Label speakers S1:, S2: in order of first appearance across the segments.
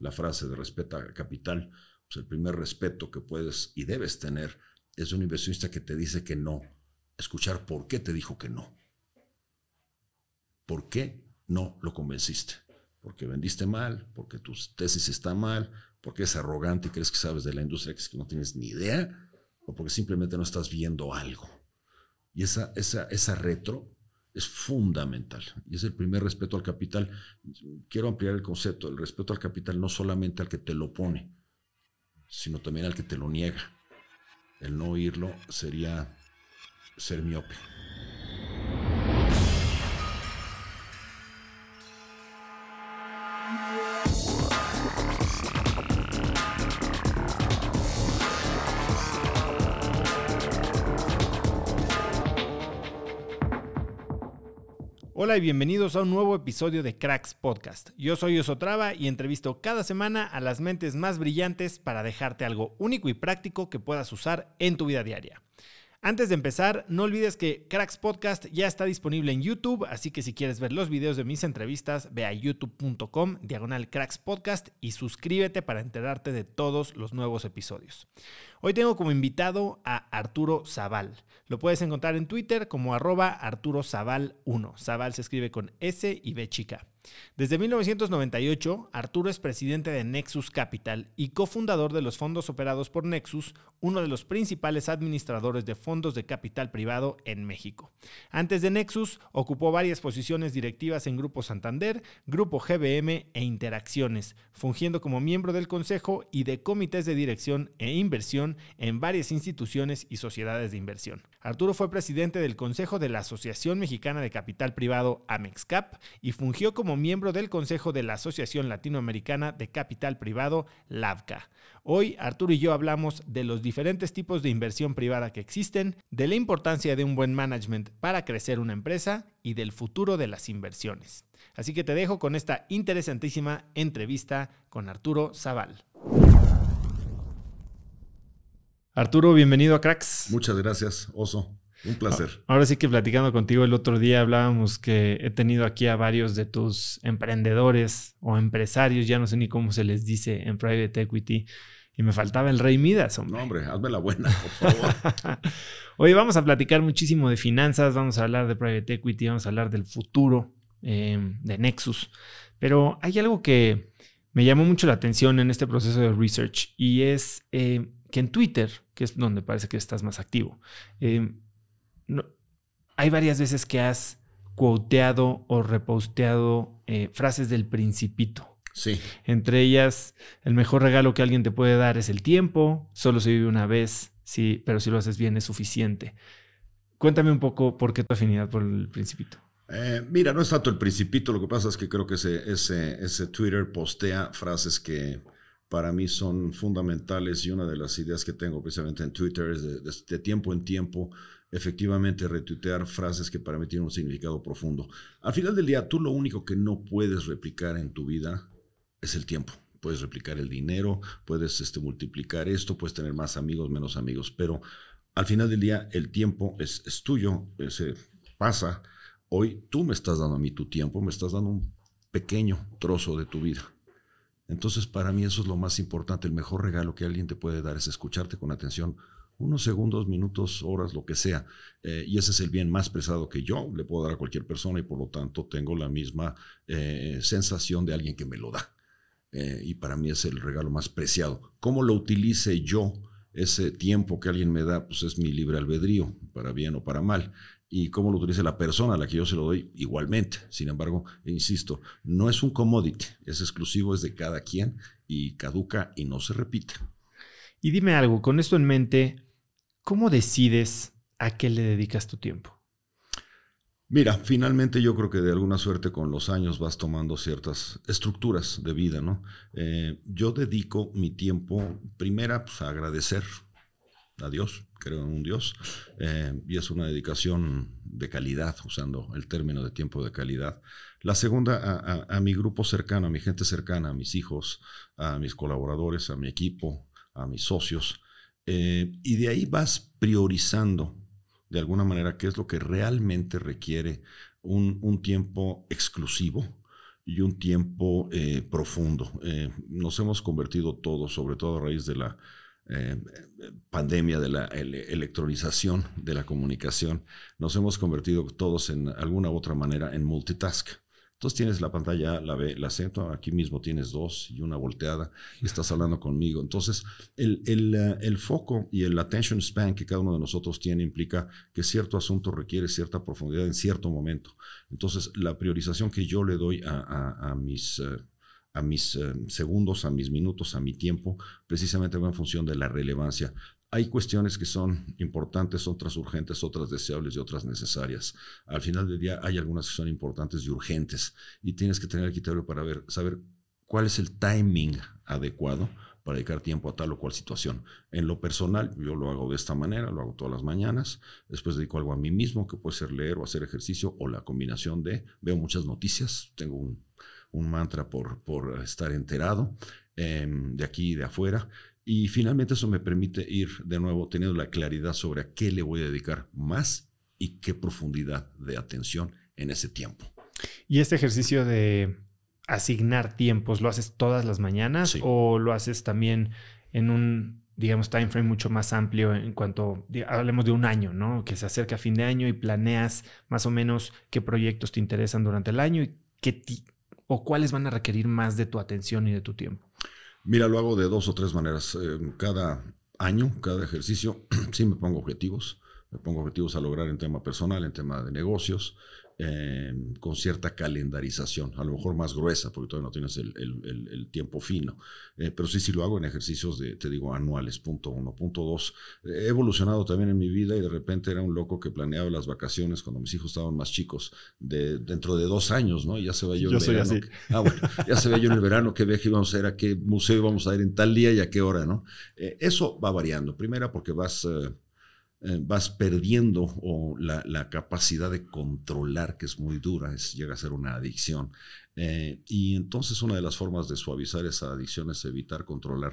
S1: la frase de respeta capital, pues el primer respeto que puedes y debes tener es un inversionista que te dice que no, escuchar por qué te dijo que no. ¿Por qué no lo convenciste? Porque vendiste mal, porque tu tesis está mal, porque es arrogante y crees que sabes de la industria que no tienes ni idea, o porque simplemente no estás viendo algo. Y esa, esa, esa retro es fundamental y es el primer respeto al capital. Quiero ampliar el concepto, el respeto al capital no solamente al que te lo pone, sino también al que te lo niega. El no oírlo sería ser miope.
S2: y bienvenidos a un nuevo episodio de Cracks Podcast. Yo soy Osotrava y entrevisto cada semana a las mentes más brillantes para dejarte algo único y práctico que puedas usar en tu vida diaria. Antes de empezar, no olvides que Cracks Podcast ya está disponible en YouTube, así que si quieres ver los videos de mis entrevistas, ve a youtube.com diagonal Cracks Podcast y suscríbete para enterarte de todos los nuevos episodios. Hoy tengo como invitado a Arturo Zaval. Lo puedes encontrar en Twitter como arroba Arturo 1. Zaval se escribe con S y B chica. Desde 1998, Arturo es presidente de Nexus Capital y cofundador de los fondos operados por Nexus, uno de los principales administradores de fondos de capital privado en México. Antes de Nexus, ocupó varias posiciones directivas en Grupo Santander, Grupo GBM e Interacciones, fungiendo como miembro del Consejo y de comités de dirección e inversión en varias instituciones y sociedades de inversión. Arturo fue presidente del Consejo de la Asociación Mexicana de Capital Privado, AMEXCAP, y fungió como miembro del Consejo de la Asociación Latinoamericana de Capital Privado, LAVCA. Hoy Arturo y yo hablamos de los diferentes tipos de inversión privada que existen, de la importancia de un buen management para crecer una empresa y del futuro de las inversiones. Así que te dejo con esta interesantísima entrevista con Arturo Zaval. Arturo, bienvenido a Cracks. Muchas gracias, Oso. Un placer. Ah, ahora sí que platicando contigo el otro día hablábamos que he tenido aquí a varios de tus emprendedores o empresarios, ya no sé ni cómo se les dice en private equity, y me faltaba el Rey Midas, No, hombre, hazme la buena, por favor. Hoy vamos a platicar muchísimo de finanzas, vamos a hablar de private equity, vamos a hablar del futuro em, de Nexus, pero hay algo que me llamó mucho la atención en este proceso de research y es... Eh, que en Twitter, que es donde parece que estás más activo, em, hay varias veces que has quoteado o reposteado eh, frases del principito. Sí. Entre ellas, el mejor regalo que alguien te puede dar es el tiempo, solo se vive una vez, sí, pero si lo haces bien es suficiente. Cuéntame un poco por qué tu afinidad por el principito.
S1: Eh, mira, no es tanto el principito, lo que pasa es que creo que ese, ese, ese Twitter postea frases que para mí son fundamentales y una de las ideas que tengo precisamente en Twitter es de, tiempo en tiempo efectivamente retuitear frases que para mí tienen un significado profundo. Al final del día, tú lo único que no puedes replicar en tu vida es el tiempo. Puedes replicar el dinero, puedes este, multiplicar esto, puedes tener más amigos, menos amigos, pero al final del día el tiempo es tuyo, se pasa. Hoy tú me estás dando a mí tu tiempo, me estás dando un pequeño trozo de tu vida. Entonces, para mí eso es lo más importante. El mejor regalo que alguien te puede dar es escucharte con atención unos segundos, minutos, horas, lo que sea. Eh, y ese es el bien más preciado que yo le puedo dar a cualquier persona y por lo tanto tengo la misma eh, sensación de alguien que me lo da. Eh, y para mí es el regalo más preciado. ¿Cómo lo utilice yo? Ese tiempo que alguien me da, pues es mi libre albedrío, para bien o para mal y cómo lo utilice la persona a la que yo se lo doy igualmente. Sin embargo, insisto, no es un commodity, es exclusivo, es de cada quien y caduca y no se repite. Y dime algo, con esto en mente,
S2: ¿cómo decides a qué le dedicas tu tiempo?
S1: Mira, finalmente yo creo que de alguna suerte con los años vas tomando ciertas estructuras de vida, ¿no? Eh, yo dedico mi tiempo, primera, pues, a agradecer, a Dios, creo en un Dios, eh, y es una dedicación de calidad, usando el término de tiempo de calidad. La segunda, a, mi grupo cercano, a mi gente cercana, a mis hijos, a mis colaboradores, a mi equipo, a mis socios, eh, y de ahí vas priorizando de alguna manera qué es lo que realmente requiere un, tiempo exclusivo, y un tiempo eh, profundo. nos hemos convertido todos, sobre todo a raíz de la eh, pandemia de la ele electronización de la comunicación, nos hemos convertido todos en alguna u otra manera en multitask. Entonces tienes la pantalla la B, la C, aquí mismo tienes dos y una volteada, y estás hablando conmigo. Entonces, el, el, eh, el, foco y el attention span que cada uno de nosotros tiene implica que cierto asunto requiere cierta profundidad en cierto momento. Entonces, la priorización que yo le doy a, a, a mis... Eh, a mis eh, segundos, a mis minutos, a mi tiempo, precisamente en función de la relevancia. Hay cuestiones que son importantes, otras urgentes, otras deseables y otras necesarias. Al final del día hay algunas que son importantes y urgentes y tienes que tener el criterio para ver, saber cuál es el timing adecuado para dedicar tiempo a tal o cual situación. En lo personal, yo lo hago de esta manera, lo hago todas las mañanas, después dedico algo a mí mismo, que puede ser leer o hacer ejercicio, o la combinación de, veo muchas noticias, tengo un un mantra por, por estar enterado em, de aquí y de afuera. Y finalmente eso me permite ir de nuevo teniendo la claridad sobre a qué le voy a dedicar más y qué profundidad de atención en ese tiempo.
S2: Y este ejercicio de asignar tiempos, ¿lo haces todas las mañanas o lo haces también en un, digamos, time frame mucho más amplio en cuanto, hablemos de un año, ¿no? Que se acerca a fin de año y planeas más o menos qué proyectos te interesan durante el año y qué, o cuáles van a requerir más de tu atención y de tu tiempo?
S1: Mira, lo hago de dos o tres maneras. Eh, cada año, cada ejercicio, sí me pongo objetivos. Me pongo objetivos a lograr en tema personal, en tema de negocios, Em, con cierta calendarización, a lo mejor más gruesa, porque todavía no tienes el, tiempo fino, eh, pero sí, sí lo hago en ejercicios de, te digo, anuales, punto uno, punto dos. He evolucionado también en mi vida y de repente era un loco que planeaba las vacaciones cuando mis hijos estaban más chicos, de, dentro de dos años, ¿no? ya se va yo, en ah, bueno, ya se yo en el verano, qué viaje íbamos a ir, a qué museo íbamos a ir en tal día y a qué hora, ¿no? Eh, eso va variando. Primera, porque vas... Eh, eh, vas perdiendo la, capacidad de controlar, que es muy dura, llega a ser una adicción. Eh, y entonces una de las formas de suavizar esa adicción es evitar controlar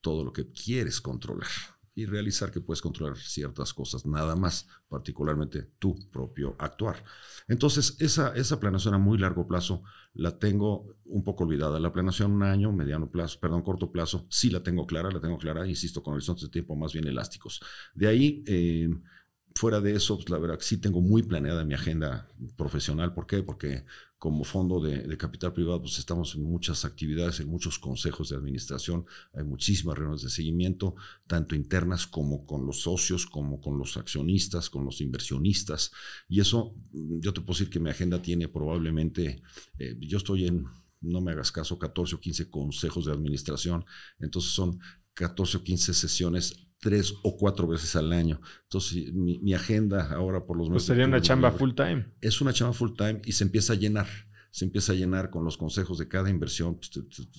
S1: todo lo que quieres controlar y realizar que puedes controlar ciertas cosas, nada más, particularmente tu propio actuar. Entonces, esa, esa planeación a muy largo plazo la tengo un poco olvidada. La planeación a un año, mediano plazo, perdón, corto plazo, sí la tengo clara, la tengo clara, insisto, con horizontes de tiempo más bien elásticos. De ahí... Eh, fuera de eso, pues la verdad sí tengo muy planeada mi agenda profesional. ¿Por qué? Porque como fondo de, capital privado, pues estamos en muchas actividades, en muchos consejos de administración, hay muchísimas reuniones de seguimiento, tanto internas como con los socios, como con los accionistas, con los inversionistas. Y eso, mm, yo te puedo decir que mi agenda tiene probablemente, eh, yo estoy en, no me hagas caso, 14 o 15 consejos de administración, entonces son 14 o 15 sesiones tres o cuatro veces al año. Entonces, mi, agenda ahora por los pues meses... Pues sería una chamba full time. Es una chamba full time y se empieza a llenar. Se empieza a llenar con los consejos de cada inversión, pues,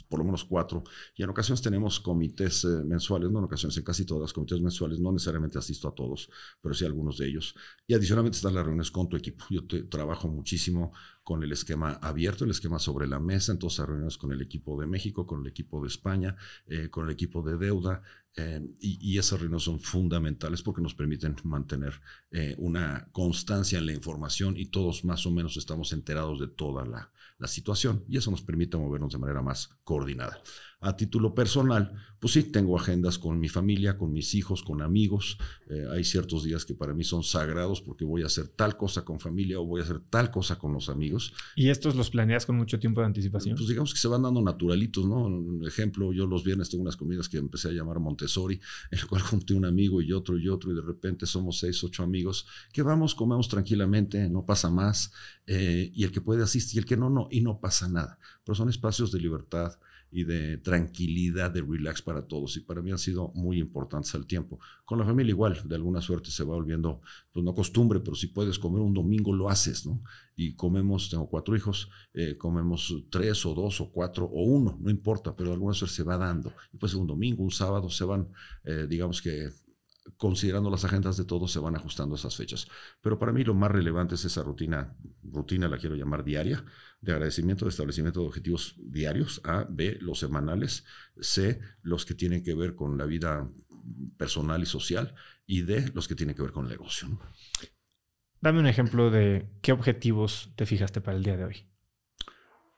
S1: por lo menos cuatro. Y en ocasiones tenemos comités eh, mensuales, no en ocasiones, en casi todas las comités mensuales. No necesariamente asisto a todos, pero sí a algunos de ellos. Y adicionalmente están las reuniones con tu equipo. Yo trabajo muchísimo con el esquema abierto, el esquema sobre la mesa, entonces reuniones con el equipo de México, con el equipo de España, eh, con el equipo de deuda, y, esas reuniones son fundamentales porque nos permiten mantener eh, una constancia en la información y todos más o menos estamos enterados de toda la situación y eso nos permite movernos de manera más coordinada a título personal, pues sí, tengo agendas con mi familia, con mis hijos, con amigos. Eh, hay ciertos días que para mí son sagrados porque voy a hacer tal cosa con familia o voy a hacer tal cosa con los amigos. ¿Y estos los planeas con mucho tiempo de anticipación? Pues digamos que se van dando naturalitos, ¿no? Un ejemplo, yo los viernes tengo unas comidas que empecé a llamar Montessori, en la cual junté un amigo y otro y otro y de repente somos seis, ocho amigos que vamos, comemos tranquilamente, no pasa más. Eh, y el que puede asistir y el que no, no, y no pasa nada. Pero son espacios de libertad y de tranquilidad, de relax para todos. Y para mí han sido muy importantes al tiempo. Con la familia igual, de alguna suerte se va volviendo, pues no costumbre, pero si puedes comer un domingo lo haces, ¿no? Y comemos, tengo cuatro hijos, eh, comemos tres o dos o cuatro o uno, no importa, pero de alguna suerte se va dando. Y pues un domingo, un sábado se van, eh, digamos que considerando las agendas de todos, se van ajustando esas fechas. Pero para mí lo más relevante es esa rutina, rutina la quiero llamar diaria, de agradecimiento, de establecimiento de objetivos diarios, A, B, los semanales, C, los que tienen que ver con la vida personal y social, y D, los que tienen que ver con el negocio.
S2: Dame un ejemplo de qué objetivos te fijaste para el día de hoy.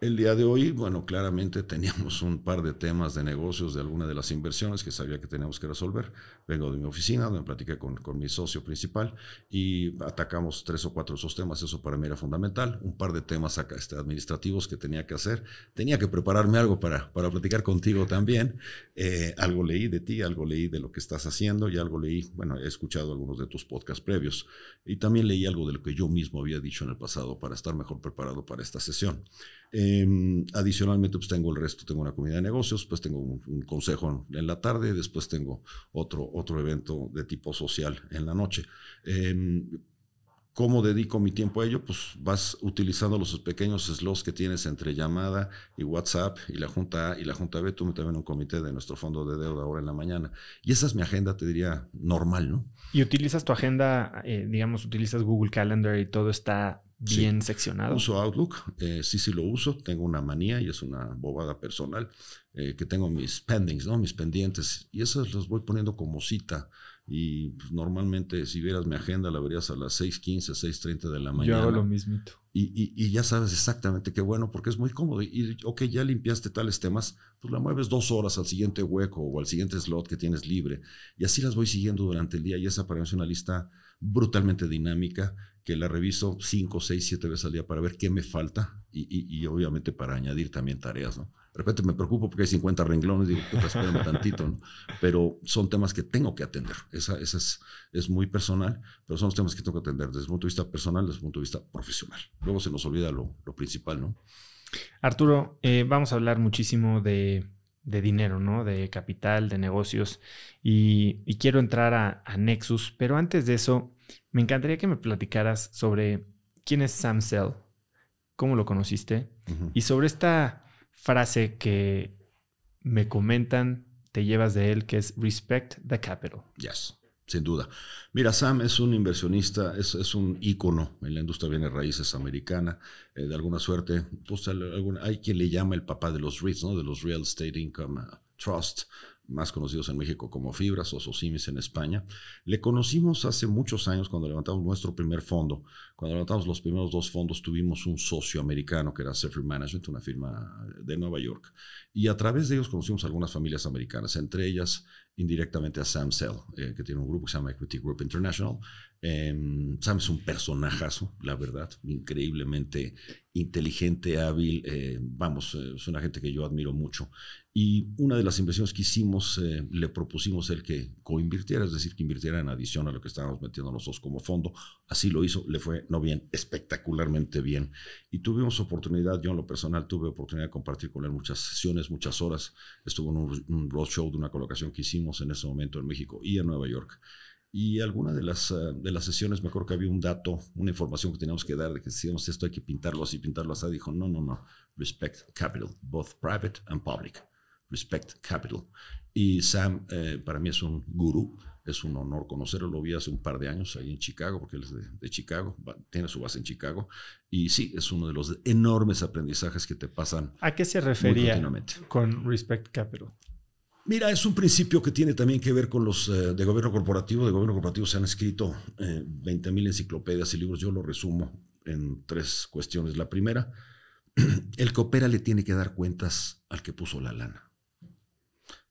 S1: El día de hoy, bueno, claramente teníamos un par de temas de negocios de alguna de las inversiones que sabía que teníamos que resolver. Vengo de mi oficina, donde platiqué con, con mi socio principal y atacamos tres o cuatro de esos temas. Eso para mí era fundamental. Un par de temas acá, este, administrativos que tenía que hacer. Tenía que prepararme algo para, para platicar contigo también. Eh, algo leí de ti, algo leí de lo que estás haciendo y algo leí, bueno, he escuchado algunos de tus podcasts previos. Y también leí algo de lo que yo mismo había dicho en el pasado para estar mejor preparado para esta sesión. Em, adicionalmente, pues tengo el resto, tengo una comida de negocios, pues tengo un, consejo en la tarde, después tengo otro, otro evento de tipo social en la noche. Em, ¿Cómo dedico mi tiempo a ello? Pues vas utilizando los pequeños slots que tienes entre llamada y WhatsApp y la Junta A y la Junta B. Tuve también un comité de nuestro fondo de deuda ahora en la mañana. Y esa es mi agenda, te diría, normal, ¿no?
S2: Y utilizas tu agenda, eh, digamos, utilizas Google Calendar y todo está bien seccionado. Uso
S1: Outlook, eh, sí, sí lo uso. Tengo una manía y es una bobada personal eh, que tengo mis pendings, ¿no? Mis pendientes. Y esas las voy poniendo como cita. Y pues, normalmente, si vieras mi agenda, la verías a las 6:15, 6:30 de la mañana. Yo lo mismito. Y, ya sabes exactamente qué bueno, porque es muy cómodo. Y, ok, ya limpiaste tales temas, pues la mueves dos horas al siguiente hueco o al siguiente slot que tienes libre. Y así las voy siguiendo durante el día. Y esa parece una lista brutalmente dinámica que la reviso cinco, seis, siete veces al día para ver qué me falta y, y, obviamente para añadir también tareas, ¿no? De repente me preocupo porque hay 50 renglones, digo, pues espérame tantito, ¿no? Pero son temas que tengo que atender. Esa, esa es, muy personal, pero son los temas que tengo que atender desde el punto de vista personal, desde el punto de vista profesional. Luego se nos olvida lo, principal, ¿no?
S2: Arturo, eh, vamos a hablar muchísimo de, de, dinero, ¿no? De capital, de negocios, y, quiero entrar a Nexus, pero antes de eso, me encantaría que me platicaras sobre quién es Sam Cell, cómo lo conociste y sobre esta frase que me comentan te llevas de él que es respect the capital.
S1: Yes sin duda. Mira, Sam es un inversionista, es, un ícono en la industria de bienes raíces americana, eh, de alguna suerte. Pues, hay quien le llama el papá de los REITs, ¿no? de los Real Estate Income eh, Trust, más conocidos en México como Fibras o Sosimis en España. Le conocimos hace muchos años cuando levantamos nuestro primer fondo. Cuando levantamos los primeros dos fondos tuvimos un socio americano que era Surfer Management, una firma de Nueva York. Y a través de ellos conocimos algunas familias americanas, entre ellas indirectamente a Sam Sell, eh, que tiene un grupo que se llama Equity Group International, eh, Sam es un personajazo, la verdad, increíblemente inteligente, hábil, eh, vamos, eh, es una gente que yo admiro mucho. Y una de las inversiones que hicimos, eh, le propusimos el que coinvirtiera, es decir, que invirtiera en adición a lo que estábamos metiendo nosotros como fondo. Así lo hizo, le fue, no bien, espectacularmente bien. Y tuvimos oportunidad, yo en lo personal tuve oportunidad de compartir con él muchas sesiones, muchas horas. Estuvo en un, un roadshow de una colocación que hicimos en ese momento en México y en Nueva York. Y alguna de las, eh, de las sesiones, me acuerdo que había un dato, una información que teníamos que dar de que decíamos esto hay que pintarlo así, pintarlo así. Dijo, no, no, no, respect capital, both private and public. Respect capital. Y Sam, eh, para mí es un gurú, es un honor conocerlo. Lo vi hace un par de años ahí en Chicago, porque él es de, Chicago, tiene su base en Chicago. Y sí, es uno de los enormes aprendizajes que te pasan. ¿A qué se refería
S2: con Respect Capital?
S1: Mira, es un principio que tiene también que ver con los eh, de gobierno corporativo. De gobierno corporativo se han escrito 20.000 eh, enciclopedias y libros. Yo lo resumo en tres cuestiones. La primera, el que opera le tiene que dar cuentas al que puso la lana.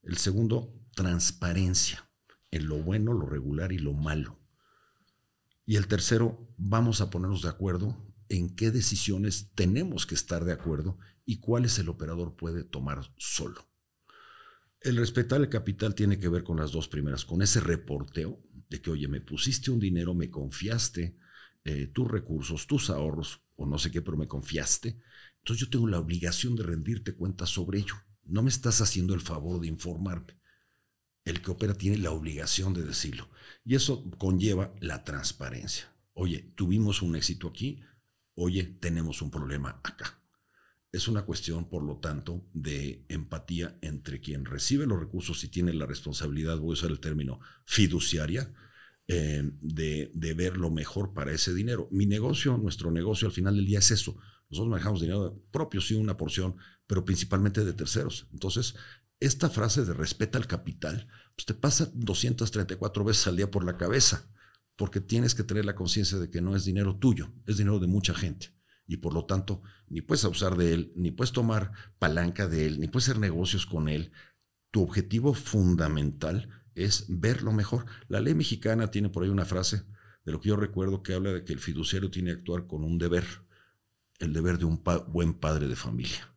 S1: El segundo, transparencia en lo bueno, lo regular y lo malo. Y el tercero, vamos a ponernos de acuerdo en qué decisiones tenemos que estar de acuerdo y cuáles el operador puede tomar solo. El respetar el capital tiene que ver con las dos primeras, con ese reporteo de que, oye, me pusiste un dinero, me confiaste eh, tus recursos, tus ahorros, o no sé qué, pero me confiaste. Entonces yo tengo la obligación de rendirte cuentas sobre ello. No me estás haciendo el favor de informarme. El que opera tiene la obligación de decirlo. Y eso conlleva la transparencia. Oye, tuvimos un éxito aquí. Oye, tenemos un problema acá. Es una cuestión, por lo tanto, de empatía entre quien recibe los recursos y tiene la responsabilidad, voy a usar el término fiduciaria, eh, de, ver lo mejor para ese dinero. Mi negocio, nuestro negocio al final del día es eso. Nosotros manejamos dinero propio, sí, una porción, pero principalmente de terceros. Entonces, esta frase de respeta al capital, pues te pasa 234 veces al día por la cabeza, porque tienes que tener la conciencia de que no es dinero tuyo, es dinero de mucha gente y por lo tanto ni puedes abusar de él, ni puedes tomar palanca de él, ni puedes hacer negocios con él. Tu objetivo fundamental es verlo mejor. La ley mexicana tiene por ahí una frase de lo que yo recuerdo que habla de que el fiduciario tiene que actuar con un deber, el deber de un buen padre de familia.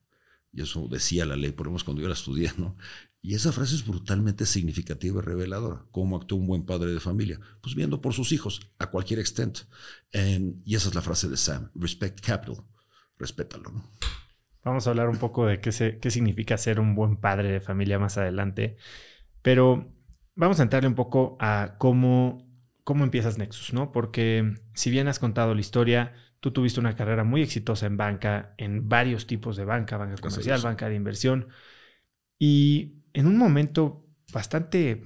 S1: Y eso decía la ley, por lo menos cuando yo la estudié, ¿no? Y esa frase es brutalmente significativa y reveladora. ¿Cómo actúa un buen padre de familia? Pues viendo por sus hijos, a cualquier extent. y esa es la frase de Sam, respect capital, respétalo.
S2: Vamos a hablar un poco de qué, qué significa ser un buen padre de familia más adelante, pero vamos a entrarle un poco a cómo, cómo empiezas Nexus, ¿no? Porque si bien has contado la historia, tú tuviste una carrera muy exitosa en banca, en varios tipos de banca, banca comercial, banca de inversión, y en un momento bastante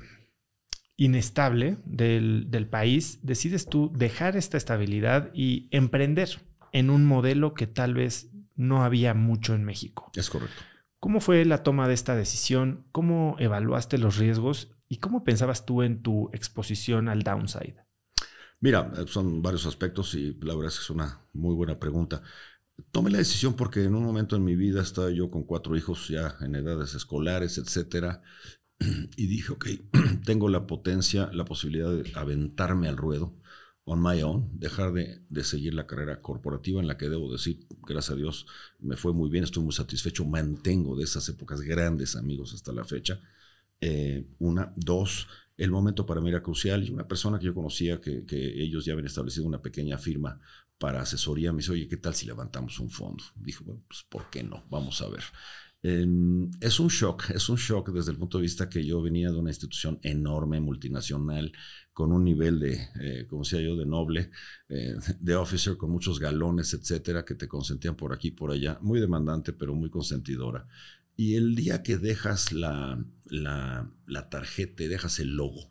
S2: inestable del, país, decides tú dejar esta estabilidad y emprender en un modelo que tal vez no había mucho en México. Es correcto. ¿Cómo fue la toma de esta decisión? ¿Cómo evaluaste los riesgos? ¿Y cómo pensabas tú en tu exposición al downside?
S1: Mira, eh, son varios aspectos y la verdad es que es una muy buena pregunta tomé la decisión porque en un momento en mi vida estaba yo con cuatro hijos ya en edades escolares, etcétera, y dije, ok, tengo la potencia, la posibilidad de aventarme al ruedo on my own, dejar de, seguir la carrera corporativa en la que debo decir, gracias a Dios, me fue muy bien, estoy muy satisfecho, mantengo de esas épocas grandes amigos hasta la fecha. Eh, una, dos, el momento para mí era crucial y una persona que yo conocía, que ellos ya habían establecido una pequeña firma para asesoría, me dice, oye, ¿qué tal si levantamos un fondo? dijo bueno, pues ¿por qué no? Vamos a ver. Em, es un shock, es un shock desde el punto de vista que yo venía de una institución enorme, multinacional, con un nivel de, eh, como decía yo, de noble, eh, de officer, con muchos galones, etcétera, que te consentían por aquí y por allá, muy demandante, pero muy consentidora. Y el día que dejas la, la, la tarjeta y dejas el logo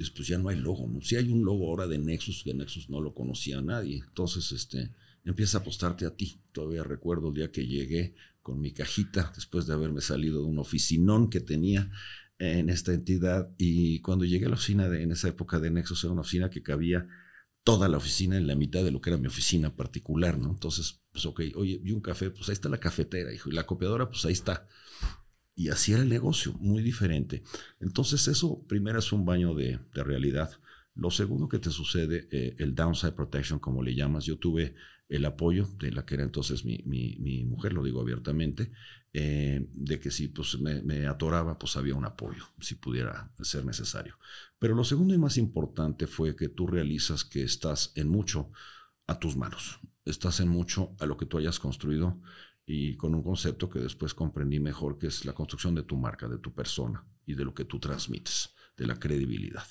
S1: pues, pues ya no hay logo, ¿no? Si hay un logo ahora de Nexus, de Nexus no lo conocía nadie. Entonces, este, empieza a apostarte a ti. Todavía recuerdo el día que llegué con mi cajita, después de haberme salido de un oficinón que tenía en esta entidad. Y cuando llegué a la oficina de, en esa época de Nexus, era una oficina que cabía toda la oficina en la mitad de lo que era mi oficina particular, ¿no? Entonces, pues ok, oye, vi un café, pues ahí está la cafetera, hijo, y la copiadora, pues ahí está y así era el negocio, muy diferente. Entonces eso primero es un baño de, realidad. Lo segundo que te sucede, eh, el downside protection, como le llamas, yo tuve el apoyo de la que era entonces mi, mujer, lo digo abiertamente, eh, de que si pues, me, me, atoraba, pues había un apoyo, si pudiera ser necesario. Pero lo segundo y más importante fue que tú realizas que estás en mucho a tus manos, estás en mucho a lo que tú hayas construido y con un concepto que después comprendí mejor, que es la construcción de tu marca, de tu persona y de lo que tú transmites, de la credibilidad.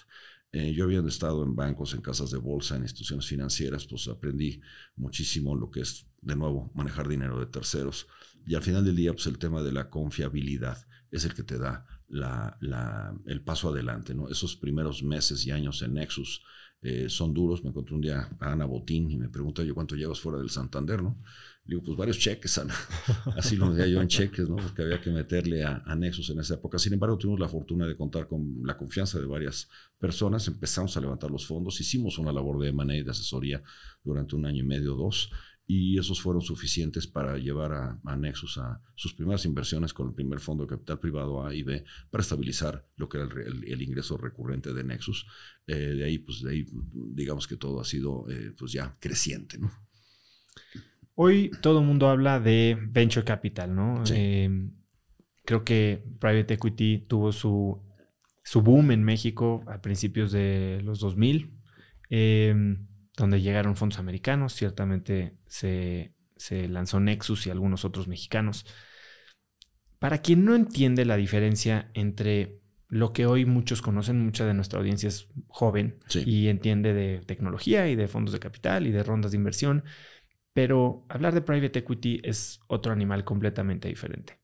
S1: Eh, yo había estado en bancos, en casas de bolsa, en instituciones financieras, pues aprendí muchísimo lo que es, de nuevo, manejar dinero de terceros. Y al final del día, pues el tema de la confiabilidad es el que te da el paso adelante. ¿no? Esos primeros meses y años en Nexus eh, son duros. Me encontré un día a Ana Botín y me pregunta yo cuánto llevas fuera del Santander, ¿no? digo, pues varios cheques, así lo decía yo en cheques, ¿no? Porque había que meterle a Nexus en esa época. Sin embargo, tuvimos la fortuna de contar con la confianza de varias personas, empezamos a levantar los fondos, hicimos una labor de M&A y de asesoría durante un año y medio, dos, y esos fueron suficientes para llevar a, Nexus a sus primeras inversiones con el primer fondo de capital privado A y B para estabilizar lo que era el, ingreso recurrente de Nexus. Eh, de ahí, pues de ahí, digamos que todo ha sido eh, pues ya creciente, ¿no?
S2: Hoy todo el mundo habla de venture capital, ¿no? Em, creo que private equity tuvo su, boom en México a principios de los 2000, em, donde llegaron fondos americanos, ciertamente se, lanzó Nexus y algunos otros mexicanos. Para quien no entiende la diferencia entre lo que hoy muchos conocen, mucha de nuestra audiencia es joven y entiende de tecnología y de fondos de capital y de rondas de inversión, pero hablar de private equity es otro animal completamente diferente.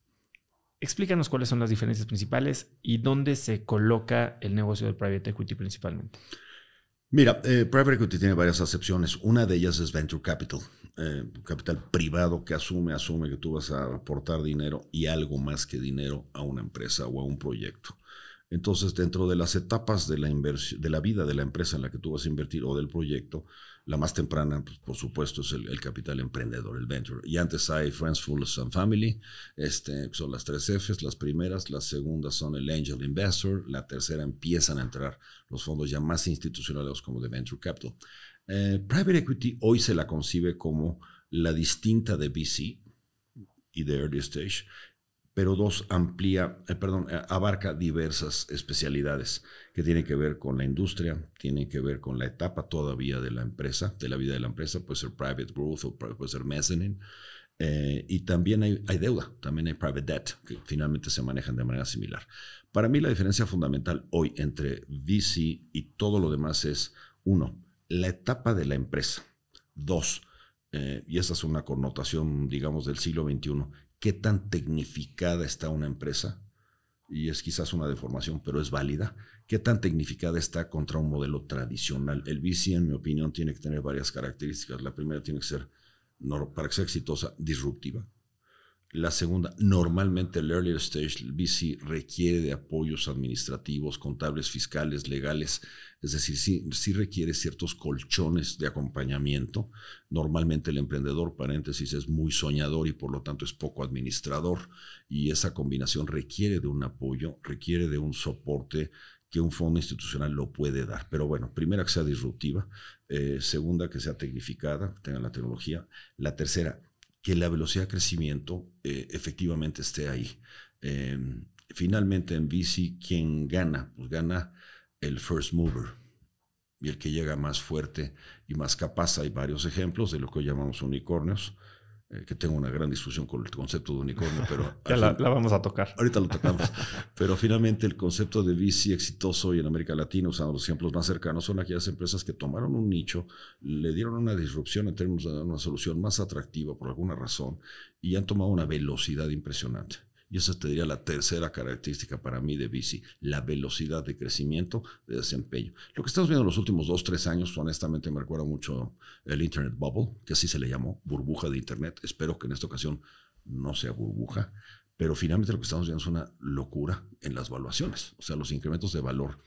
S2: Explícanos cuáles son las diferencias principales y dónde se coloca el negocio del private equity principalmente.
S1: Mira, eh, private equity tiene varias acepciones. Una de ellas es venture capital, eh, capital privado que asume, asume que tú vas a aportar dinero y algo más que dinero a una empresa o a un proyecto. Entonces, dentro de las etapas de la, de la vida de la empresa en la que tú vas a invertir o del proyecto, la más temprana, pues, por supuesto, es el, capital emprendedor, el venture. Y antes hay Friends, Fools and Family, este, son las tres Fs, las primeras, las segundas son el Angel Investor, la tercera empiezan a entrar los fondos ya más institucionales como de Venture Capital. Eh, private Equity hoy se la concibe como la distinta de VC y de Early Stage pero dos amplía, eh, perdón, eh, abarca diversas especialidades que tienen que ver con la industria, tienen que ver con la etapa todavía de la empresa, de la vida de la empresa, puede ser private growth o puede ser mezzanine, eh, y también hay, deuda, también hay private debt, que finalmente se manejan de manera similar. Para mí la diferencia fundamental hoy entre VC y todo lo demás es, uno, la etapa de la empresa. Dos, y esa es una connotación, digamos, del siglo XXI, qué tan tecnificada está una empresa, y es quizás una deformación, pero es válida, qué tan tecnificada está contra un modelo tradicional. El VC, en mi opinión, tiene que tener varias características. La primera tiene que ser, para que sea exitosa, disruptiva. La segunda, normalmente el earlier stage el VC requiere de apoyos administrativos, contables, fiscales, legales, es decir, sí, requiere ciertos colchones de acompañamiento. Normalmente el emprendedor, paréntesis, es muy soñador y por lo tanto es poco administrador y esa combinación requiere de un apoyo, requiere de un soporte que un fondo institucional lo puede dar. Pero bueno, primera que sea disruptiva, eh, segunda que sea tecnificada, tenga la tecnología, la tercera que la velocidad de crecimiento eh, efectivamente esté ahí. Em, finalmente en bici, ¿quién gana? Pues gana el first mover y el que llega más fuerte y más capaz. Hay varios ejemplos de lo que llamamos unicornios eh, que tengo una gran discusión con el concepto de unicornio, pero... la, vamos a tocar. Ahorita lo tocamos. pero finalmente el concepto de VC exitoso y en América Latina, usando los ejemplos más cercanos, son aquellas empresas que tomaron un nicho, le dieron una disrupción en términos de una solución más atractiva por alguna razón y han tomado una velocidad impresionante. Y esa te diría la tercera característica para mí de bici, la velocidad de crecimiento, de desempeño. Lo que estamos viendo en los últimos dos, tres años, honestamente me recuerda mucho el Internet Bubble, que así se le llamó, burbuja de Internet. Espero que en esta ocasión no sea burbuja, pero finalmente lo que estamos viendo es una locura en las valuaciones, o sea, los incrementos de valor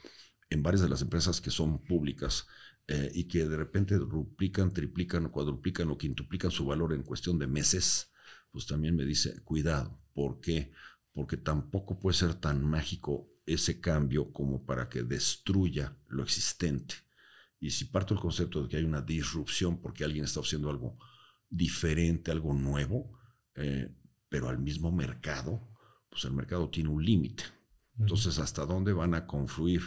S1: en varias de las empresas que son públicas eh, y que de repente duplican, triplican, cuadruplican o quintuplican su valor en cuestión de meses, pues también me dice, cuidado, ¿Por qué? Porque tampoco puede ser tan mágico ese cambio como para que destruya lo existente. Y si parto el concepto de que hay una disrupción porque alguien está haciendo algo diferente, algo nuevo, eh, pero al mismo mercado, pues el mercado tiene un límite. Entonces, ¿hasta dónde van a confluir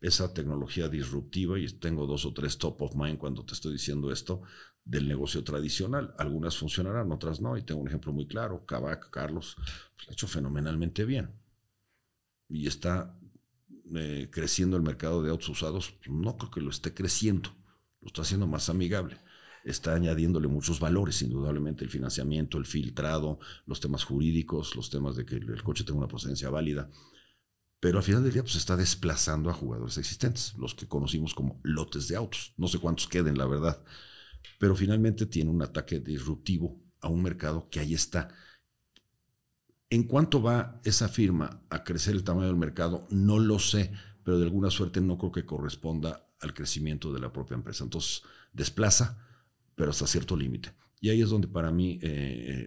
S1: esa tecnología disruptiva? Y tengo dos o tres top of mind cuando te estoy diciendo esto, del negocio tradicional. Algunas funcionarán, otras no. Y tengo un ejemplo muy claro. Kavak, Carlos, pues, lo ha hecho fenomenalmente bien. Y está eh, creciendo el mercado de autos usados. Pues, no creo que lo esté creciendo. Lo está haciendo más amigable. Está añadiéndole muchos valores, indudablemente, el financiamiento, el filtrado, los temas jurídicos, los temas de que el coche tenga una procedencia válida. Pero al final del día, pues está desplazando a jugadores existentes, los que conocimos como lotes de autos. No sé cuántos queden, la verdad pero finalmente tiene un ataque disruptivo a un mercado que ahí está. ¿En cuánto va esa firma a crecer el tamaño del mercado? No lo sé, pero de alguna suerte no creo que corresponda al crecimiento de la propia empresa. Entonces, desplaza, pero hasta cierto límite. Y ahí es donde para mí, eh,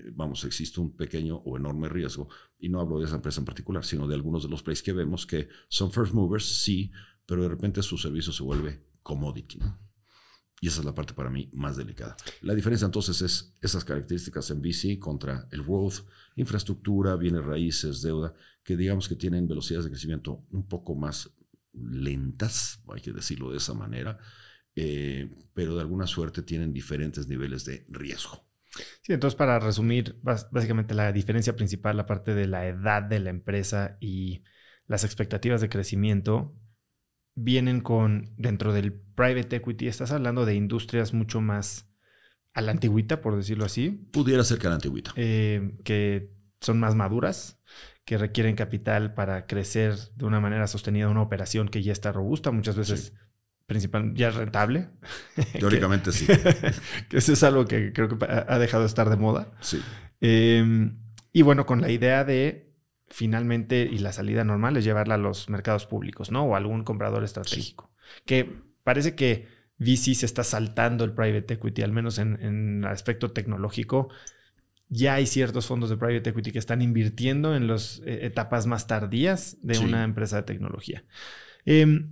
S1: eh, vamos, existe un pequeño o enorme riesgo. Y no hablo de esa empresa en particular, sino de algunos de los plays que vemos que son first movers, sí, pero de repente su servicio se vuelve commodity. Y esa es la parte para mí más delicada. La diferencia entonces es esas características en VC contra el growth, infraestructura, bienes raíces, deuda, que digamos que tienen velocidades de crecimiento un poco más lentas, hay que decirlo de esa manera, eh, pero de alguna suerte tienen diferentes niveles de riesgo.
S2: Sí, entonces para resumir, básicamente la diferencia principal, la parte de la edad de la empresa y las expectativas de crecimiento, vienen con, dentro del private equity, estás hablando de industrias mucho más a la antigüita, por decirlo así. Pudiera
S1: ser que a la antigüita.
S2: Eh, que son más maduras, que requieren capital para crecer de una manera sostenida una operación que ya está robusta, muchas veces ya principal, ya rentable. Teóricamente sí. eso es algo que creo que ha dejado de estar de moda. Sí. Em, y bueno, con la idea de finalmente, y la salida normal es llevarla a los mercados públicos, ¿no? O algún comprador estratégico. Que parece que VC se está saltando el private equity, al menos en, aspecto tecnológico. Ya hay ciertos fondos de private equity que están invirtiendo en las eh, etapas más tardías de una empresa de tecnología. Em,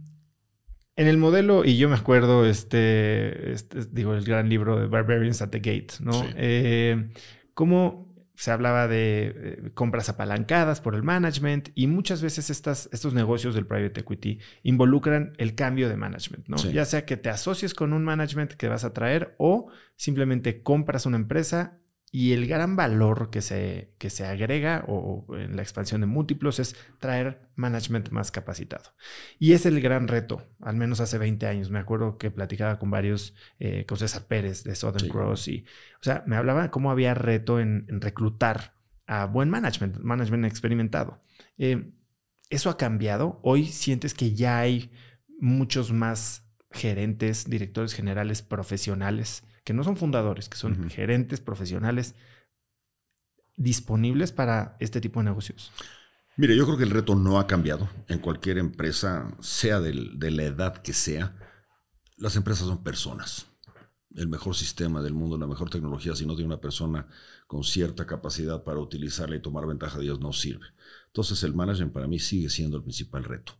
S2: en el modelo, y yo me acuerdo, este, este, digo, el gran libro de Barbarians at the Gate, ¿no? Eh, ¿Cómo se hablaba de eh, compras apalancadas por el management y muchas veces estas, estos negocios del private equity involucran el cambio de management, ¿no? Ya sea que te asocies con un management que vas a traer o simplemente compras una empresa y el gran valor que se, que se agrega o, en la expansión de múltiplos es traer management más capacitado. Y es el gran reto, al menos hace 20 años. Me acuerdo que platicaba con varios, eh, con César Pérez de Southern Cross y, o sea, me hablaba cómo había reto en, reclutar a buen management, management experimentado. Eh, ¿Eso ha cambiado? Hoy sientes que ya hay muchos más gerentes, directores generales profesionales que no son fundadores, que son gerentes profesionales disponibles para este tipo de negocios?
S1: Mire, yo creo que el reto no ha cambiado en cualquier empresa, sea de la edad que sea. Las empresas son personas. El mejor sistema del mundo, la mejor tecnología, si no tiene una persona con cierta capacidad para utilizarla y tomar ventaja de ellas, no sirve. Entonces el management para mí sigue siendo el principal reto.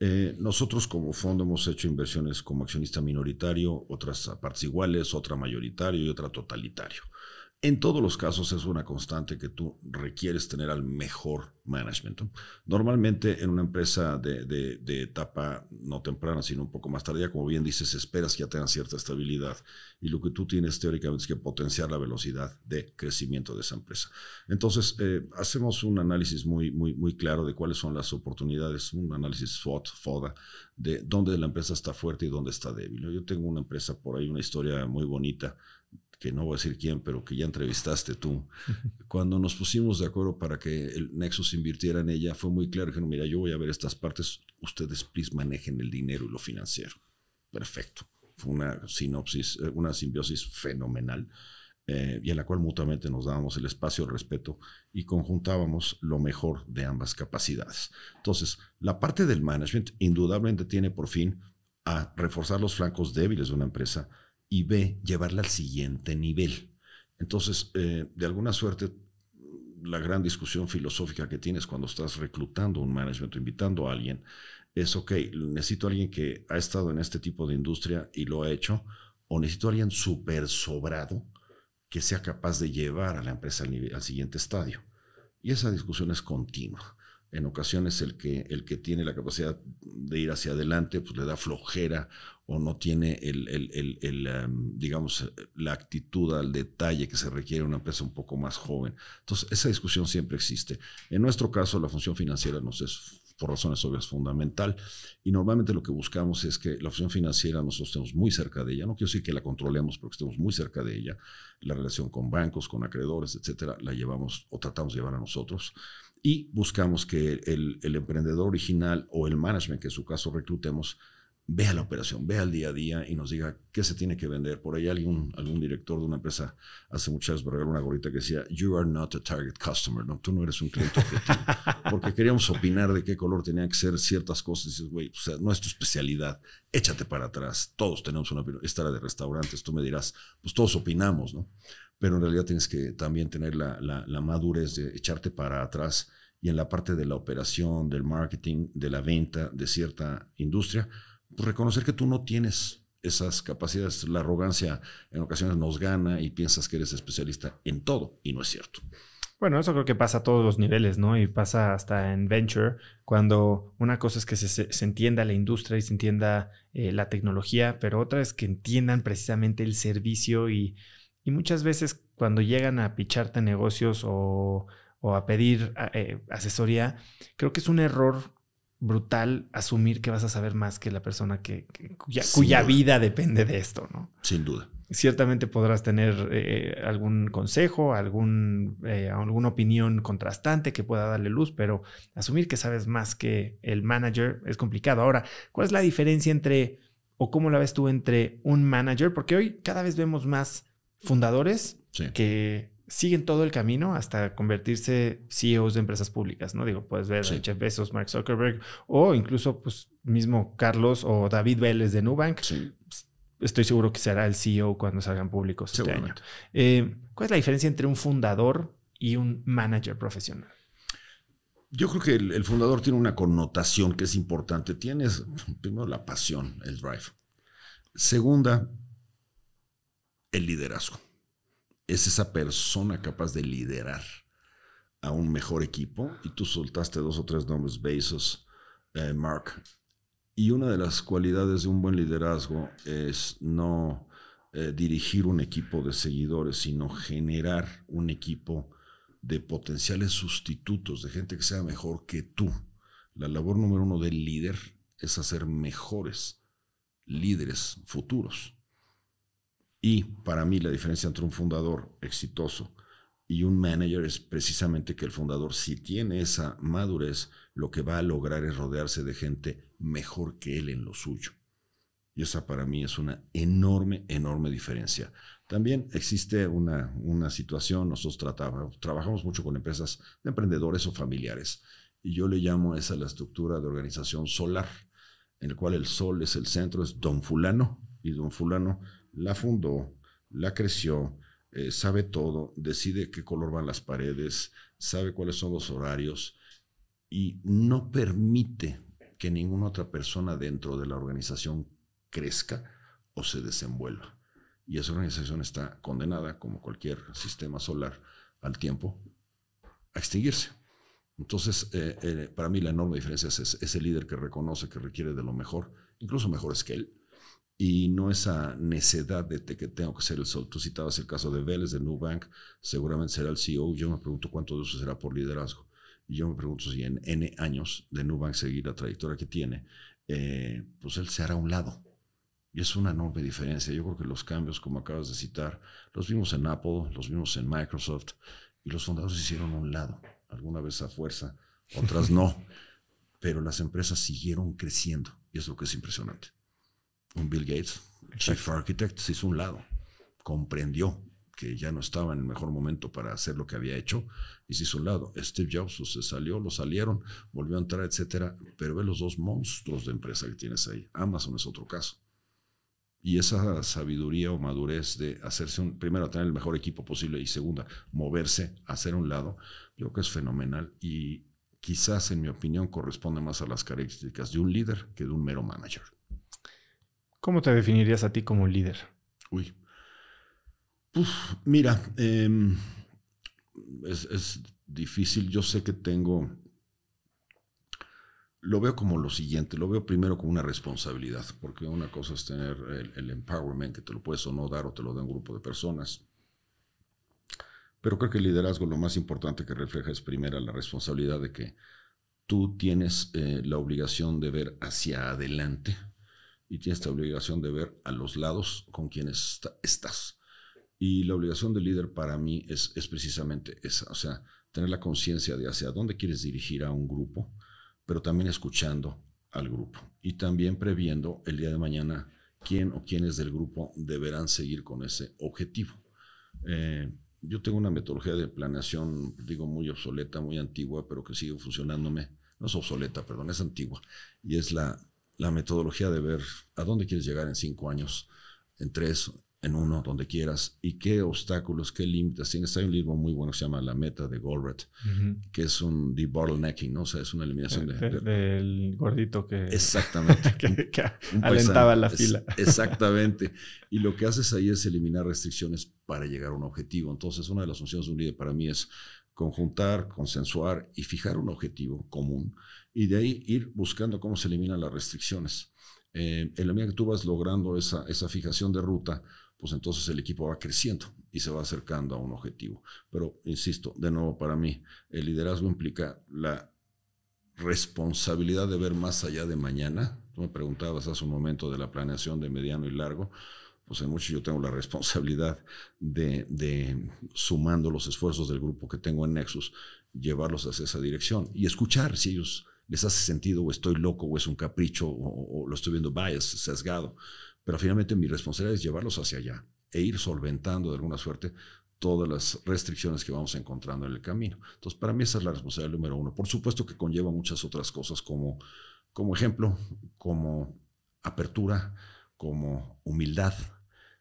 S1: Eh, nosotros como fondo hemos hecho inversiones como accionista minoritario, otras a partes iguales, otra mayoritario y otra totalitario. En todos los casos es una constante que tú requieres tener al mejor management. Normalmente en una empresa de, etapa no temprana, sino un poco más tardía, como bien dices, esperas que ya tenga cierta estabilidad y lo que tú tienes teóricamente es que potenciar la velocidad de crecimiento de esa empresa. Entonces, eh, hacemos un análisis muy, muy, muy claro de cuáles son las oportunidades, un análisis SWOT, FODA, de dónde la empresa está fuerte y dónde está débil. Yo tengo una empresa por ahí, una historia muy bonita que no voy a decir quién, pero que ya entrevistaste tú, cuando nos pusimos de acuerdo para que el Nexus invirtiera en ella, fue muy claro, dijeron, mira, yo voy a ver estas partes, ustedes please manejen el dinero y lo financiero. Perfecto. Fue una sinopsis, eh, una simbiosis fenomenal. Eh, y en la cual mutuamente nos dábamos el espacio, el respeto y conjuntábamos lo mejor de ambas capacidades. Entonces, la parte del management indudablemente tiene por fin a reforzar los flancos débiles de una empresa, y B, llevarla al siguiente nivel. Entonces, eh, de alguna suerte, la gran discusión filosófica que tienes cuando estás reclutando un management o invitando a alguien es, ok, necesito a alguien que ha estado en este tipo de industria y lo ha hecho, o necesito a alguien súper sobrado que sea capaz de llevar a la empresa al siguiente estadio. Y esa discusión es continua en ocasiones el que, el que tiene la capacidad de ir hacia adelante, pues le da flojera o no tiene el, el, el, em, digamos, la actitud al detalle que se requiere una empresa un poco más joven. Entonces, esa discusión siempre existe. En nuestro caso, la función financiera nos es por razones obvias fundamental y normalmente lo que buscamos es que la función financiera nosotros estemos muy cerca de ella, no quiero decir que la controlemos, pero que estemos muy cerca de ella, la relación con bancos, con acreedores, etcétera, la llevamos o tratamos de llevar a nosotros y buscamos que el, emprendedor original o el management que en su caso reclutemos vea la operación, vea el día a día y nos diga qué se tiene que vender. Por ahí algún, director de una empresa hace muchas veces una gorrita que decía, you are not a target customer, ¿no? tú no eres un cliente objetivo. Porque queríamos opinar de qué color tenían que ser ciertas cosas. Y dices, güey, no es tu especialidad, échate para atrás. Todos tenemos una opinión. Esta era de restaurantes, tú me dirás, pues todos opinamos, ¿no? pero en realidad tienes que también tener la, la, madurez de echarte para atrás y en la parte de la operación, del marketing, de la venta de cierta industria, pues reconocer que tú no tienes esas capacidades. La arrogancia en ocasiones nos gana y piensas que eres especialista en todo y no es cierto.
S2: Bueno, eso creo que pasa a todos los niveles, ¿no? Y pasa hasta en venture, cuando una cosa es que se, se entienda la industria y se entienda eh, la tecnología, pero otra es que entiendan precisamente el servicio y y muchas veces cuando llegan a picharte negocios o, a pedir eh, asesoría, creo que es un error brutal asumir que vas a saber más que la persona que, cuya, vida depende de esto, ¿no? Sin duda. Ciertamente podrás tener eh, algún consejo, algún, eh, alguna opinión contrastante que pueda darle luz, pero asumir que sabes más que el manager es complicado. Ahora, ¿cuál es la diferencia entre, o cómo la ves tú entre un manager? Porque hoy cada vez vemos más fundadores que siguen todo el camino hasta convertirse CEOs de empresas públicas, ¿no? Digo, puedes ver a Jeff Bezos, Mark Zuckerberg o incluso pues mismo Carlos o David Vélez de Nubank. Pues, estoy seguro que será el CEO cuando salgan públicos este año. Eh, ¿Cuál es la diferencia entre un fundador y un manager profesional?
S1: Yo creo que el, fundador tiene una connotación que es importante. Tienes, primero, la pasión, el drive. Segunda, el liderazgo. Es esa persona capaz de liderar a un mejor equipo. Y tú soltaste dos o tres nombres, Bezos, eh, Mark. Y una de las cualidades de un buen liderazgo es no eh, dirigir un equipo de seguidores, sino generar un equipo de potenciales sustitutos, de gente que sea mejor que tú. La labor número uno del líder es hacer mejores líderes futuros. Y para mí la diferencia entre un fundador exitoso y un manager es precisamente que el fundador, si tiene esa madurez, lo que va a lograr es rodearse de gente mejor que él en lo suyo. Y esa para mí es una enorme, enorme diferencia. También existe una, una situación, nosotros trabajamos mucho con empresas de emprendedores o familiares, y yo le llamo esa la estructura de organización solar, en la cual el sol es el centro, es don fulano, y don fulano la fundó, la creció, eh, sabe todo, decide qué color van las paredes, sabe cuáles son los horarios y no permite que ninguna otra persona dentro de la organización crezca o se desenvuelva. Y esa organización está condenada, como cualquier sistema solar, al tiempo a extinguirse. Entonces, eh, eh, para mí la enorme diferencia es, ese líder que reconoce que requiere de lo mejor, incluso mejores que él, y no esa necedad de que tengo que ser el sol. Tú citabas el caso de Vélez, de Nubank, seguramente será el CEO. Yo me pregunto cuánto de eso será por liderazgo. Y yo me pregunto si en N años de Nubank seguir la trayectoria que tiene, eh, pues él se hará a un lado. Y es una enorme diferencia. Yo creo que los cambios, como acabas de citar, los vimos en Apple, los vimos en Microsoft, y los fundadores se hicieron a un lado, alguna vez a fuerza, otras no. Pero las empresas siguieron creciendo, y es lo que es impresionante un Bill Gates, Chief Architect, se hizo un lado, comprendió que ya no estaba en el mejor momento para hacer lo que había hecho y se hizo un lado. Steve Jobs se salió, lo salieron, volvió a entrar, etcétera. Pero ve los dos monstruos de empresa que tienes ahí. Amazon es otro caso. Y esa sabiduría o madurez de hacerse un, primero, tener el mejor equipo posible y segunda, moverse, hacer un lado, yo creo que es fenomenal y quizás, en mi opinión, corresponde más a las características de un líder que de un mero manager. ¿Cómo te definirías a ti como líder? Uy. mira, em, es, difícil. Yo sé que tengo. Lo veo como lo siguiente, lo veo primero como una responsabilidad, porque una cosa es tener el, empowerment, que te lo puedes o no dar o te lo da un grupo de personas. Pero creo que el liderazgo lo más importante que refleja es primero la responsabilidad de que tú tienes eh, la obligación de ver hacia adelante, y tienes la obligación de ver a los lados con quienes estás. Y la obligación del líder para mí es, es precisamente esa, o sea, tener la conciencia de hacia dónde quieres dirigir a un grupo, pero también escuchando al grupo y también previendo el día de mañana quién o quiénes del grupo deberán seguir con ese objetivo. Eh, yo tengo una metodología de planeación, digo, muy obsoleta, muy antigua, pero que sigue funcionándome. No es obsoleta, perdón, es antigua. Y es la la metodología de ver a dónde quieres llegar en cinco años, en tres, en uno, donde quieras, y qué obstáculos, qué límites tienes. Hay un libro muy bueno que se llama La Meta de Goldratt, que es un de-bottlenecking, ¿no? o sea, es una eliminación de, eh, del gordito que... Exactamente. que, alentaba la fila. exactamente. y lo que haces ahí es eliminar restricciones para llegar a un objetivo. Entonces, una de las funciones de un líder para mí es conjuntar, consensuar y fijar un objetivo común y de ahí ir buscando cómo se eliminan las restricciones. Eh, en la medida que tú vas logrando esa, esa fijación de ruta, pues entonces el equipo va creciendo y se va acercando a un objetivo. Pero, insisto, de nuevo para mí, el liderazgo implica la responsabilidad de ver más allá de mañana. Tú me preguntabas hace un momento de la planeación de mediano y largo. Pues en mucho yo tengo la responsabilidad de, de, sumando los esfuerzos del grupo que tengo en Nexus, llevarlos hacia esa dirección y escuchar si ellos les hace sentido o estoy loco o es un capricho o, lo estoy viendo bias, sesgado. Pero finalmente mi responsabilidad es llevarlos hacia allá e ir solventando de alguna suerte todas las restricciones que vamos encontrando en el camino. Entonces, para mí esa es la responsabilidad número uno. Por supuesto que conlleva muchas otras cosas como, como ejemplo, como apertura, como humildad.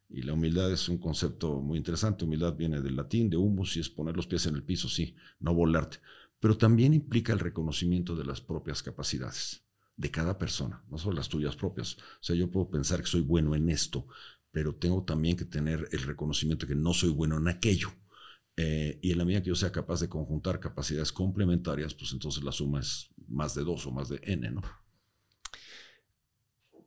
S1: Y la humildad es un concepto muy interesante. Humildad viene del latín, de humus, y es poner los pies en el piso, sí, no volarte pero también implica el reconocimiento de las propias capacidades de cada persona, no solo las tuyas propias. O sea, yo puedo pensar que soy bueno en esto, pero tengo también que tener el reconocimiento de que no soy bueno en aquello. Eh, y en la medida que yo sea capaz de conjuntar capacidades complementarias, pues entonces la suma es más de dos o más de n, ¿no?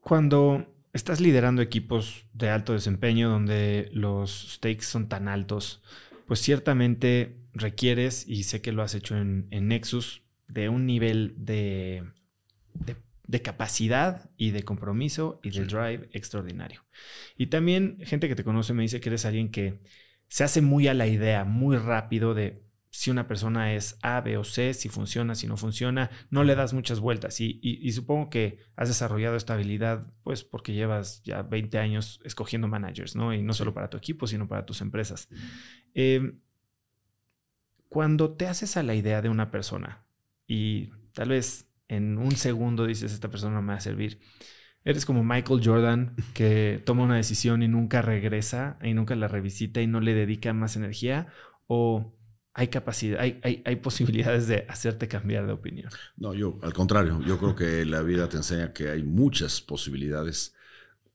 S1: Cuando estás liderando equipos
S2: de alto desempeño donde los stakes son tan altos, pues ciertamente requieres, y sé que lo has hecho en, Nexus, de un nivel de, de, capacidad y de compromiso y de drive extraordinario. Y también gente que te conoce me dice que eres alguien que se hace muy a la idea, muy rápido de si una persona es A, B o C, si funciona, si no funciona, no le das muchas vueltas. Y, y supongo que has desarrollado esta habilidad, pues porque llevas ya 20 años escogiendo managers, ¿no? Y no solo para tu equipo, sino para tus empresas. Eh, cuando te haces a la idea de una persona y tal vez en un segundo dices, esta persona me va a servir, eres como Michael Jordan que toma una decisión y nunca regresa y nunca la revisita y no le dedica más energía o hay capacidad, hay, hay, posibilidades de hacerte cambiar de opinión.
S1: No, yo, al contrario, yo creo que la vida te enseña que hay muchas posibilidades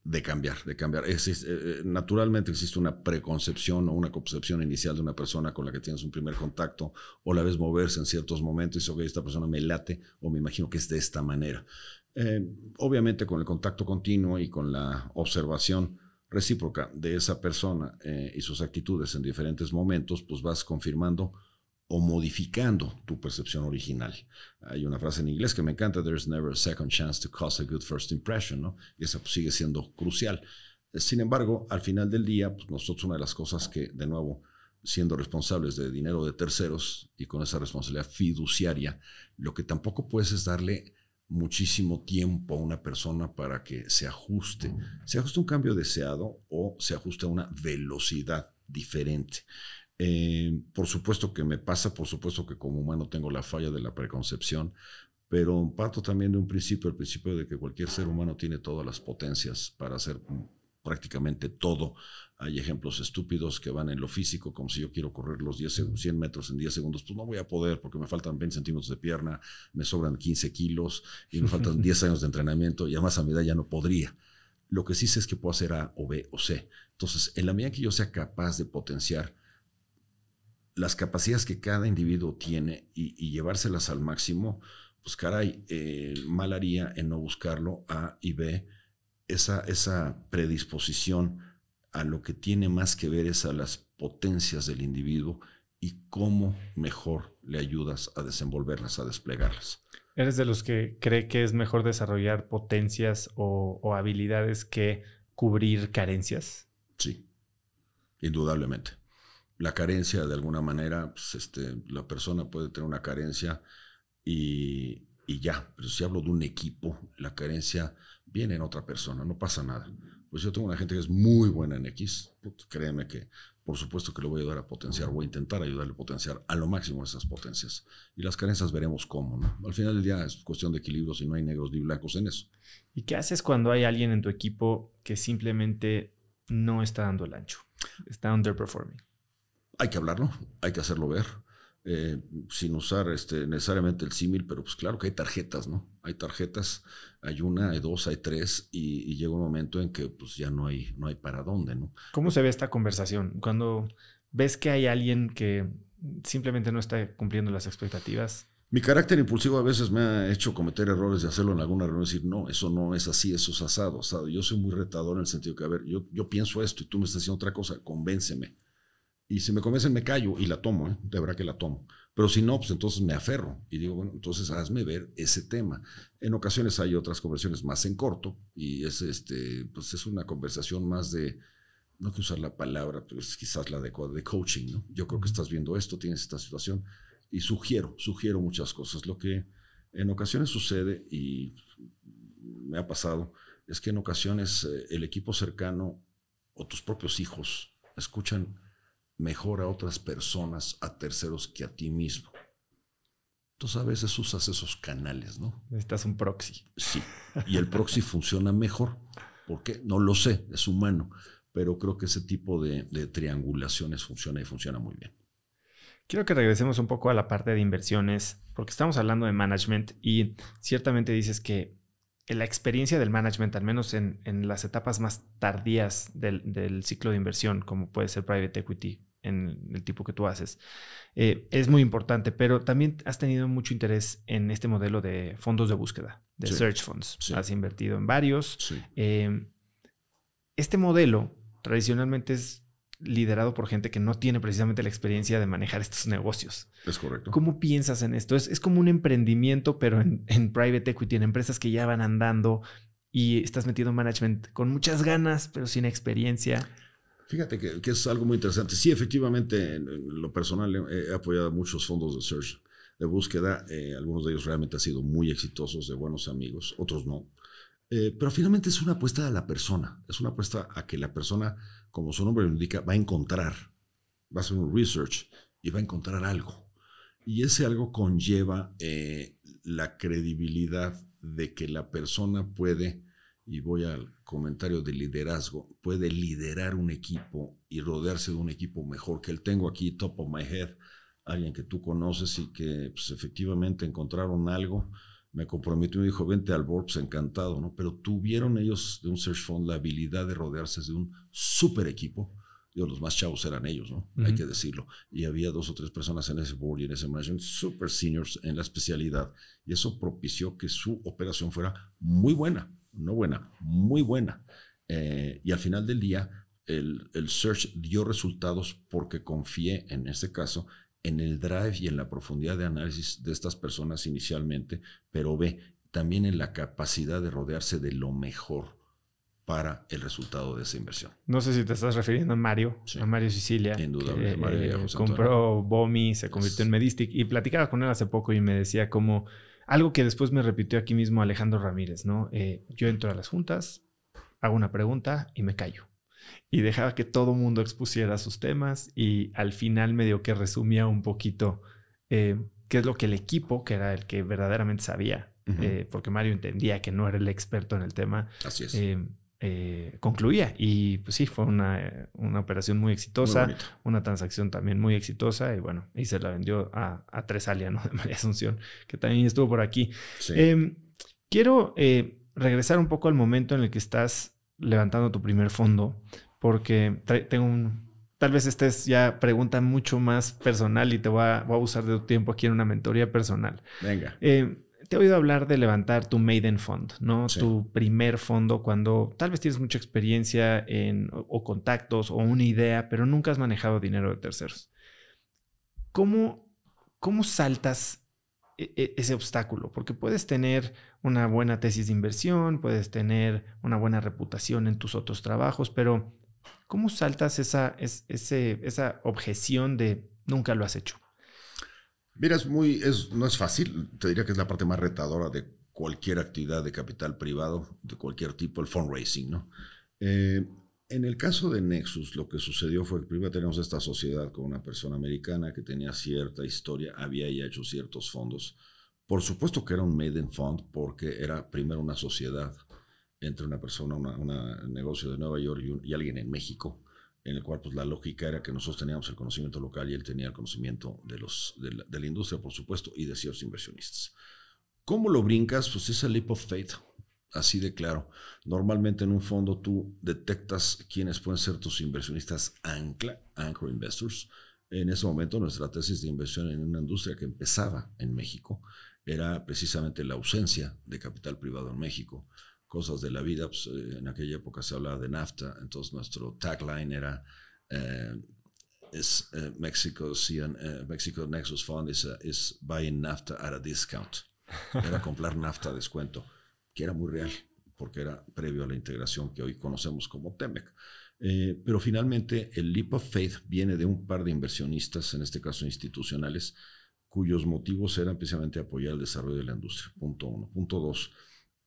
S1: de cambiar, de cambiar. Eh, eh, naturalmente existe una preconcepción o una concepción inicial de una persona con la que tienes un primer contacto o la ves moverse en ciertos momentos y dices, ok, esta persona me late o me imagino que es de esta manera. Eh, obviamente con el contacto continuo y con la observación recíproca de esa persona y sus actitudes en diferentes momentos, pues vas confirmando o modificando tu percepción original. Hay una frase en inglés que me encanta, there's never a second chance to cause a good first impression, ¿no? Y esa pues, sigue siendo crucial. Eh, sin embargo, al final del día, pues, nosotros una de las cosas que, de nuevo, siendo responsables de dinero de terceros y con esa responsabilidad fiduciaria, lo que tampoco puedes es darle muchísimo tiempo a una persona para que se ajuste, se ajuste un cambio deseado o se ajuste a una velocidad diferente. Eh, por supuesto que me pasa, por supuesto que como humano tengo la falla de la preconcepción, pero parto también de un principio, el principio de que cualquier ser humano tiene todas las potencias para hacer prácticamente todo. Hay ejemplos estúpidos que van en lo físico, como si yo quiero correr los 100 metros en 10 segundos, pues no voy a poder porque me faltan 20 centímetros de pierna, me sobran 15 kilos y me faltan 10 años de entrenamiento y además a mi edad ya no podría. Lo que sí sé es que puedo hacer A o B o C. Entonces, en la medida que yo sea capaz de potenciar las capacidades que cada individuo tiene y, llevárselas al máximo, pues caray, eh, mal haría en no buscarlo A y B, esa, esa predisposición a lo que tiene más que ver es a las potencias del individuo y cómo mejor le ayudas a desenvolverlas, a desplegarlas.
S2: ¿Eres de los que cree que es mejor desarrollar potencias o habilidades que cubrir
S1: carencias? Sí, indudablemente la carencia de alguna manera, pues, este, la persona puede tener una carencia y, ya, pero si hablo de un equipo, la carencia viene en otra persona, no pasa nada. Pues yo tengo una gente que es muy buena en X, créeme que por supuesto que lo voy a ayudar a potenciar, voy a intentar ayudarle a potenciar a lo máximo esas potencias. Y las carencias veremos cómo, Al final del día es cuestión de equilibrio, si no hay negros ni blancos en eso. ¿Y qué haces cuando hay alguien en tu equipo que simplemente
S2: no está dando el ancho? Está
S1: underperforming hay que hablarlo, hay que hacerlo ver. Eh, sin usar este, necesariamente el símil, pero pues claro que hay tarjetas, ¿no? Hay tarjetas, hay una, hay dos, hay tres, y, llega un momento en que pues ya no hay, no hay para dónde, ¿no?
S2: ¿Cómo se ve esta conversación? Cuando ves que hay alguien que simplemente no está cumpliendo las expectativas.
S1: Mi carácter impulsivo a veces me ha hecho cometer errores de hacerlo en alguna reunión, decir, no, eso no es así, eso es asado, Yo soy muy retador en el sentido que, a ver, yo, yo pienso esto y tú me estás haciendo otra cosa, convénceme y si me convencen me callo y la tomo, ¿eh? de verdad que la tomo. Pero si no, pues entonces me aferro y digo, bueno, entonces hazme ver ese tema. En ocasiones hay otras conversaciones más en corto y es, este, pues es una conversación más de, no que usar la palabra, pero es quizás la adecuada de coaching, ¿no? Yo creo que estás viendo esto, tienes esta situación y sugiero, sugiero muchas cosas. Lo que en ocasiones sucede y me ha pasado es que en ocasiones eh, el equipo cercano o tus propios hijos escuchan mejor a otras personas, a terceros que a ti mismo. Entonces a veces usas esos canales, ¿no? Necesitas un proxy. Sí, y el proxy funciona mejor. porque No lo sé, es humano, pero creo que ese tipo de, triangulaciones funciona y funciona muy bien.
S2: Quiero que regresemos un poco a la parte de inversiones, porque estamos hablando de management y ciertamente dices que la experiencia del management, al menos en, las etapas más tardías del, ciclo de inversión, como puede ser private equity, en el tipo que tú haces. Eh, es muy importante, pero también has tenido mucho interés en este modelo de fondos de búsqueda, de search funds. Has invertido en varios. Eh, este modelo tradicionalmente es liderado por gente que no tiene precisamente la experiencia de manejar estos negocios. Es correcto. ¿Cómo piensas en esto? Es, como un emprendimiento, pero en, private equity, en empresas que ya van andando y estás metido en management con muchas ganas, pero sin
S1: experiencia. Fíjate que, es algo muy interesante. Sí, efectivamente, en, lo personal eh, he, apoyado muchos fondos de search, de búsqueda. Eh, algunos de ellos realmente han sido muy exitosos, de buenos amigos, otros no. Eh, pero finalmente es una apuesta a la persona. Es una apuesta a que la persona, como su nombre lo indica, va a encontrar, va a hacer un research y va a encontrar algo. Y ese algo conlleva la credibilidad de que la persona puede y voy al comentario de liderazgo, puede liderar un equipo y rodearse de un equipo mejor que el Tengo aquí, top of my head, alguien que tú conoces y que pues, efectivamente encontraron algo. Me comprometió y me dijo, vente al board, encantado, ¿no? Pero tuvieron ellos de un search fund la habilidad de rodearse de un super equipo. Digo, los más chavos eran ellos, ¿no? Hay que decirlo. Y había dos o tres personas en ese board y en ese management super seniors en la especialidad. Y eso propició que su operación fuera muy buena no buena, muy buena. Eh, y al final del día, el, search dio resultados porque confié, en este caso, en el drive y en la profundidad de análisis de estas personas inicialmente, pero ve también en la capacidad de rodearse de lo mejor para el resultado de esa inversión.
S2: No sé si te estás refiriendo a Mario, a Mario Sicilia. Indudable, Mario eh, Compró Bomi, se convirtió en Medistic y platicaba con él hace poco y me decía cómo algo que después me repitió aquí mismo Alejandro Ramírez, ¿no? Eh, yo entro a las juntas, hago una pregunta y me callo. Y dejaba que todo mundo expusiera sus temas y al final me dio que resumía un poquito eh, qué es lo que el equipo, que era el que verdaderamente sabía, eh, porque Mario entendía que no era el experto en el tema, Así es. Eh, concluía. Y pues sí, fue una, eh, una operación muy exitosa, una transacción también muy exitosa y bueno, y se la vendió a, tresalia no de María Asunción, que también estuvo por aquí. Em, quiero eh, regresar un poco al momento en el que estás levantando tu primer fondo, porque tengo un... Tal vez estés ya pregunta mucho más personal y te voy a, voy a usar de tu tiempo aquí en una mentoría personal. Venga. Em, te he oído hablar de levantar tu maiden fund, ¿no? Tu primer fondo cuando tal vez tienes mucha experiencia en, o, contactos o una idea, pero nunca has manejado dinero de terceros. ¿Cómo, cómo saltas e, e, ese obstáculo? Porque puedes tener una buena tesis de inversión, puedes tener una buena reputación en tus otros trabajos, pero ¿cómo saltas esa, esa objeción de nunca lo has hecho?
S1: Mira, muy, es, no es fácil. Te diría que es la parte más retadora de cualquier actividad de capital privado, de cualquier tipo, el fundraising, ¿no? Eh, en el caso de Nexus, lo que sucedió fue que primero tenemos esta sociedad con una persona americana que tenía cierta historia, había ya hecho ciertos fondos. Por supuesto que era un maiden fund porque era primero una sociedad entre una persona, un negocio de Nueva York y alguien en México en el cual pues, la lógica era que nosotros teníamos el conocimiento local y él tenía el conocimiento de, los, de, la, industria, por supuesto, y de ciertos inversionistas. ¿Cómo lo brincas? Pues es el leap of faith, así de claro. Normalmente en un fondo tú detectas quiénes pueden ser tus inversionistas ancla, anchor investors. En ese momento nuestra tesis de inversión en una industria que empezaba en México era precisamente la ausencia de capital privado en México cosas de la vida, pues, eh, en aquella época se hablaba de NAFTA, entonces nuestro tagline era eh, eh Mexico, eh, Mexico Nexus Fund is, buying NAFTA at a discount. Era comprar NAFTA a descuento, que era muy real, porque era previo a la integración que hoy conocemos como TEMEC. pero finalmente el leap of faith viene de un par de inversionistas, en este caso institucionales, cuyos motivos eran precisamente apoyar el desarrollo de la industria. Punto uno. Punto dos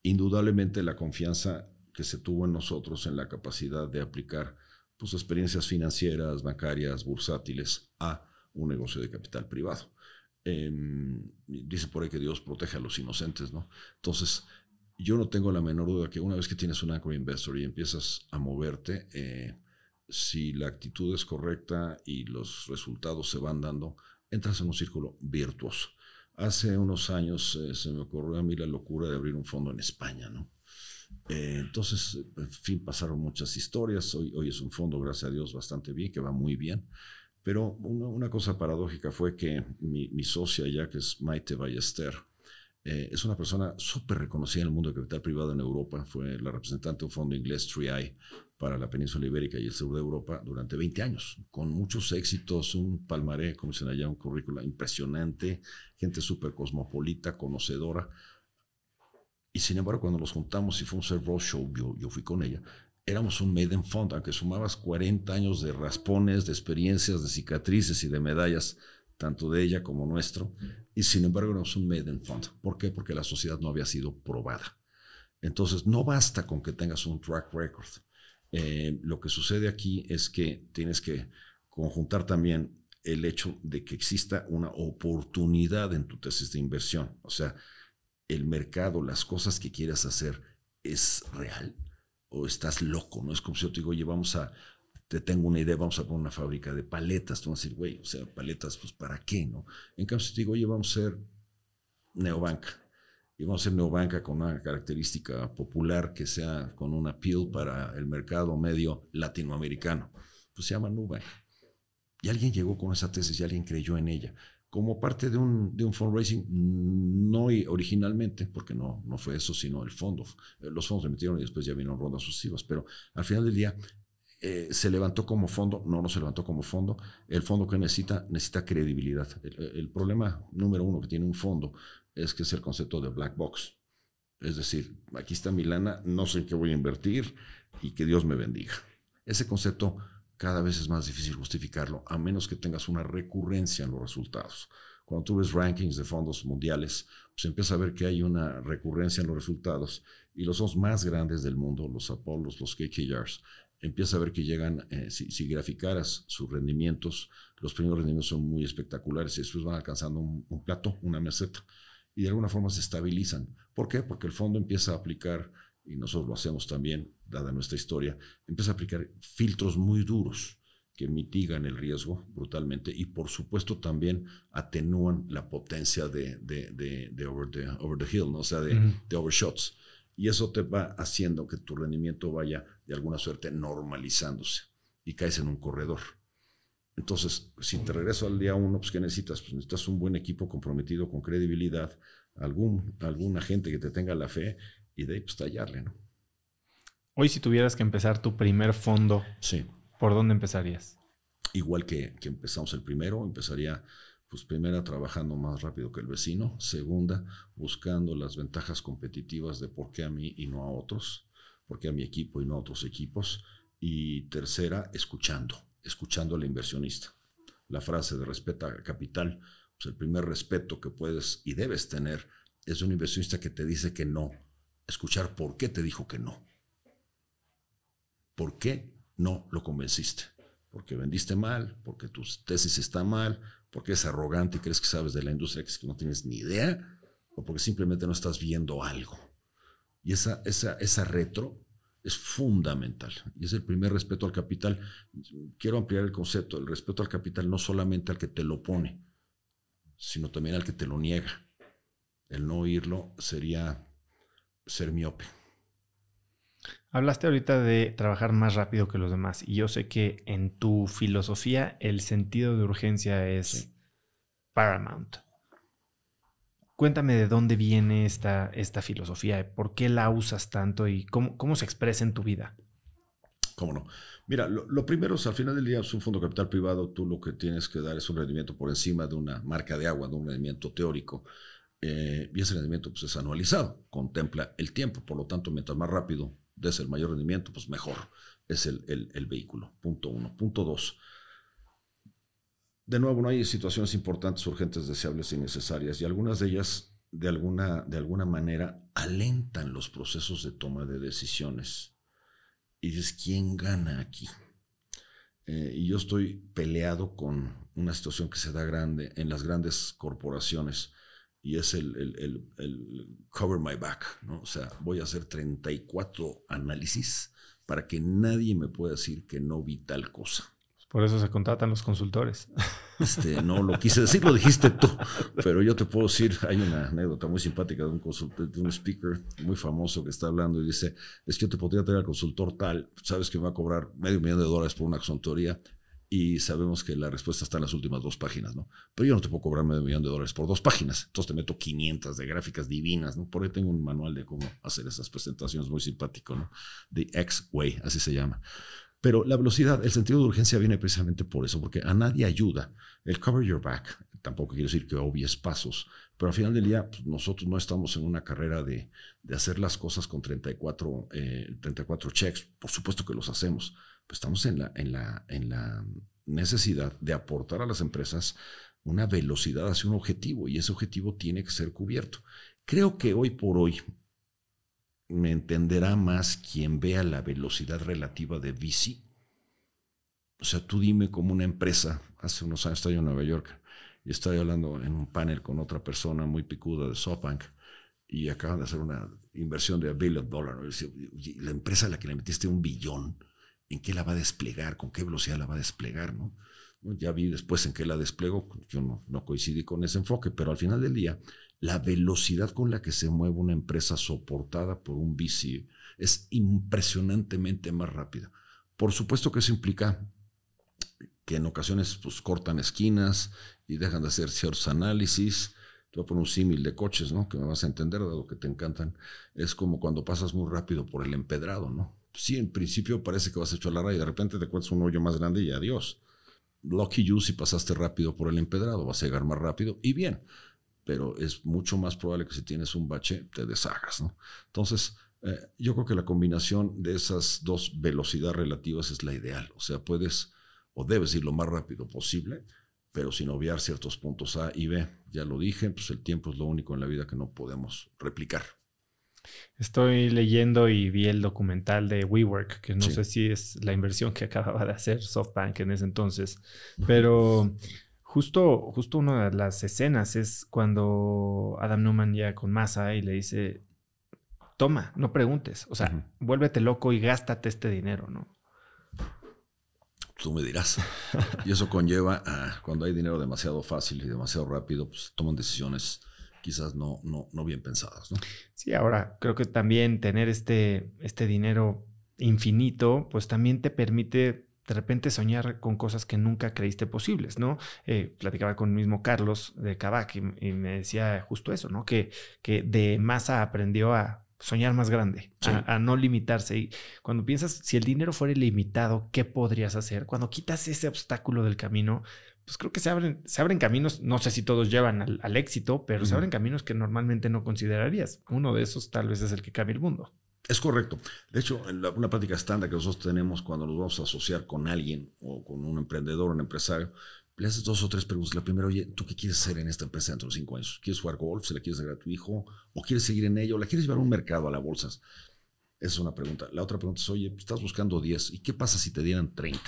S1: indudablemente la confianza que se tuvo en nosotros en la capacidad de aplicar pues, experiencias financieras, bancarias, bursátiles a un negocio de capital privado. Em, dice por ahí que Dios protege a los inocentes, ¿no? Entonces, yo no tengo la menor duda que una vez que tienes un anchor investor y empiezas a moverte, eh, si la actitud es correcta y los resultados se van dando, entras en un círculo virtuoso. Hace unos años eh, se me ocurrió a mí la locura de abrir un fondo en España, ¿no? Eh, entonces, en fin, pasaron muchas historias. Hoy, es un fondo, gracias a Dios, bastante bien, que va muy bien. Pero una, cosa paradójica fue que mi, mi, socia ya, que es Maite Ballester, eh, es una persona súper reconocida en el mundo de capital privado en Europa. Fue la representante de un fondo inglés, 3 para la península ibérica y el sur de Europa durante 20 años, con muchos éxitos, un palmaré, como dicen llama, un currículum impresionante, gente súper cosmopolita, conocedora. Y sin embargo, cuando nos juntamos y fuimos a hacer roadshow, yo, fui con ella, éramos un maiden fund, aunque sumabas 40 años de raspones, de experiencias, de cicatrices y de medallas tanto de ella como nuestro, y sin embargo no es un in fund. ¿Por qué? Porque la sociedad no había sido probada. Entonces, no basta con que tengas un track record. Eh, lo que sucede aquí es que tienes que conjuntar también el hecho de que exista una oportunidad en tu tesis de inversión. O sea, el mercado, las cosas que quieras hacer, es real o estás loco. No es como si yo te digo, oye, vamos a te tengo una idea, vamos a poner una fábrica de paletas, tú vas a decir, güey, o sea, paletas, pues para qué, ¿no? En cambio, si te digo, oye, vamos a ser neobanca, y vamos a ser neobanca con una característica popular que sea con un appeal para el mercado medio latinoamericano, pues se llama Nubank. Y alguien llegó con esa tesis y alguien creyó en ella como parte de un, de un fundraising, no originalmente, porque no, no fue eso, sino el fondo. Eh, los fondos metieron y después ya vinieron rondas sucesivas, pero al final del día eh, se levantó como fondo, no, no se levantó como fondo. El fondo que necesita, necesita credibilidad. El, problema número uno que tiene un fondo es que es el concepto de black box. Es decir, aquí está Milana no sé qué voy a invertir y que Dios me bendiga. Ese concepto cada vez es más difícil justificarlo, a menos que tengas una recurrencia en los resultados. Cuando tú ves rankings de fondos mundiales, se pues empieza a ver que hay una recurrencia en los resultados y los dos más grandes del mundo, los Apollos, los KKRs, Empieza a ver que llegan, eh, si, graficaras sus rendimientos, los primeros rendimientos son muy espectaculares y después van alcanzando un, plato, una meseta, y de alguna forma se estabilizan. ¿Por qué? Porque el fondo empieza a aplicar, y nosotros lo hacemos también, dada nuestra historia, empieza a aplicar filtros muy duros que mitigan el riesgo brutalmente y por supuesto también atenúan la potencia de, over, the, hill, ¿no? o sea, de, overshots y eso te va haciendo que tu rendimiento vaya de alguna suerte normalizándose y caes en un corredor. Entonces, si te regreso al día uno, pues ¿qué necesitas? Pues necesitas un buen equipo comprometido con credibilidad, algún, alguna gente que te tenga la fe y de ahí pues tallarle, ¿no?
S2: Hoy si tuvieras que empezar tu primer fondo,
S1: sí. ¿por dónde empezarías? Igual que, que empezamos el primero, empezaría pues primera trabajando más rápido que el vecino, segunda buscando las ventajas competitivas de por qué a mí y no a otros, por qué a mi equipo y no a otros equipos, y tercera escuchando, escuchando al inversionista. La frase de respeto respeta capital, pues el primer respeto que puedes y debes tener es un inversionista que te dice que no, escuchar por qué te dijo que no. ¿Por qué no lo convenciste? Porque vendiste mal, porque tu tesis está mal, porque es arrogante y crees que sabes de la industria que no tienes ni idea, o porque simplemente no estás viendo algo. Y esa, esa, esa retro es fundamental. Y es el primer respeto al capital. Quiero ampliar el concepto. El respeto al capital no solamente al que te lo pone, sino también al que te lo niega. El no oírlo sería
S2: ser miope. Hablaste ahorita de trabajar más rápido que los demás y yo sé que en tu filosofía el sentido de urgencia es paramount. Cuéntame de dónde viene esta, esta filosofía, por qué la usas tanto y cómo, cómo se expresa en tu vida.
S1: ¿Cómo no? Mira, lo, primero es, al final del día, es pues, un fondo capital privado, tú lo que tienes que dar es un rendimiento por encima de una marca de agua, de un rendimiento teórico. Eh, y ese rendimiento pues, es anualizado, contempla el tiempo, por lo tanto, mientras más rápido es el mayor rendimiento, pues mejor es el, vehículo. Punto uno. Punto dos. De nuevo, no hay situaciones importantes, urgentes, deseables y necesarias, y algunas de ellas, de alguna, de alguna manera, alentan los procesos de toma de decisiones. Y es quién gana aquí. Eh, y yo estoy peleado con una situación que se da grande en las grandes corporaciones, y es el, el, el, cover my back, ¿no? O sea, voy a hacer 34 análisis para que nadie me pueda decir que no vi tal cosa.
S2: Por eso se contratan los consultores. Este, no lo quise decir, lo
S1: dijiste tú, pero yo te puedo decir, hay una anécdota muy simpática de un, de un speaker muy famoso que está hablando y dice, es que yo te podría traer al consultor tal, sabes que me va a cobrar medio millón de dólares por una consultoría, y sabemos que la respuesta está en las últimas dos páginas, ¿no? Pero yo no te puedo cobrar medio millón de dólares por dos páginas, entonces te meto 500 de gráficas divinas, ¿no? Por ahí tengo un manual de cómo hacer esas presentaciones muy simpático, ¿no? The X Way, así se llama. Pero la velocidad, el sentido de urgencia viene precisamente por eso, porque a nadie ayuda. El cover your back, tampoco quiero decir que obvies pasos, pero al final del día pues, nosotros no estamos en una carrera de, de hacer las cosas con 34, eh, 34 checks. Por supuesto que los hacemos, estamos en la, en la, en la necesidad de aportar a las empresas una velocidad hacia un objetivo y ese objetivo tiene que ser cubierto. Creo que hoy por hoy me entenderá más quien vea la velocidad relativa de bici. O sea, tú dime como una empresa, hace unos años estaba en Nueva York y estaba hablando en un panel con otra persona muy picuda de SoftBank y acaban de hacer una inversión de a billion dólares. la empresa a la que le metiste un billón en qué la va a desplegar, con qué velocidad la va a desplegar, ¿no? Ya vi después en qué la desplegó, yo no, coincidí con ese enfoque, pero al final del día, la velocidad con la que se mueve una empresa soportada por un bici es impresionantemente más rápida. Por supuesto que eso implica que en ocasiones pues, cortan esquinas y dejan de hacer ciertos análisis. Te voy a poner un símil de coches, ¿no? Que me vas a entender, dado que te encantan. Es como cuando pasas muy rápido por el empedrado, ¿no? sí, en principio parece que vas a raya y de repente te cuentas un hoyo más grande y adiós. Lucky you si pasaste rápido por el empedrado, vas a llegar más rápido y bien, pero es mucho más probable que si tienes un bache te deshagas, Entonces, eh, yo creo que la combinación de esas dos velocidades relativas es la ideal, o sea, puedes o debes ir lo más rápido posible, pero sin obviar ciertos puntos A y B. Ya lo dije, pues el tiempo es lo único en la vida que no podemos replicar.
S2: Estoy leyendo y vi el documental de WeWork, que no sé si es la inversión que acababa de hacer SoftBank en ese entonces, pero justo, justo una de las escenas es cuando Adam Newman llega con masa y le dice, toma, no preguntes, o sea, vuélvete loco y gástate este dinero, ¿no?
S1: Tú me dirás. y eso conlleva a cuando hay dinero demasiado fácil y demasiado rápido, pues toman decisiones quizás no, no, no bien pensadas. ¿no?
S2: Sí, ahora creo que también tener este, este dinero infinito, pues también te permite de repente soñar con cosas que nunca creíste posibles, ¿no? Eh, platicaba con el mismo Carlos de Cabac y, me decía justo eso, ¿no? Que, que de masa aprendió a soñar más grande, a, a, no limitarse. Y cuando piensas, si el dinero fuera ilimitado, ¿qué podrías hacer? Cuando quitas ese obstáculo del camino, pues creo que se abren, se abren caminos, no sé si todos llevan al, éxito, pero se abren caminos que normalmente no considerarías. Uno de esos tal vez es el que
S1: cambia el mundo. Es correcto. De hecho, en una práctica estándar que nosotros tenemos cuando nos vamos a asociar con alguien o con un emprendedor, un empresario, le haces dos o tres preguntas. La primera, oye, ¿tú qué quieres hacer en esta empresa dentro de cinco años? ¿Quieres jugar golf? ¿Se la quieres dar a tu hijo? ¿O quieres seguir en ello? ¿La quieres llevar a un mercado, a las bolsas? Esa es una pregunta. La otra pregunta es, oye, pues, estás buscando 10. ¿Y qué pasa si te dieran 30?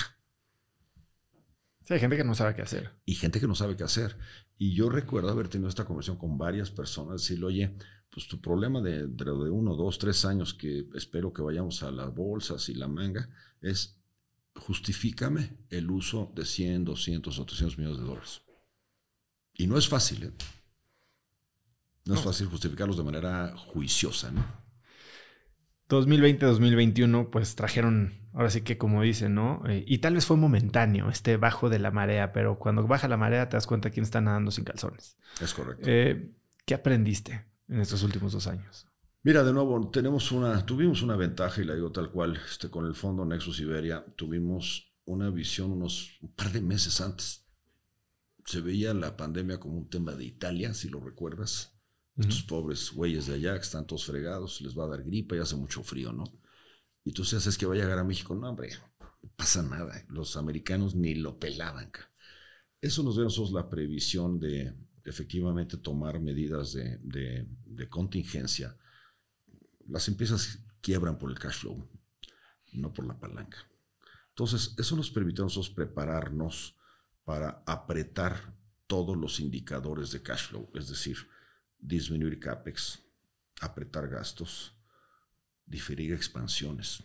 S1: Sí, hay gente que no sabe qué hacer. Y gente que no sabe qué hacer. Y yo recuerdo haber tenido esta conversación con varias personas, decirle, oye, pues tu problema de, de, uno, dos, tres años que espero que vayamos a las bolsas y la manga es justifícame el uso de 100, 200 o 300 millones de dólares. Y no es fácil, ¿eh? No, es fácil justificarlos de manera juiciosa, ¿no?
S2: 2020-2021 pues trajeron Ahora sí que como dicen, ¿no? Eh, y tal vez fue momentáneo este bajo de la marea, pero cuando baja la marea te das cuenta quién está nadando sin calzones. Es correcto. Eh, ¿Qué aprendiste en estos últimos dos años?
S1: Mira, de nuevo, tenemos una, tuvimos una ventaja, y la digo tal cual, este, con el fondo Nexus Iberia, tuvimos una visión unos un par de meses antes. Se veía la pandemia como un tema de Italia, si lo recuerdas. Estos pobres güeyes de allá que están todos fregados, les va a dar gripa y hace mucho frío, ¿no? y tú se haces que va a llegar a México. No, hombre, pasa nada. Los americanos ni lo pelaban. Eso nos dio nosotros la previsión de efectivamente tomar medidas de, de contingencia. Las empresas quiebran por el cash flow, no por la palanca. Entonces, eso nos permitió a nosotros prepararnos para apretar todos los indicadores de cash flow, es decir, disminuir CAPEX, apretar gastos, diferir expansiones,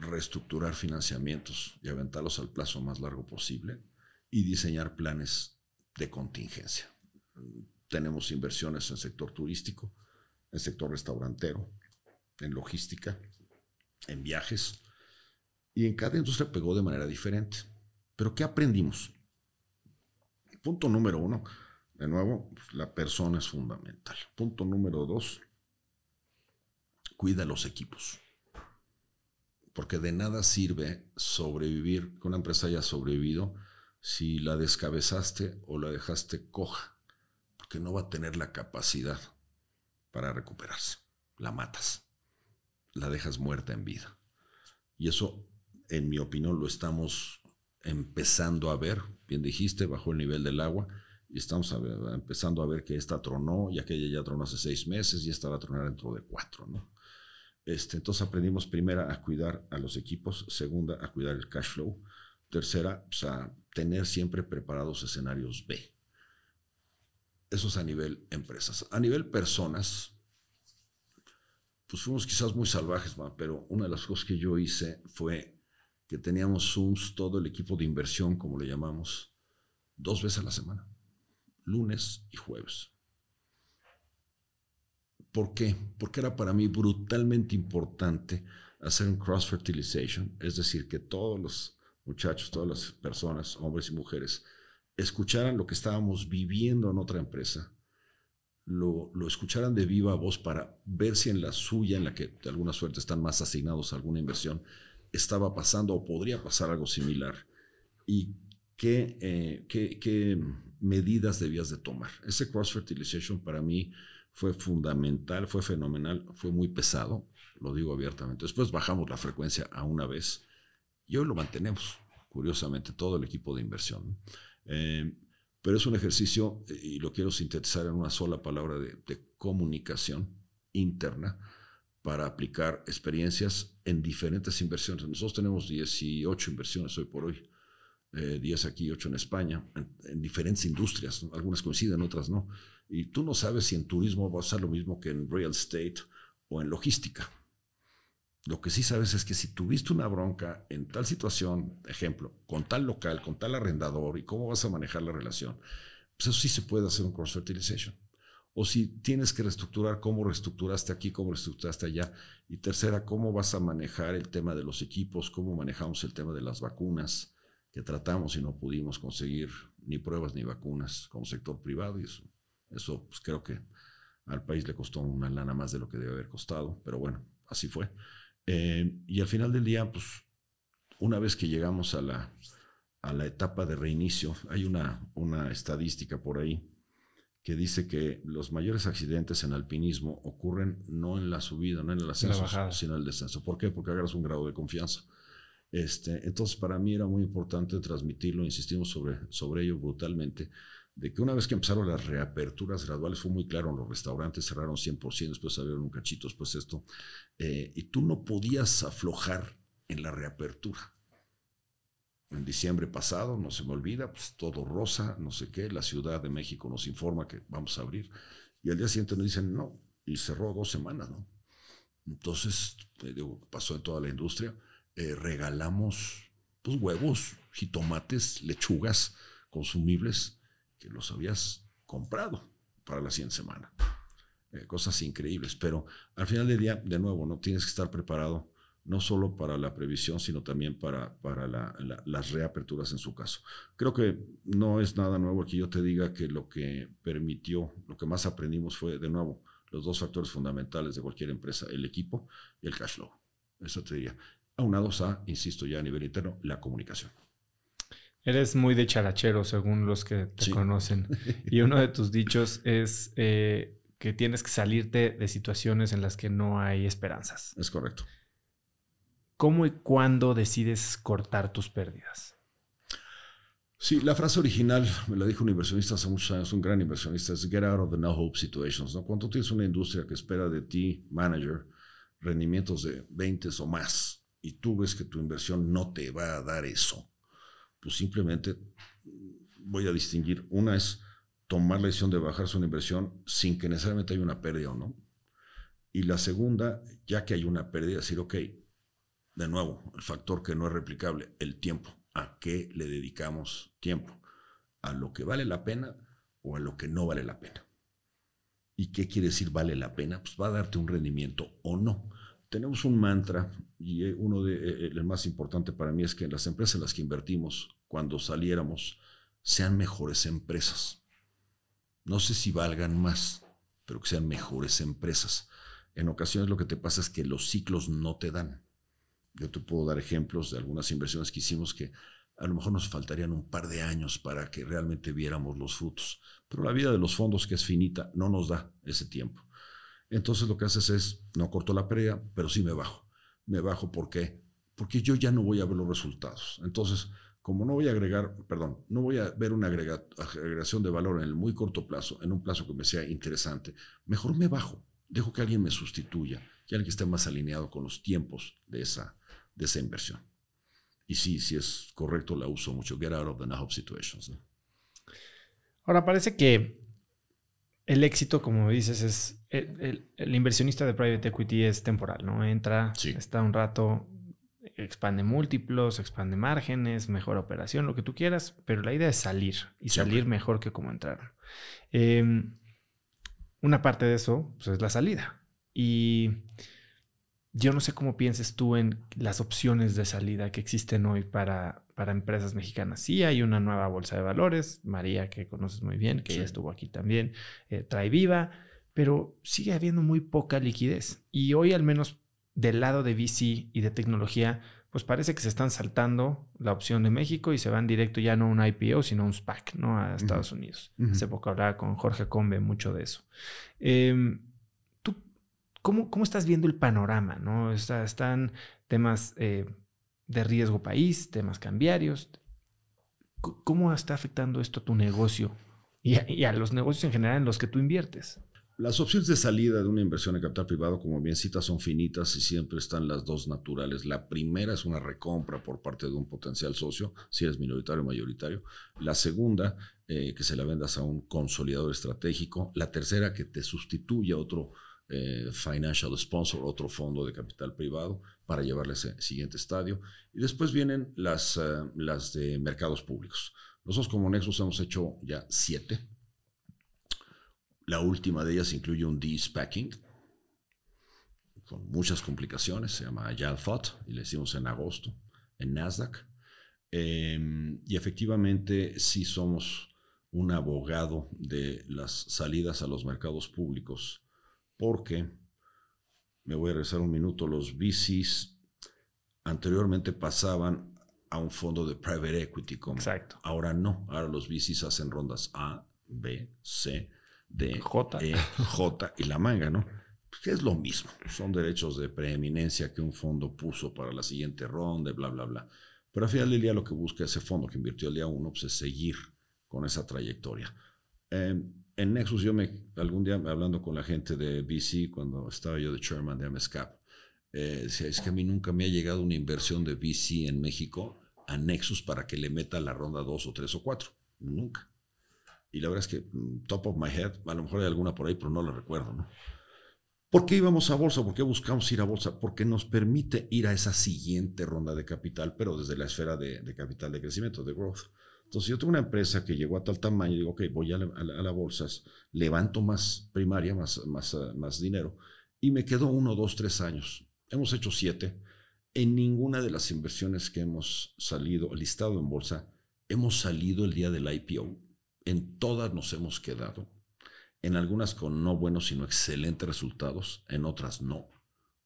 S1: reestructurar financiamientos y aventarlos al plazo más largo posible y diseñar planes de contingencia. Tenemos inversiones en sector turístico, en sector restaurantero, en logística, en viajes, y en cada industria pegó de manera diferente. Pero ¿qué aprendimos? Punto número uno, de nuevo, pues, la persona es fundamental. Punto número dos, cuida los equipos. Porque de nada sirve sobrevivir, que una empresa haya sobrevivido, si la descabezaste o la dejaste coja, porque no va a tener la capacidad para recuperarse. La matas, la dejas muerta en vida. Y eso, en mi opinión, lo estamos empezando a ver. Bien dijiste, bajo el nivel del agua y estamos empezando a ver que esta tronó y aquella ya tronó hace seis meses y esta va a tronar dentro de cuatro, ¿no? Este, entonces aprendimos primero a cuidar a los equipos, segunda a cuidar el cash flow, tercera pues, a tener siempre preparados escenarios B. Eso es a nivel empresas. A nivel personas, pues fuimos quizás muy salvajes, pero una de las cosas que yo hice fue que teníamos Zooms, todo el equipo de inversión, como le llamamos, dos veces a la semana, lunes y jueves. ¿Por qué? Porque era para mí brutalmente importante hacer un cross-fertilization, es decir, que todos los muchachos, todas las personas, hombres y mujeres, escucharan lo que estábamos viviendo en otra empresa, lo, lo, escucharan de viva voz para ver si en la suya, en la que de alguna suerte están más asignados a alguna inversión, estaba pasando o podría pasar algo similar y qué, eh, qué, qué medidas debías de tomar. Ese cross-fertilization para mí fue fundamental, fue fenomenal, fue muy pesado, lo digo abiertamente. Después bajamos la frecuencia a una vez y hoy lo mantenemos, curiosamente, todo el equipo de inversión. Eh, pero es un ejercicio, eh, y lo quiero sintetizar en una sola palabra, de, de comunicación interna para aplicar experiencias en diferentes inversiones. Nosotros tenemos 18 inversiones hoy por hoy. 10 eh, aquí, 8 en España, en, diferentes industrias, algunas coinciden, otras no. Y tú no sabes si en turismo va a ser lo mismo que en real estate o en logística. Lo que sí sabes es que si tuviste una bronca en tal situación, ejemplo, con tal local, con tal arrendador y cómo vas a manejar la relación, pues eso sí se puede hacer un cross-fertilization. O si tienes que reestructurar, cómo reestructuraste aquí, cómo reestructuraste allá. Y tercera, cómo vas a manejar el tema de los equipos, cómo manejamos el tema de las vacunas, que tratamos y no pudimos conseguir ni pruebas ni vacunas como sector privado y eso, eso pues creo que al país le costó una lana más de lo que debe haber costado, pero bueno, así fue. Eh, y al final del día, pues una vez que llegamos a la, a la etapa de reinicio, hay una, una estadística por ahí que dice que los mayores accidentes en alpinismo ocurren no en la subida, no en el ascenso, sino en el descenso. ¿Por qué? Porque agarras un grado de confianza. Este, entonces, para mí era muy importante transmitirlo, insistimos sobre, sobre ello brutalmente, de que una vez que empezaron las reaperturas graduales, fue muy claro, los restaurantes cerraron 100%, después abrieron un cachito, después pues esto, eh, y tú no podías aflojar en la reapertura en diciembre pasado, no se me olvida, pues todo rosa, no sé qué, la Ciudad de México nos informa que vamos a abrir, y al día siguiente nos dicen no, y cerró dos semanas, ¿no? Entonces, digo, pasó en toda la industria, eh, regalamos pues, huevos, jitomates, lechugas consumibles que los habías comprado para la siguiente semana. Eh, cosas increíbles, pero al final del día, de nuevo, no tienes que estar preparado no solo para la previsión, sino también para, para las reaperturas en su caso. Creo que no es nada nuevo que yo te diga que lo que permitió, lo que más aprendimos fue, de nuevo, los dos factores fundamentales de cualquier empresa, el equipo y el cash flow. Eso te diría aunados a, insisto ya a nivel interno, la comunicación.
S2: Eres muy de charachero, según los que te conocen. Y uno de tus dichos es eh, que tienes que salirte de situaciones en las que no hay esperanzas. Es correcto. ¿Cómo y cuándo decides cortar tus pérdidas?
S1: Sí, la frase original me la dijo un inversionista hace muchos años, un gran inversionista, es get out of the no hope situations. ¿no? Cuando tienes una industria que espera de ti, manager, rendimientos de 20 o más, y tú ves que tu inversión no te va a dar eso, pues simplemente voy a distinguir. Una es tomar la decisión de bajarse una inversión sin que necesariamente haya una pérdida o no. Y la segunda, ya que hay una pérdida, decir, ok, de nuevo, el factor que no es replicable, el tiempo. ¿A qué le dedicamos tiempo? ¿A lo que vale la pena o a lo que no vale la pena? ¿Y qué quiere decir vale la pena? Pues va a darte un rendimiento o no tenemos un mantra y eh, uno de eh, eh, los más importante para mí es que las empresas en las que invertimos cuando saliéramos sean mejores empresas. No sé si valgan más, pero que sean mejores empresas. En ocasiones lo que te pasa es que los ciclos no te dan. Yo te puedo dar ejemplos de algunas inversiones que hicimos que a lo mejor nos faltarían un par de años para que realmente viéramos los frutos, pero la vida de los fondos que es finita no nos da ese tiempo. Entonces lo que haces es, no corto la pelea, pero sí me bajo. Me bajo ¿por qué? porque yo ya no voy a ver los resultados. Entonces, como no voy a agregar, perdón, no voy a ver una agregación de valor en el muy corto plazo, en un plazo que me sea interesante, mejor me bajo, dejo que alguien me sustituya, que alguien esté más alineado con los tiempos de esa, de inversión. Y sí, si es correcto, la uso mucho. Get out of the now situations.
S2: Ahora parece que el éxito, como dices, es el, inversionista de private equity es temporal, ¿no? Entra, está un rato, expande múltiplos, expande márgenes, mejora operación, lo que tú quieras, pero la idea es salir y salir mejor que como entrar. Em, una parte de eso pues, es la salida. Y yo no sé cómo pienses tú en las opciones de salida que existen hoy para para empresas mexicanas. Sí, hay una nueva bolsa de valores, María, que conoces muy bien, que ya estuvo aquí también, eh, trae viva, pero sigue habiendo muy poca liquidez. Y hoy, al menos del lado de VC y de tecnología, pues parece que se están saltando la opción de México y se van directo ya no a un IPO, sino a un SPAC, ¿no? A Estados Unidos. Hace poco hablaba con Jorge Combe mucho de eso. Em, ¿Tú cómo, estás viendo el panorama, no? están temas... Eh, de riesgo país, temas cambiarios. ¿Cómo está afectando esto a tu negocio y a, los negocios en general en los que tú inviertes?
S1: Las opciones de salida de una inversión en capital privado, como bien citas, son finitas y siempre están las dos naturales. La primera es una recompra por parte de un potencial socio, si eres minoritario o mayoritario. La segunda, eh, que se la vendas a un consolidador estratégico. La tercera, que te sustituya otro eh, financial sponsor, otro fondo de capital privado para llevarles ese siguiente estadio. Y después vienen las, eh, las de mercados públicos. Nosotros como Nexus hemos hecho ya siete. La última de ellas incluye un de-spacking con muchas complicaciones, se llama Agile y le hicimos en agosto en Nasdaq. Em, y efectivamente sí somos un abogado de las salidas a los mercados públicos porque me voy a regresar un minuto, los VCs anteriormente pasaban a un fondo de private equity. Ahora no, ahora los VCs hacen rondas A, B, C, D, e, J. J y la manga, ¿no? Que es lo mismo, son derechos de preeminencia que un fondo puso para la siguiente ronda, bla, bla, bla. Pero al final del día lo que busca ese fondo que invirtió el día uno pues, es seguir con esa trayectoria. Em, en Nexus, yo me, algún día hablando con la gente de VC, cuando estaba yo de chairman de MSCAP, eh, decía, es que a mí nunca me ha llegado una inversión de VC en México a Nexus para que le meta la ronda 2 o 3 o 4. Nunca. Y la verdad es que, mm, top of my head, a lo mejor hay alguna por ahí, pero no la recuerdo. ¿no? ¿Por qué íbamos a bolsa? ¿Por qué buscamos ir a bolsa? Porque nos permite ir a esa siguiente ronda de capital, pero desde la esfera de capital de crecimiento, de growth. Entonces, yo tengo una empresa que llegó a tal tamaño, digo, ok, voy a la, bolsas, levanto más primaria, más, eh, más dinero, y me quedo uno, dos, tres años. Hemos hecho siete. En ninguna de las inversiones que hemos salido, listado en bolsa, hemos salido el día del IPO. En todas nos hemos quedado. En algunas con no buenos, sino excelentes resultados, en otras no.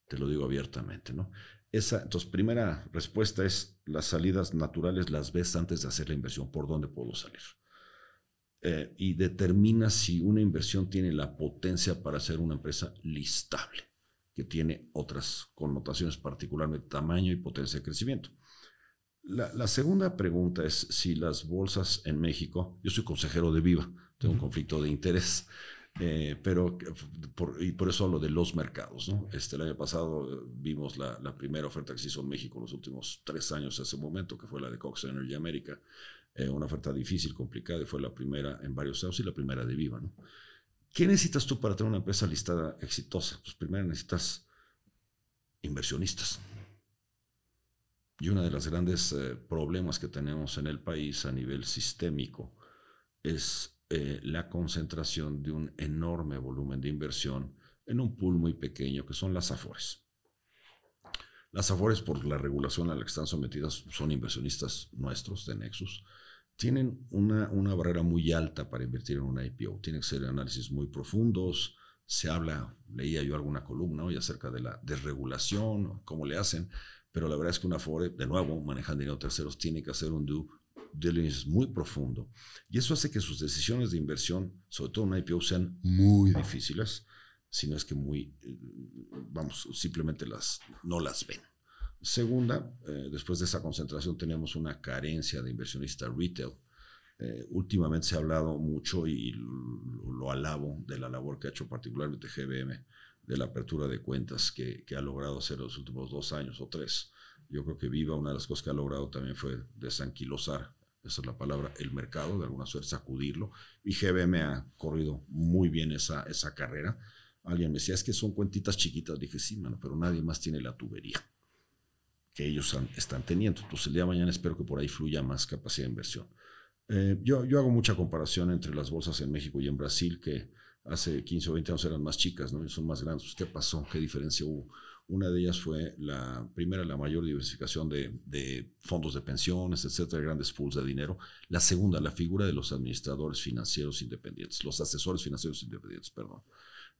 S1: Te lo digo abiertamente, ¿no? Esa, entonces, primera respuesta es, las salidas naturales las ves antes de hacer la inversión, por dónde puedo salir. Eh, y determina si una inversión tiene la potencia para ser una empresa listable, que tiene otras connotaciones, particularmente tamaño y potencia de crecimiento. La, segunda pregunta es si las bolsas en México, yo soy consejero de Viva, tengo un conflicto de interés, eh, pero y por eso hablo de los mercados. ¿no? Este, el año pasado eh, vimos la, primera oferta que se hizo en México en los últimos tres años hace ese momento, que fue la de Cox Energy América. Eh, una oferta difícil, complicada, y fue la primera en varios años y la primera de Viva. ¿no? ¿Qué necesitas tú para tener una empresa listada exitosa? Pues primero necesitas inversionistas. Y uno de los grandes problemas que tenemos en el país a nivel sistémico es eh, la concentración de un enorme volumen de inversión en un pool muy pequeño que son las AFORES. Las AFORES, por la regulación a la que están sometidas, son inversionistas nuestros de Nexus. Tienen una, barrera muy alta para invertir en una IPO. Tienen que ser análisis muy profundos. Se habla, leía yo alguna columna hoy acerca de la desregulación, cómo le hacen, pero la verdad es que una Afore, de nuevo, manejando dinero terceros, tiene que hacer un due muy profundo y eso hace que sus decisiones de inversión, sobre todo en IPO, sean muy difíciles, si no es que muy, eh, vamos, simplemente las, no las ven. Segunda, eh, después de esa concentración tenemos una carencia de inversionista retail. Eh, últimamente se ha hablado mucho y lo, alabo de la labor que ha hecho particularmente GBM de la apertura de cuentas que, que ha logrado hacer los últimos dos años o tres. Yo creo que Viva, una de las cosas que ha logrado también fue desanquilosar esa es la palabra, el mercado, de alguna suerte sacudirlo. Y GBM ha corrido muy bien esa, esa carrera. Alguien me decía, es que son cuentitas chiquitas. Dije, sí, mano, pero nadie más tiene la tubería que ellos están teniendo. Entonces, el día de mañana espero que por ahí fluya más capacidad de inversión. Eh, yo, yo hago mucha comparación entre las bolsas en México y en Brasil, que hace 15 o 20 años eran más chicas, ¿no? Y son más grandes. Pues, ¿Qué pasó? ¿Qué diferencia hubo? Una de ellas fue la primera, la mayor diversificación de, fondos de pensiones, etcétera, grandes pools de dinero. La segunda, la figura de los administradores financieros independientes, los asesores financieros independientes, perdón,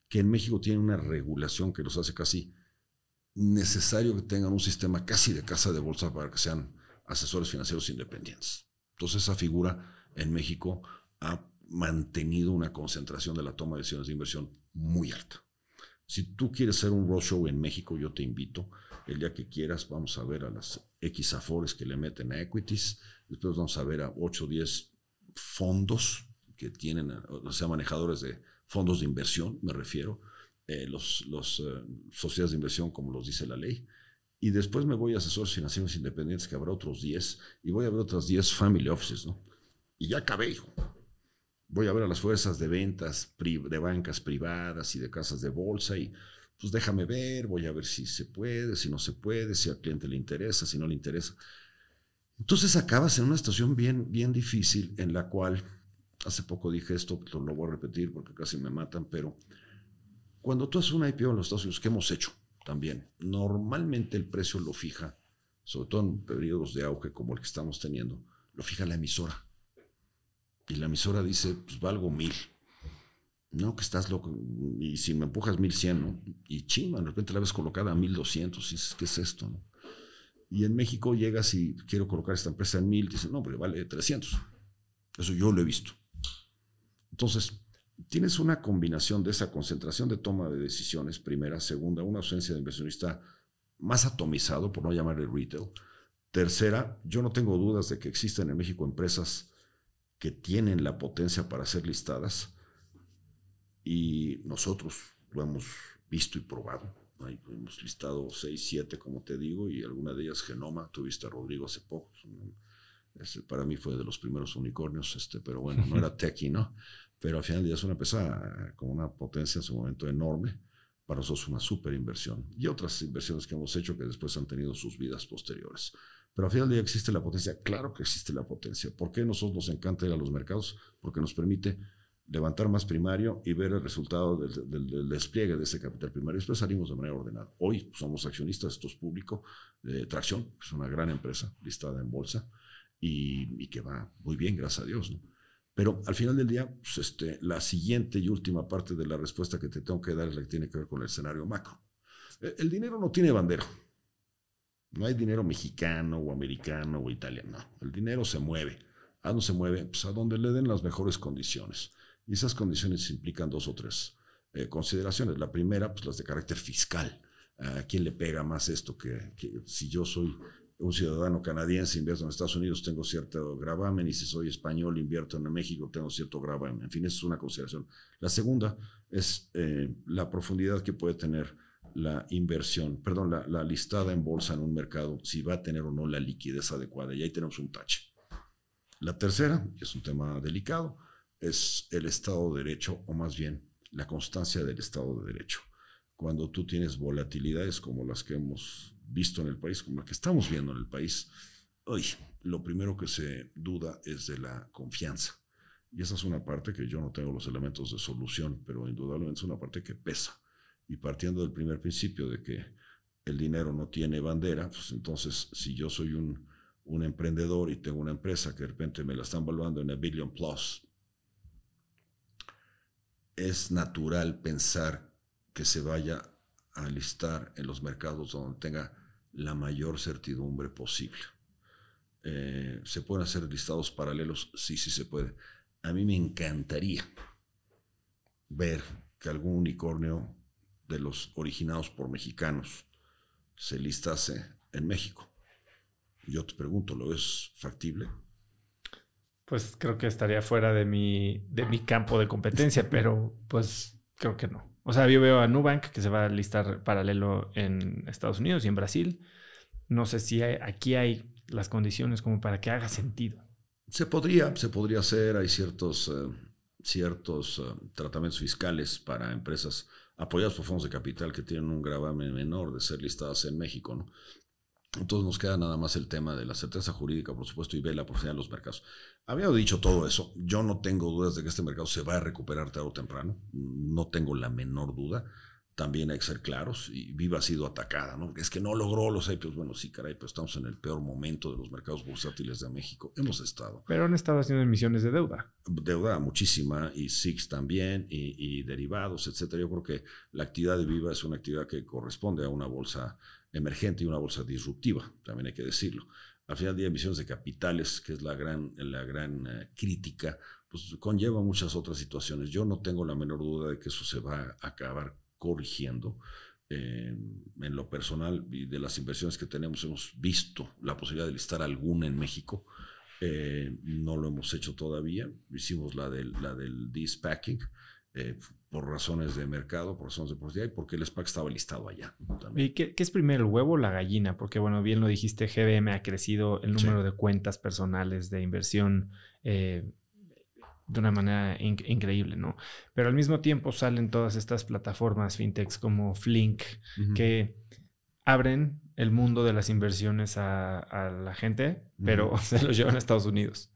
S1: que en México tienen una regulación que los hace casi necesario que tengan un sistema casi de casa de bolsa para que sean asesores financieros independientes. Entonces esa figura en México ha mantenido una concentración de la toma de decisiones de inversión muy alta. Si tú quieres hacer un roadshow en México, yo te invito. El día que quieras, vamos a ver a las X afores que le meten a equities. Después vamos a ver a 8 o 10 fondos que tienen, o sea, manejadores de fondos de inversión, me refiero, Las eh, los, los eh, sociedades de inversión, como los dice la ley. Y después me voy a asesores financieros independientes, que habrá otros 10, y voy a ver otras 10 family offices, ¿no? Y ya acabé, hijo voy a ver a las fuerzas de ventas de bancas privadas y de casas de bolsa y pues déjame ver, voy a ver si se puede, si no se puede, si al cliente le interesa, si no le interesa. Entonces acabas en una situación bien, bien difícil en la cual, hace poco dije esto, lo voy a repetir porque casi me matan, pero cuando tú haces una IPO en los Estados Unidos, ¿qué hemos hecho también? Normalmente el precio lo fija, sobre todo en periodos de auge como el que estamos teniendo, lo fija la emisora. Y la emisora dice, pues valgo mil. No, que estás loco. Y si me empujas mil cien, ¿no? Y chima, de repente la ves colocada a mil doscientos. Dices, ¿qué es esto? No? Y en México llegas y quiero colocar esta empresa en mil. Dices, no, pero vale trescientos. Eso yo lo he visto. Entonces, tienes una combinación de esa concentración de toma de decisiones, primera, segunda, una ausencia de inversionista más atomizado, por no llamarle retail. Tercera, yo no tengo dudas de que existen en México empresas que tienen la potencia para ser listadas y nosotros lo hemos visto y probado. hemos listado 6, 7, como te digo, y alguna de ellas Genoma, tuviste a Rodrigo hace poco. Este, para mí fue de los primeros unicornios, este, pero bueno, no era tequi, ¿no? Pero al final ya es una empresa eh, con una potencia en su momento enorme. Para nosotros una super inversión. Y otras inversiones que hemos hecho que después han tenido sus vidas posteriores. Pero al final del día existe la potencia. Claro que existe la potencia. ¿Por qué nosotros nos encanta ir a los mercados? Porque nos permite levantar más primario y ver el resultado del, despliegue de ese capital primario. Después salimos de manera ordenada. Hoy somos accionistas, esto es público, Tracción, que es una gran empresa listada en bolsa y, que va muy bien, gracias a Dios. Pero al final del día, pues, este, la siguiente y última parte de la respuesta que te tengo que dar es la que tiene que ver con el escenario macro. E, el dinero no tiene bandera. No hay dinero mexicano o americano o italiano. el dinero se mueve. ¿A ah, dónde se mueve? Pues a donde le den las mejores condiciones. Y esas condiciones implican dos o tres eh, consideraciones. La primera, pues las de carácter fiscal. ¿A quién le pega más esto que, si yo soy un ciudadano canadiense, invierto en Estados Unidos, tengo cierto gravamen, y si soy español, invierto en México, tengo cierto gravamen. En fin, esa es una consideración. La segunda es eh, la profundidad que puede tener la inversión, perdón, la, listada en bolsa en un mercado, si va a tener o no la liquidez adecuada. Y ahí tenemos un tache. La tercera, es un tema delicado, es el Estado de Derecho, o más bien la constancia del Estado de Derecho. Cuando tú tienes volatilidades como las que hemos visto en el país, como las que estamos viendo en el país, hoy lo primero que se duda es de la confianza. Y esa es una parte que yo no tengo los elementos de solución, pero indudablemente es una parte que pesa y partiendo del primer principio de que el dinero no tiene bandera, pues entonces si yo soy un, un emprendedor y tengo una empresa que de repente me la están valuando en a billion plus, es natural pensar que se vaya a listar en los mercados donde tenga la mayor certidumbre posible. Eh, ¿Se pueden hacer listados paralelos? Sí, sí se puede. A mí me encantaría ver que algún unicornio de los originados por mexicanos se listase en México. Yo te pregunto, ¿lo es factible?
S2: Pues creo que estaría fuera de mi, de mi campo de competencia, pero pues creo que no. O sea, yo veo a Nubank que se va a listar paralelo en Estados Unidos y en Brasil. No sé si aquí hay las condiciones como para que haga sentido.
S1: Se podría, se podría hacer. Hay ciertos, eh, ciertos eh, tratamientos fiscales para empresas apoyados por fondos de capital que tienen un gravamen menor de ser listadas en México, ¿no? Entonces nos queda nada más el tema de la certeza jurídica, por supuesto, y ver la profundidad de los mercados. Habiendo dicho todo eso, yo no tengo dudas de que este mercado se va a recuperar tarde o temprano, no tengo la menor duda también hay que ser claros, y Viva ha sido atacada, ¿no? Es que no logró los IPOs. Bueno, sí, caray, pero estamos en el peor momento de los mercados bursátiles de México. Hemos estado. Pero han estado haciendo emisiones de deuda. Deuda muchísima, y SIX también, y, derivados, etcétera. Yo creo que la actividad de Viva es una actividad que corresponde a una bolsa emergente y una bolsa disruptiva, también hay que decirlo. Al final día emisiones de capitales, que es la gran, la gran eh, crítica, pues conlleva muchas otras situaciones. Yo no tengo la menor duda de que eso se va a acabar corrigiendo. Eh, en lo personal y de las inversiones que tenemos, hemos visto la posibilidad de listar alguna en México. Eh, no lo hemos hecho todavía. Hicimos la del, la del dispacking. Eh, por razones de mercado, por razones de oportunidad y porque el SPAC estaba listado allá.
S2: ¿Y qué, es primero, el huevo o la gallina? Porque, bueno, bien lo dijiste, GBM ha crecido el número de cuentas personales de inversión de una manera increíble, ¿no? Pero al mismo tiempo salen todas estas plataformas fintechs como Flink, que abren el mundo de las inversiones a, la gente, pero se los llevan a Estados Unidos,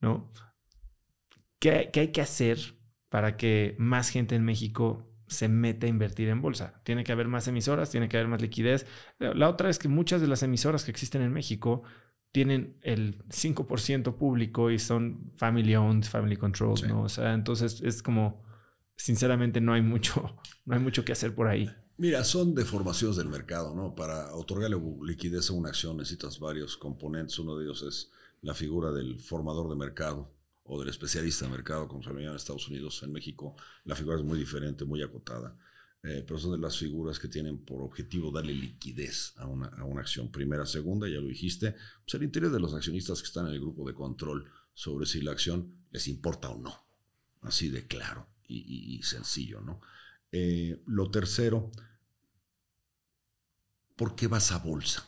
S2: ¿no? ¿Qué, hay que hacer para que más gente en México se meta a invertir en bolsa. Tiene que haber más emisoras, tiene que haber más liquidez. La otra es que muchas de las emisoras que existen en México tienen el 5% público y son family owned, family controlled, ¿no? O sea, entonces es como, sinceramente no hay mucho, no hay mucho que hacer por ahí.
S1: Mira, son deformaciones del mercado, ¿no? Para otorgarle liquidez a una acción necesitas varios componentes. Uno de ellos es la figura del formador de mercado o del especialista de mercado, como se llama en Estados Unidos, en México. La figura es muy diferente, muy acotada. Eh, pero son de las figuras que tienen por objetivo darle liquidez a una, acción. Primera, segunda, ya lo dijiste, pues el interés de los accionistas que están en el grupo de control sobre si la acción les importa o no. Así de claro y, sencillo, ¿no? Eh, lo tercero, ¿por qué vas a bolsa?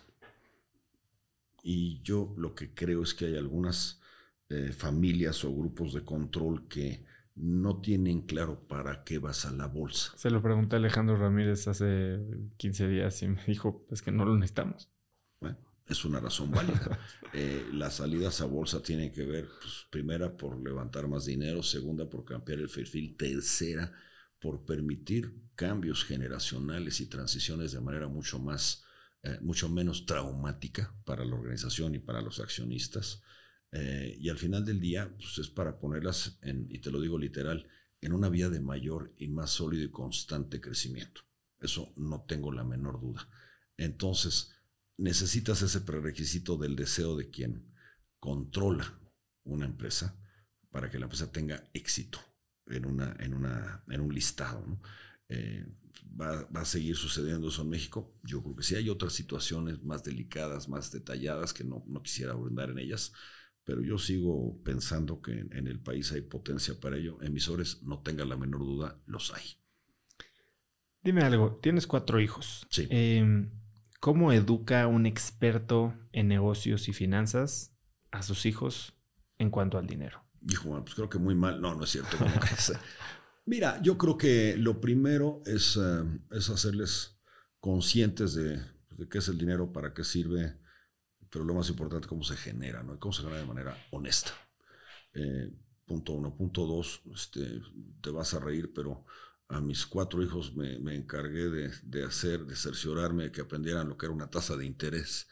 S1: Y yo lo que creo es que hay algunas eh, familias o grupos de control que no tienen claro para qué vas a la bolsa.
S2: Se lo pregunté a Alejandro Ramírez hace
S1: 15 días y me dijo, es que no lo necesitamos. Bueno, es una razón válida. Eh, las salidas a bolsa tienen que ver, pues, primera, por levantar más dinero, segunda, por cambiar el perfil, tercera, por permitir cambios generacionales y transiciones de manera mucho más, eh, mucho menos traumática para la organización y para los accionistas. Eh, y al final del día, pues es para ponerlas, en, y te lo digo literal, en una vía de mayor y más sólido y constante crecimiento. Eso no tengo la menor duda. Entonces, necesitas ese prerequisito del deseo de quien controla una empresa para que la empresa tenga éxito en, una, en, un listado. Eh, va, a seguir sucediendo eso en México? Yo creo que sí hay otras situaciones más delicadas, más detalladas, que no, no quisiera abundar en ellas pero yo sigo pensando que en, el país hay potencia para ello. Emisores, no tenga la menor duda, los hay.
S2: Dime algo, tienes cuatro hijos. Sí. Em, ¿Cómo educa un experto en negocios y finanzas
S1: a sus hijos en cuanto al dinero? bueno, pues creo que muy mal. No, no es cierto. Mira, yo creo que lo primero es, eh, es hacerles conscientes de, pues, de qué es el dinero, para qué sirve, pero lo más importante, cómo se genera, ¿no? cómo se genera de manera honesta. Eh, punto uno. Punto dos, este, te vas a reír, pero a mis cuatro hijos me, encargué de, hacer, de cerciorarme, de que aprendieran lo que era una tasa de interés,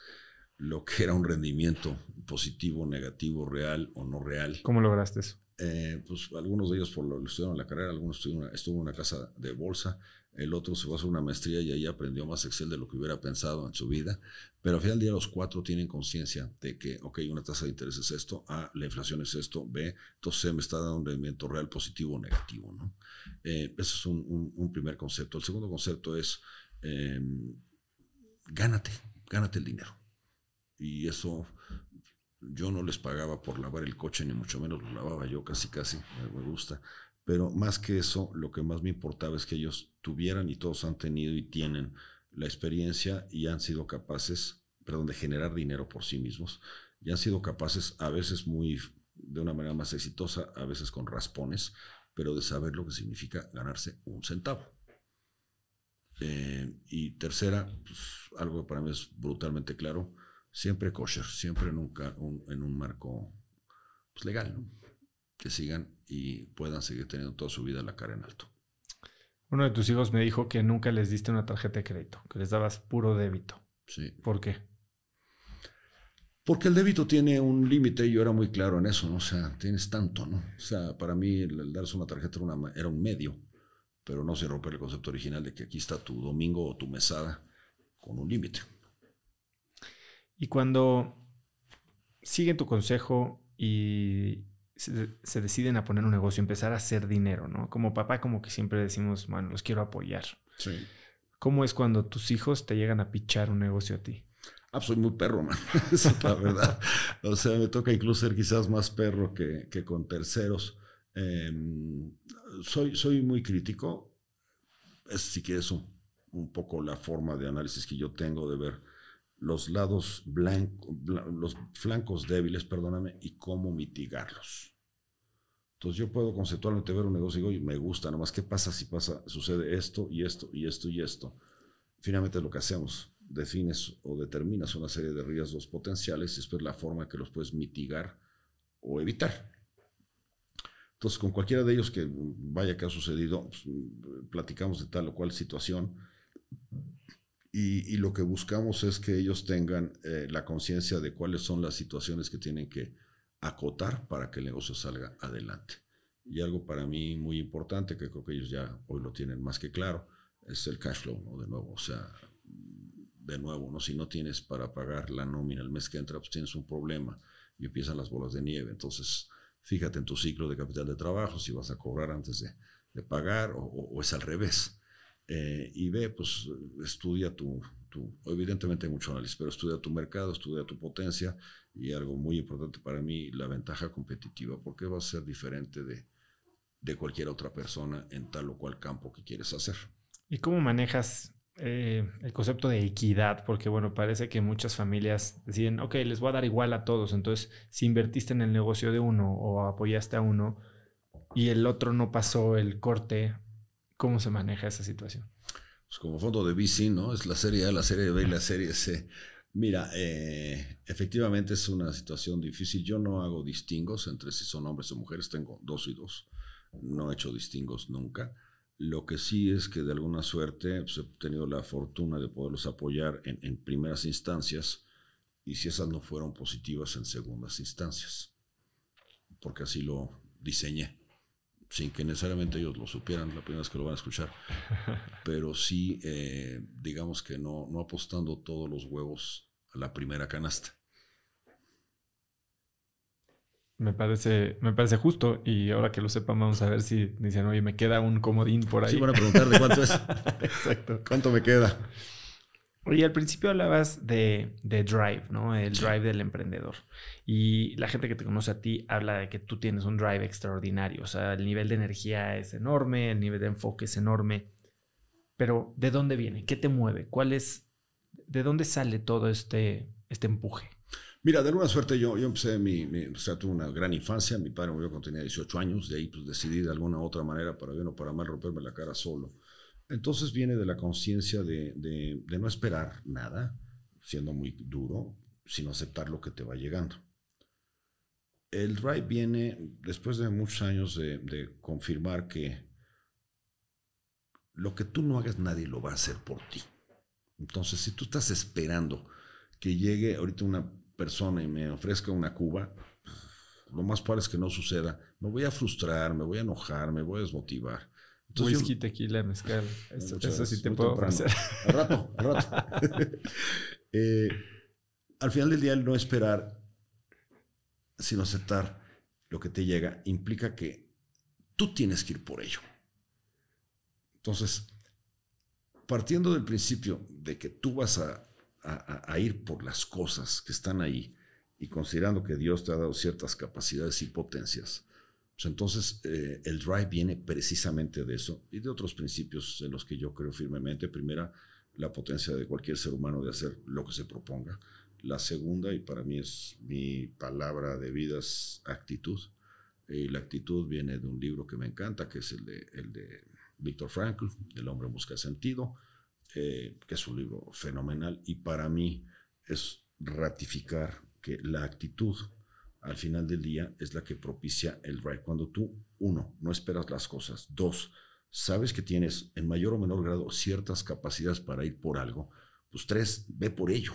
S1: lo que era un rendimiento positivo, negativo, real o no real. ¿Cómo lograste eso? Eh, pues algunos de ellos por lo estudiaron en la carrera, algunos estuvieron estuvo en una casa de bolsa, el otro se va a hacer una maestría y ahí aprendió más Excel de lo que hubiera pensado en su vida, pero al final del día los cuatro tienen conciencia de que, ok, una tasa de interés es esto, A, ah, la inflación es esto, B, entonces me está dando un rendimiento real positivo o negativo, ¿no? Eh, ese es un, primer concepto. El segundo concepto es, em, gánate, gánate el dinero. Y eso yo no les pagaba por lavar el coche, ni mucho menos lo lavaba yo casi, casi, me gusta. Pero más que eso, lo que más me importaba es que ellos tuvieran y todos han tenido y tienen la experiencia y han sido capaces, perdón, de generar dinero por sí mismos y han sido capaces a veces muy de una manera más exitosa, a veces con raspones, pero de saber lo que significa ganarse un centavo. Eh, y tercera, pues, algo que para mí es brutalmente claro, siempre kosher, siempre en un, en un marco pues, legal. ¿no? que sigan y puedan seguir teniendo toda su vida la cara en alto.
S2: Uno de tus hijos me dijo que nunca les diste una tarjeta de crédito, que les dabas puro débito. Sí. ¿Por qué?
S1: Porque el débito tiene un límite y yo era muy claro en eso, ¿no? O sea, tienes tanto, ¿no? O sea, para mí el, darse una tarjeta era, un medio, pero no se rompe el concepto original de que aquí está tu domingo o tu mesada con un límite.
S2: Y cuando siguen tu consejo y, se, deciden a poner un negocio, empezar a hacer dinero, ¿no? Como papá, como que siempre decimos, bueno, los quiero apoyar. Sí. ¿Cómo es cuando tus hijos te llegan a pichar un negocio a ti?
S1: Ah, soy muy perro, man. Esa es la verdad. O sea, me toca incluso ser quizás más perro que, que con terceros. Em, soy, soy muy crítico. Es sí que eso un poco la forma de análisis que yo tengo de ver los lados blancos, los flancos débiles, perdóname, y cómo mitigarlos. Entonces yo puedo conceptualmente ver un negocio y digo, me gusta, nomás qué pasa si pasa, sucede esto y esto y esto y esto. Finalmente lo que hacemos, defines o determinas una serie de riesgos potenciales y después la forma que los puedes mitigar o evitar. Entonces, con cualquiera de ellos que vaya que ha sucedido, pues, platicamos de tal o cual situación y, lo que buscamos es que ellos tengan eh, la conciencia de cuáles son las situaciones que tienen que acotar para que el negocio salga adelante. Y algo para mí muy importante, que creo que ellos ya hoy lo tienen más que claro, es el cash flow, De nuevo, o sea, de nuevo, ¿no? Si no tienes para pagar la nómina el mes que entra, pues tienes un problema y empiezan las bolas de nieve. Entonces, fíjate en tu ciclo de capital de trabajo, si vas a cobrar antes de, pagar o es al revés. Eh, y ve, pues estudia tu, evidentemente hay mucho análisis, pero estudia tu mercado, estudia tu potencia y algo muy importante para mí, la ventaja competitiva, porque va a ser diferente de, cualquier otra persona en tal o cual campo que quieres hacer.
S2: ¿Y cómo manejas eh, el concepto de equidad? Porque bueno, parece que muchas familias deciden, ok, les voy a dar igual a todos, entonces si invertiste en el negocio de uno o apoyaste a uno y el otro no pasó el corte, ¿Cómo se maneja esa situación?
S1: Pues como fondo de bici, ¿no? Es la serie A, la serie B y la ah. serie C. Mira, eh, efectivamente es una situación difícil. Yo no hago distingos entre si son hombres o mujeres, tengo dos y dos. No he hecho distingos nunca. Lo que sí es que de alguna suerte pues, he tenido la fortuna de poderlos apoyar en, primeras instancias y si esas no fueron positivas en segundas instancias, porque así lo diseñé sin que necesariamente ellos lo supieran la primera vez que lo van a escuchar, pero sí, eh, digamos que no, no apostando todos los huevos a la primera canasta.
S2: Me parece, me parece justo y ahora que lo sepan vamos a ver si dicen, oye, me queda un comodín por ahí. Sí, van a preguntar de cuánto es. Exacto.
S1: ¿Cuánto me queda?
S2: Oye, al principio hablabas de, de, drive, ¿no? El drive del emprendedor. Y la gente que te conoce a ti habla de que tú tienes un drive extraordinario. O sea, el nivel de energía es enorme, el nivel de enfoque es enorme. Pero, ¿de dónde viene? ¿Qué te mueve? ¿Cuál es? ¿De dónde sale todo este, este empuje?
S1: Mira, de alguna suerte yo, yo empecé mi, o sea, tuve una gran infancia. Mi padre murió cuando tenía 18 años. De ahí, pues decidí de alguna u otra manera, para bien o para mal, romperme la cara solo. Entonces viene de la conciencia de, no esperar nada, siendo muy duro, sino aceptar lo que te va llegando. El drive viene después de muchos años de, de confirmar que lo que tú no hagas nadie lo va a hacer por ti. Entonces, si tú estás esperando que llegue ahorita una persona y me ofrezca una cuba, lo más probable es que no suceda. Me voy a frustrar, me voy a enojar, me voy a desmotivar. Whisky, tequila, mezcal. Eso, sí te puedo Al rato, al rato. Eh, al final del día, el no esperar, sino aceptar lo que te llega, implica que tú tienes que ir por ello. Entonces, partiendo del principio de que tú vas a, ir por las cosas que están ahí y considerando que Dios te ha dado ciertas capacidades y potencias, pues entonces, eh, el drive viene precisamente de eso y de otros principios en los que yo creo firmemente. Primera, la potencia de cualquier ser humano de hacer lo que se proponga. La segunda, y para mí es mi palabra de vida, es actitud. Y la actitud viene de un libro que me encanta, que es el de, el de Víctor Frankl, El hombre busca sentido, eh, que es un libro fenomenal y para mí es ratificar que la actitud al final del día es la que propicia el drive. Cuando tú, uno, no esperas las cosas, dos, sabes que tienes en mayor o menor grado ciertas capacidades para ir por algo, pues tres, ve por ello.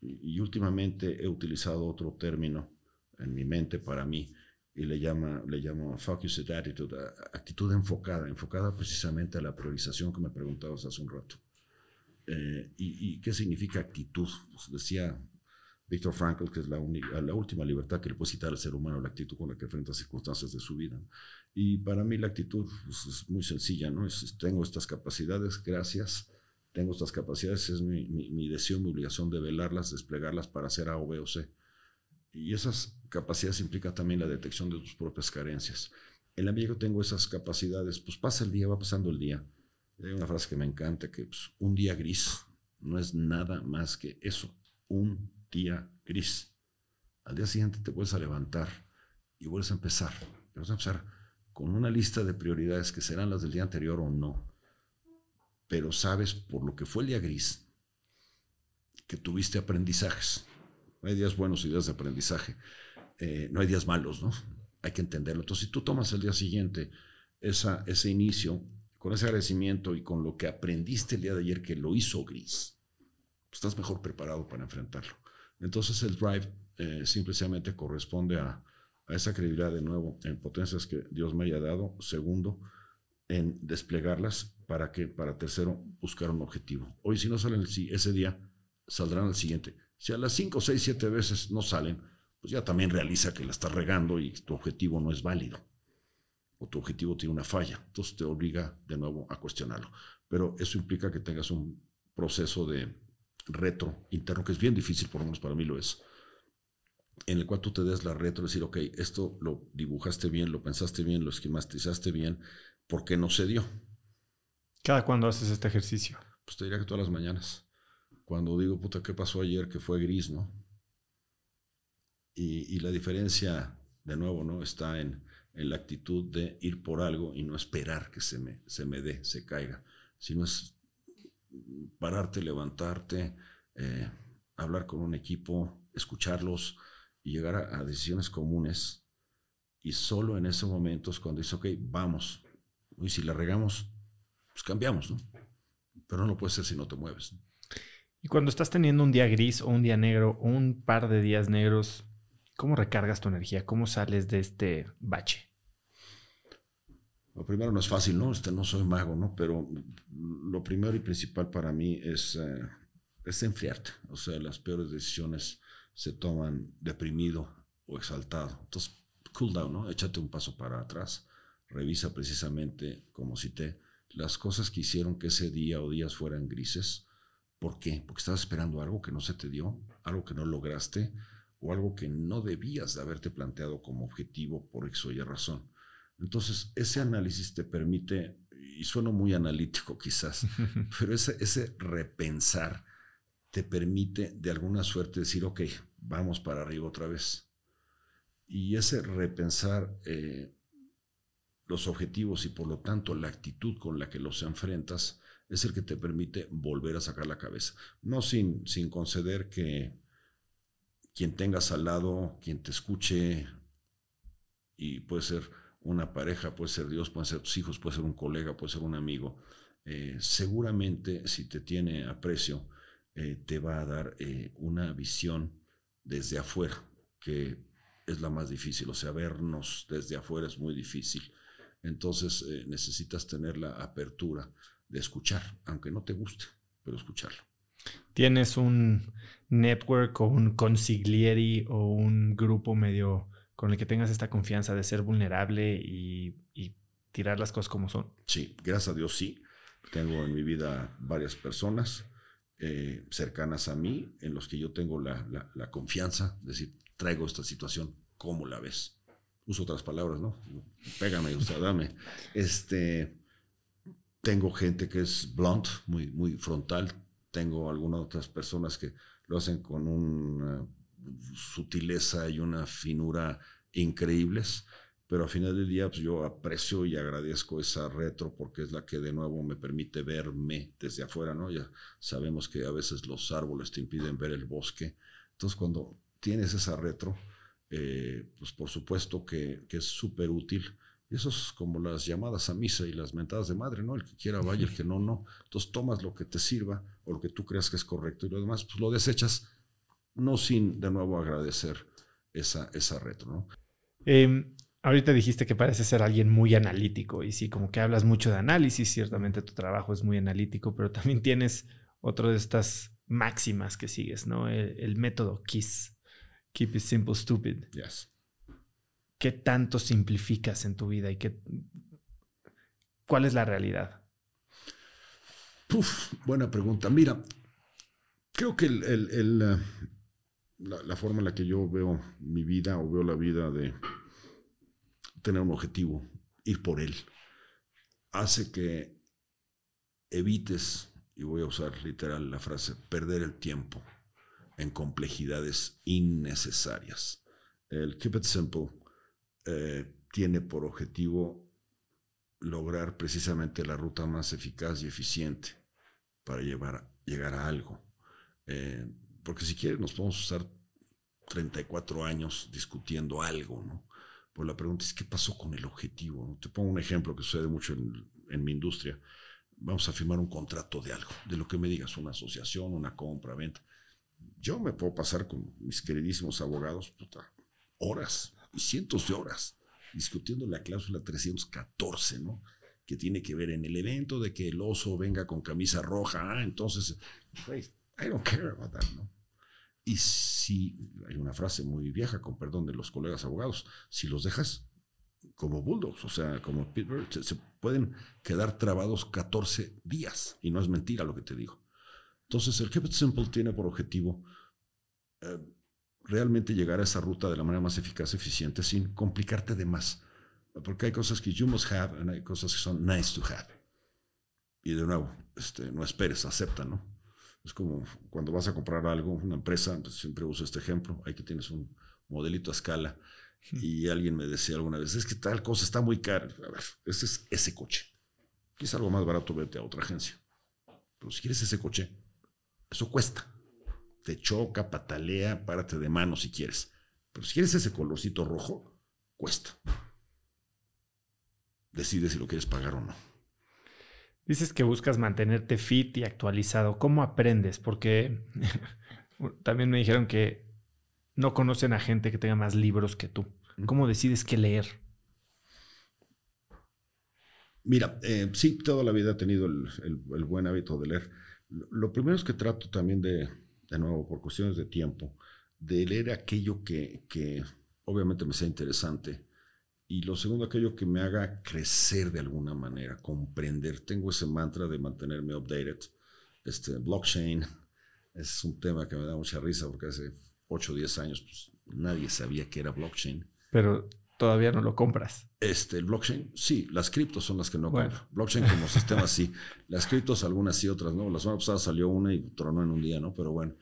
S1: Y, últimamente he utilizado otro término en mi mente para mí y le, llama, le llamo focused attitude, actitud enfocada, enfocada precisamente a la priorización que me preguntabas hace un rato. Eh, y, qué significa actitud? Pues decía Víctor Frankl, que es la, última libertad que le puede citar al ser humano, la actitud con la que enfrenta circunstancias de su vida. Y para mí la actitud pues, es muy sencilla, ¿no? Es, tengo estas capacidades, gracias, tengo estas capacidades, es mi, deseo, mi obligación de velarlas, desplegarlas para hacer A o B o C. Y esas capacidades implican también la detección de tus propias carencias. El amigo que tengo esas capacidades, pues pasa el día, va pasando el día. Hay una frase que me encanta, que es pues, un día gris no es nada más que eso, un día gris. Al día siguiente te vuelves a levantar y vuelves a empezar. Y a empezar con una lista de prioridades que serán las del día anterior o no. Pero sabes por lo que fue el día gris que tuviste aprendizajes. No hay días buenos y días de aprendizaje. Eh, no hay días malos, ¿no? Hay que entenderlo. Entonces, si tú tomas el día siguiente ese inicio con ese agradecimiento y con lo que aprendiste el día de ayer que lo hizo gris, estás mejor preparado para enfrentarlo. Entonces el drive eh, simplemente corresponde a, esa credibilidad de nuevo en potencias que Dios me haya dado. Segundo, en desplegarlas para que, para tercero, buscar un objetivo. Hoy si no salen ese día, saldrán al siguiente. Si a las cinco, seis, siete veces no salen, pues ya también realiza que la estás regando y tu objetivo no es válido. O tu objetivo tiene una falla. Entonces te obliga de nuevo a cuestionarlo. Pero eso implica que tengas un proceso de retro interno, que es bien difícil, por lo menos para mí lo es, en el cual tú te des la retro, decir, ok, esto lo dibujaste bien, lo pensaste bien, lo esquematizaste bien, ¿por qué no se dio? ¿Cada cuando haces este ejercicio? Pues te diría que todas las mañanas. Cuando digo, puta, ¿qué pasó ayer? Que fue gris, ¿no? Y, la diferencia, de nuevo, ¿no? Está en, la actitud de ir por algo y no esperar que se me, se me dé, se caiga, no es pararte, levantarte, eh, hablar con un equipo, escucharlos y llegar a, decisiones comunes. Y solo en esos momentos cuando dice ok, vamos. Y si la regamos, pues cambiamos, ¿no? Pero no lo puedes hacer si no te mueves.
S2: Y cuando estás teniendo un día gris o un día negro o un par de días negros, ¿cómo recargas tu energía? ¿Cómo sales de este
S1: bache? Lo primero no es fácil, ¿no? Este, no soy mago, ¿no? Pero lo primero y principal para mí es, eh, es enfriarte. O sea, las peores decisiones se toman deprimido o exaltado. Entonces, cool down, ¿no? Échate un paso para atrás. Revisa precisamente, como cité, las cosas que hicieron que ese día o días fueran grises. ¿Por qué? Porque estabas esperando algo que no se te dio, algo que no lograste o algo que no debías de haberte planteado como objetivo por X o Y razón. Entonces, ese análisis te permite, y sueno muy analítico quizás, pero ese, repensar te permite de alguna suerte decir, ok, vamos para arriba otra vez. Y ese repensar eh, los objetivos y por lo tanto la actitud con la que los enfrentas es el que te permite volver a sacar la cabeza. No sin, sin conceder que quien tengas al lado, quien te escuche, y puede ser una pareja, puede ser Dios, pueden ser tus hijos, puede ser un colega, puede ser un amigo. Eh, seguramente si te tiene aprecio, eh, te va a dar eh, una visión desde afuera, que es la más difícil. O sea, vernos desde afuera es muy difícil. Entonces necesitas tener la apertura de escuchar, aunque no te guste, pero escucharlo.
S2: ¿Tienes un network o un consiglieri o un grupo medio con el que tengas esta confianza de ser vulnerable y,
S1: tirar las cosas como son. Sí, gracias a Dios sí. Tengo en mi vida varias personas eh, cercanas a mí en los que yo tengo la, confianza, Es decir, traigo esta situación, como la ves? Uso otras palabras, ¿no? Pégame, o dame. Este, tengo gente que es blunt, muy frontal. Tengo algunas otras personas que lo hacen con un sutileza y una finura increíbles, pero a final del día pues, yo aprecio y agradezco esa retro porque es la que de nuevo me permite verme desde afuera, ¿no? Ya sabemos que a veces los árboles te impiden ver el bosque, entonces cuando tienes esa retro, eh, pues por supuesto que, es súper útil. Eso es como las llamadas a misa y las mentadas de madre, ¿no? El que quiera vaya, el que no, no. Entonces tomas lo que te sirva o lo que tú creas que es correcto y lo demás, pues lo desechas no sin de nuevo agradecer esa, esa ¿no?
S2: Em, ahorita dijiste que parece ser alguien muy analítico y sí, como que hablas mucho de análisis, ciertamente tu trabajo es muy analítico, pero también tienes otro de estas máximas que sigues, ¿no? El, método KISS, Keep It Simple Stupid. Yes. ¿Qué tanto simplificas en tu vida y qué,
S1: cuál es la realidad? Uf, buena pregunta. Mira, creo que el eh, la, forma en la que yo veo mi vida o veo la vida de tener un objetivo, ir por él, hace que evites, y voy a usar literal la frase, perder el tiempo en complejidades innecesarias. El Keep It Simple eh, tiene por objetivo lograr precisamente la ruta más eficaz y eficiente para llevar, llegar a algo. Eh, porque si quieres nos podemos usar 34 años discutiendo algo, ¿no? Pues la pregunta es, ¿qué pasó con el objetivo? Te pongo un ejemplo que sucede mucho en, en, mi industria. Vamos a firmar un contrato de algo, de lo que me digas, una asociación, una compra, venta. Yo me puedo pasar con mis queridísimos abogados puta, horas, cientos de horas, discutiendo la cláusula 314, ¿no? Que tiene que ver en el evento de que el oso venga con camisa roja. Ah, entonces, I don't care about that, ¿no? Y si, hay una frase muy vieja, con perdón de los colegas abogados, si los dejas como bulldogs, o sea, como Pittsburgh, se, pueden quedar trabados 14 días. Y no es mentira lo que te digo. Entonces, el Keep It Simple tiene por objetivo eh, realmente llegar a esa ruta de la manera más eficaz, eficiente, sin complicarte de más. Porque hay cosas que you must have y hay cosas que son nice to have. Y de nuevo, este, no esperes, acepta, ¿no? Es como cuando vas a comprar algo, una empresa, siempre uso este ejemplo, que tienes un modelito a escala y alguien me decía alguna vez, es que tal cosa está muy cara. A ver, ese es ese coche. es algo más barato, vete a otra agencia. Pero si quieres ese coche, eso cuesta. Te choca, patalea, párate de mano si quieres. Pero si quieres ese colorcito rojo, cuesta. Decide si lo quieres pagar o no.
S2: Dices que buscas mantenerte fit y actualizado. ¿Cómo aprendes? Porque también me dijeron que no conocen a gente que tenga más libros que tú. ¿Cómo decides qué leer?
S1: Mira, eh, sí, toda la vida he tenido el, buen hábito de leer. Lo primero es que trato también de, de nuevo, por cuestiones de tiempo, de leer aquello que, que obviamente me sea interesante y lo segundo, aquello que me haga crecer de alguna manera, comprender. Tengo ese mantra de mantenerme updated. Este, blockchain es un tema que me da mucha risa porque hace 8 o 10 años pues, nadie sabía que era blockchain. Pero todavía no lo compras. Este, el blockchain, sí, las criptos son las que no Blockchain como sistema, sí. Las criptos, algunas sí, otras no. La semana pasada salió una y tronó en un día, ¿no? Pero bueno.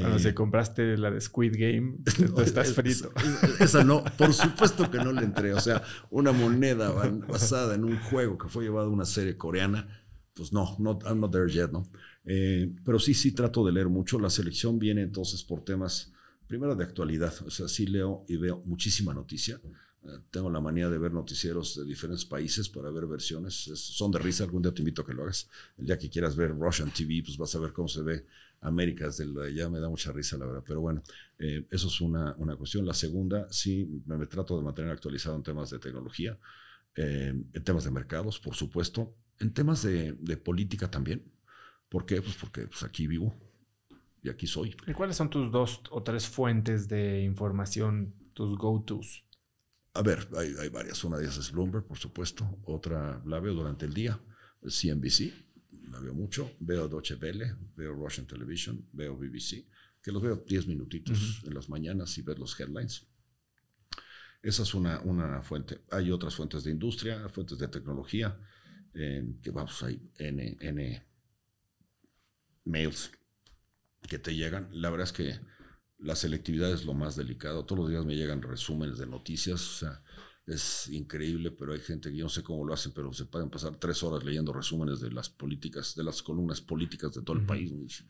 S1: Cuando eh, se compraste la de Squid Game, tú estás frito. Esa, no, por supuesto que no le entré. O sea, una moneda basada en un juego que fue llevado a una serie coreana, pues no, no I'm not there yet, ¿no? Eh, pero sí, sí trato de leer mucho. La selección viene entonces por temas, primero de actualidad. O sea, sí leo y veo muchísima noticia. Eh, tengo la manía de ver noticieros de diferentes países para ver versiones. son de risa, algún día te invito a que lo hagas. El día que quieras ver Russian TV, pues vas a ver cómo se ve Américas, de allá me da mucha risa, la verdad. Pero bueno, eh, eso es una, una, cuestión. La segunda, sí, me, trato de mantener actualizado en temas de tecnología, eh, en temas de mercados, por supuesto, en temas de, de política también. ¿Por qué? Pues porque pues aquí vivo y aquí soy.
S2: ¿Y cuáles son tus dos o tres fuentes de información, tus go-tos?
S1: A ver, hay, hay, varias. Una de ellas es Bloomberg, por supuesto. Otra la veo durante el día, CNBC veo mucho, veo Deutsche Welle, veo Russian Television, veo BBC, que los veo 10 minutitos en las mañanas y ver los headlines. Esa es una, una fuente. Hay otras fuentes de industria, fuentes de tecnología, eh, que vamos, pues, hay N, N mails que te llegan. La verdad es que la selectividad es lo más delicado. Todos los días me llegan resúmenes de noticias. O sea, es increíble, pero hay gente que yo no sé cómo lo hacen, pero se pueden pasar tres horas leyendo resúmenes de las políticas, de las columnas políticas de todo el país.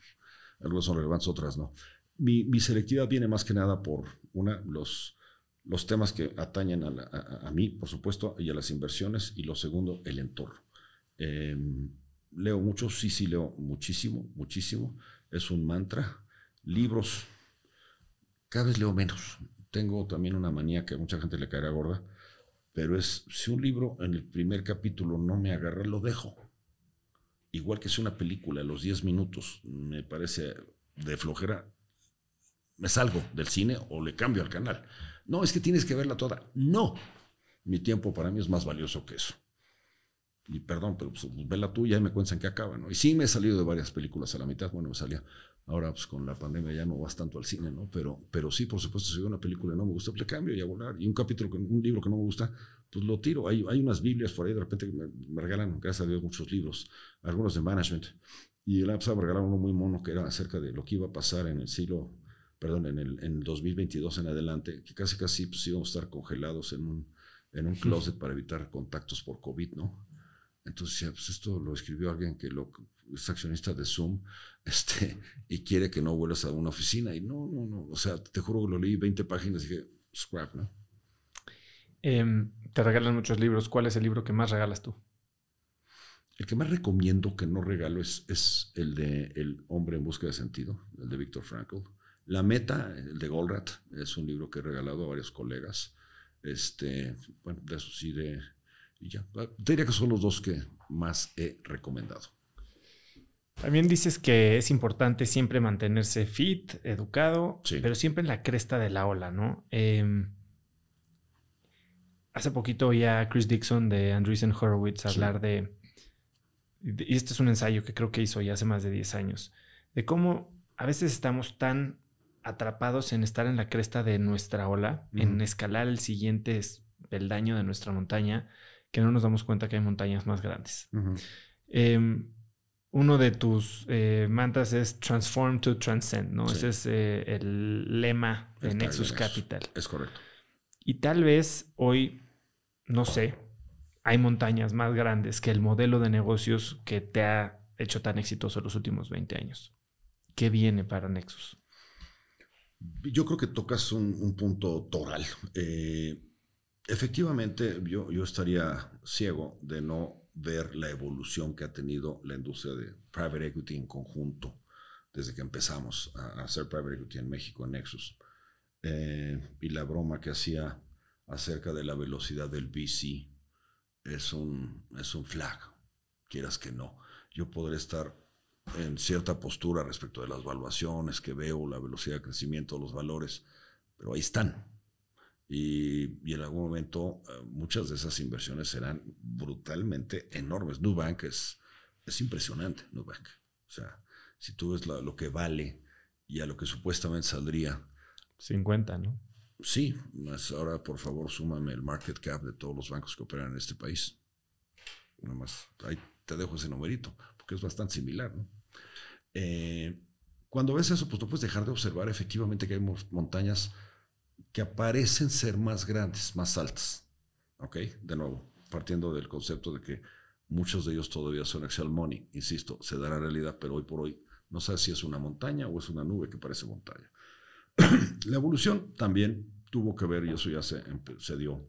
S1: Algunas son relevantes, otras no. Mi, selectividad viene más que nada por, una, los, los temas que atañen a, a, mí, por supuesto, y a las inversiones, y lo segundo, el entorno. Em, leo mucho, sí, sí, leo muchísimo, muchísimo. Es un mantra. Libros, cada vez leo menos. Tengo también una manía que a mucha gente le caerá gorda. Pero es, si un libro en el primer capítulo no me agarra, lo dejo. Igual que si una película, a los 10 minutos, me parece de flojera, me salgo del cine o le cambio al canal. No, es que tienes que verla toda. No, mi tiempo para mí es más valioso que eso. Y perdón, pero pues, pues ve la tuya y me cuentan que acaba, ¿no? Y sí me he salido de varias películas a la mitad, bueno, me salía, Ahora, pues con la pandemia ya no vas tanto al cine, ¿no? Pero, pero sí, por supuesto, si veo una película y no me gusta, pues le cambio y a volar. Y un capítulo, un libro que no me gusta, pues lo tiro. Hay, hay unas Biblias por ahí, de repente me, me regalan, gracias a Dios, muchos libros, algunos de management. Y el pasado pues, me regalaba uno muy mono que era acerca de lo que iba a pasar en el siglo, perdón, en el en 2022 en adelante, que casi casi pues íbamos a estar congelados en un, en un closet para evitar contactos por COVID, ¿no? Entonces, pues esto lo escribió alguien que lo, es accionista de Zoom este, y quiere que no vuelvas a una oficina. Y no, no, no. O sea, te juro que lo leí 20 páginas y dije, scrap, ¿no?
S2: Em, te regalan muchos libros. ¿Cuál es el libro que más
S1: regalas tú? El que más recomiendo que no regalo es, es el de El hombre en busca de sentido, el de Víctor Frankl. La meta, el de Goldratt, es un libro que he regalado a varios colegas. Este, bueno, de eso sí, y ya, ah, te diría que son los dos que más he recomendado. También dices que
S2: es importante siempre mantenerse fit, educado, pero siempre en la cresta de la ola, ¿no? Em, hace poquito oía a Chris Dixon de Andreessen Horowitz hablar de, y este es un ensayo que creo que hizo ya hace más de 10 años, de cómo a veces estamos tan atrapados en estar en la cresta de nuestra ola, en escalar el siguiente peldaño de nuestra montaña, que no nos damos cuenta que hay montañas más grandes. Em, uno de tus eh, mantas es Transform to Transcend, ¿no? Ese es eh, el lema de Nexus Capital. Es correcto. Y tal vez hoy, no sé, hay montañas más grandes que el modelo de negocios que te ha hecho tan exitoso los últimos 20 años. ¿Qué viene para Nexus?
S1: Yo creo que tocas un, punto toral. Eh, efectivamente yo, estaría ciego de no ver la evolución que ha tenido la industria de private equity en conjunto desde que empezamos a hacer private equity en México, en Nexus. Eh, y la broma que hacía acerca de la velocidad del VC es un, es un flag, quieras que no. Yo podré estar en cierta postura respecto de las valuaciones que veo, la velocidad de crecimiento, de los valores, pero ahí están. Y, en algún momento eh, muchas de esas inversiones serán brutalmente enormes. Nubank es, es impresionante, Nubank. O sea, si tú ves lo, que vale y a lo que supuestamente saldría. 50, ¿no? Sí, más ahora por favor súmame el market cap de todos los bancos que operan en este país. Nada más, ahí te dejo ese numerito, porque es bastante similar, ¿no? Eh, cuando ves eso, pues no puedes dejar de observar efectivamente que hay montañas que aparecen ser más grandes, más altas. ¿Ok? De nuevo, partiendo del concepto de que muchos de ellos todavía son Excel Money. Insisto, se dará realidad, pero hoy por hoy no sé si es una montaña o es una nube que parece montaña. la evolución también tuvo que ver, y eso ya se, se dio.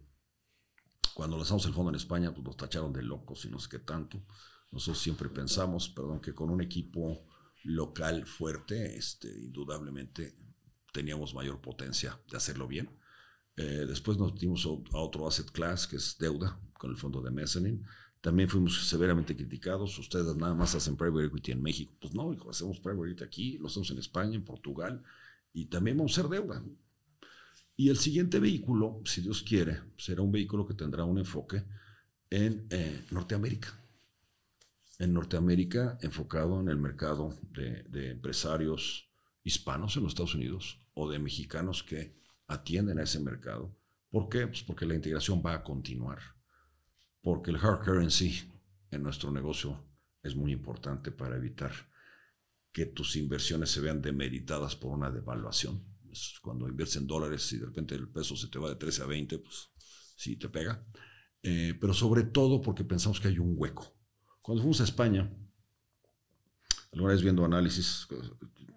S1: Cuando lanzamos el fondo en España, pues nos tacharon de locos y no sé qué tanto. Nosotros siempre pensamos, perdón, que con un equipo local fuerte, este, indudablemente teníamos mayor potencia de hacerlo bien. Eh, después nos dimos a otro asset class, que es deuda, con el fondo de mezzanine. También fuimos severamente criticados. Ustedes nada más hacen private equity en México. Pues no, hacemos private equity aquí, lo hacemos en España, en Portugal, y también vamos a hacer deuda. Y el siguiente vehículo, si Dios quiere, será un vehículo que tendrá un enfoque en eh, Norteamérica. En Norteamérica, enfocado en el mercado de empresarios hispanos en los Estados Unidos, o de mexicanos que atienden a ese mercado. ¿Por qué? Pues porque la integración va a continuar. Porque el hard currency en nuestro negocio es muy importante para evitar que tus inversiones se vean demeritadas por una devaluación. cuando inviertes en dólares y de repente el peso se te va de 13 a 20, pues sí te pega. Eh, pero sobre todo porque pensamos que hay un hueco. Cuando fuimos a España, alguna vez viendo análisis,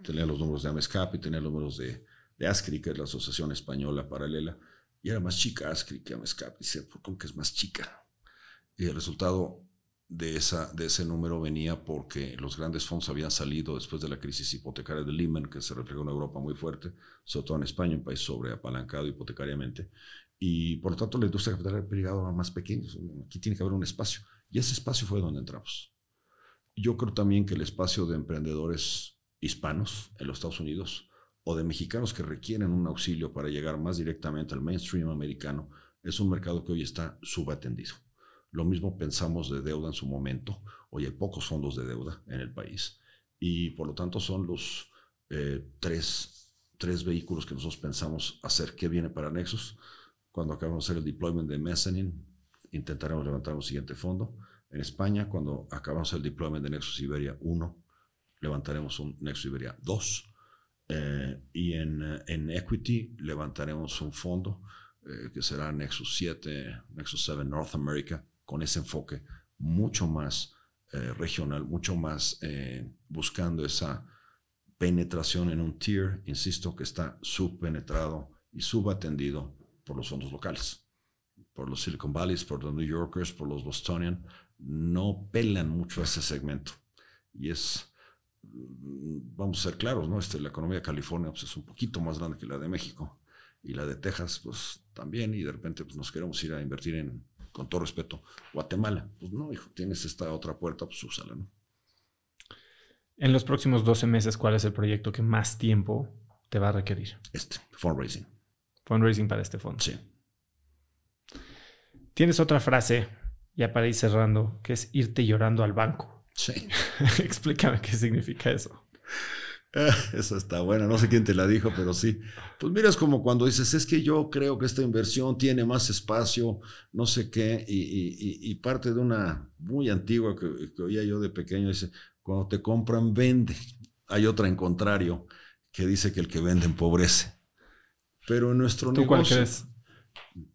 S1: tenía los números de Amescap y tenía los números de de ASCRI, que es la Asociación Española Paralela, y era más chica ASCRI que AMESCAP. Dice, ¿por qué es más chica? Y el resultado de, esa, de ese número venía porque los grandes fondos habían salido después de la crisis hipotecaria de Lehman, que se reflejó en Europa muy fuerte, sobre todo en España, un país sobreapalancado hipotecariamente. Y por lo tanto, la industria capital privada era más pequeña. Aquí tiene que haber un espacio. Y ese espacio fue donde entramos. Yo creo también que el espacio de emprendedores hispanos en los Estados Unidos o de mexicanos que requieren un auxilio para llegar más directamente al mainstream americano, es un mercado que hoy está subatendido. Lo mismo pensamos de deuda en su momento. Hoy hay pocos fondos de deuda en el país y por lo tanto son los eh, tres, vehículos que nosotros pensamos hacer. ¿Qué viene para Nexus? Cuando acabamos de hacer el deployment de Mezzanine, intentaremos levantar un siguiente fondo. En España, cuando acabamos el deployment de Nexus Iberia 1, levantaremos un Nexus Iberia 2 eh, y eh, en, equity levantaremos un fondo eh, que será Nexus 7, Nexus 7 North America, con ese enfoque mucho más regional, mucho más buscando esa penetración en un tier, insisto, que está subpenetrado y subatendido por los fondos locales, por los Silicon Valleys, por los New Yorkers, por los Bostonian, no pelan mucho ese segmento. Y es vamos a ser claros, ¿no? Este, la economía de California pues, es un poquito más grande que la de México y la de Texas, pues también, y de repente pues, nos queremos ir a invertir en, con todo respeto, Guatemala. Pues no, hijo, tienes esta otra puerta, pues úsala, ¿no?
S2: En los próximos 12 meses, ¿cuál es el proyecto que más tiempo te va a requerir? Este, fundraising. Fundraising para este fondo. Sí. Tienes otra frase, ya para ir cerrando, que es irte llorando al banco. Sí. Explícame qué significa eso.
S1: Ah, eso está bueno, no sé quién te la dijo, pero sí. Pues miras como cuando dices, es que yo creo que esta inversión tiene más espacio, no sé qué, y, parte de una muy antigua que, oía yo de pequeño, dice, cuando te compran, vende. Hay otra en contrario que dice que el que vende empobrece. Pero en nuestro negocio... ¿Tú cuál crees?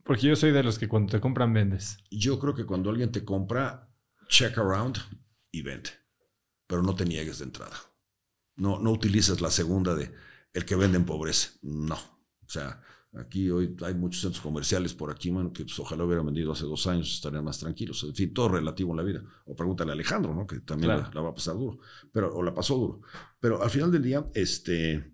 S1: Porque yo soy de los que cuando te compran, vendes. Yo creo que cuando alguien te compra, check around, y vende. Pero no te niegues de entrada. No, no utilices la segunda de el que vende en pobreza. No. O sea, aquí hoy hay muchos centros comerciales por aquí, mano, que pues, ojalá hubieran vendido hace dos años, estarían más tranquilos. En fin, todo relativo en la vida. O pregúntale a Alejandro, ¿no? Que también la, va a pasar duro. Pero, o la pasó duro. Pero al final del día, este,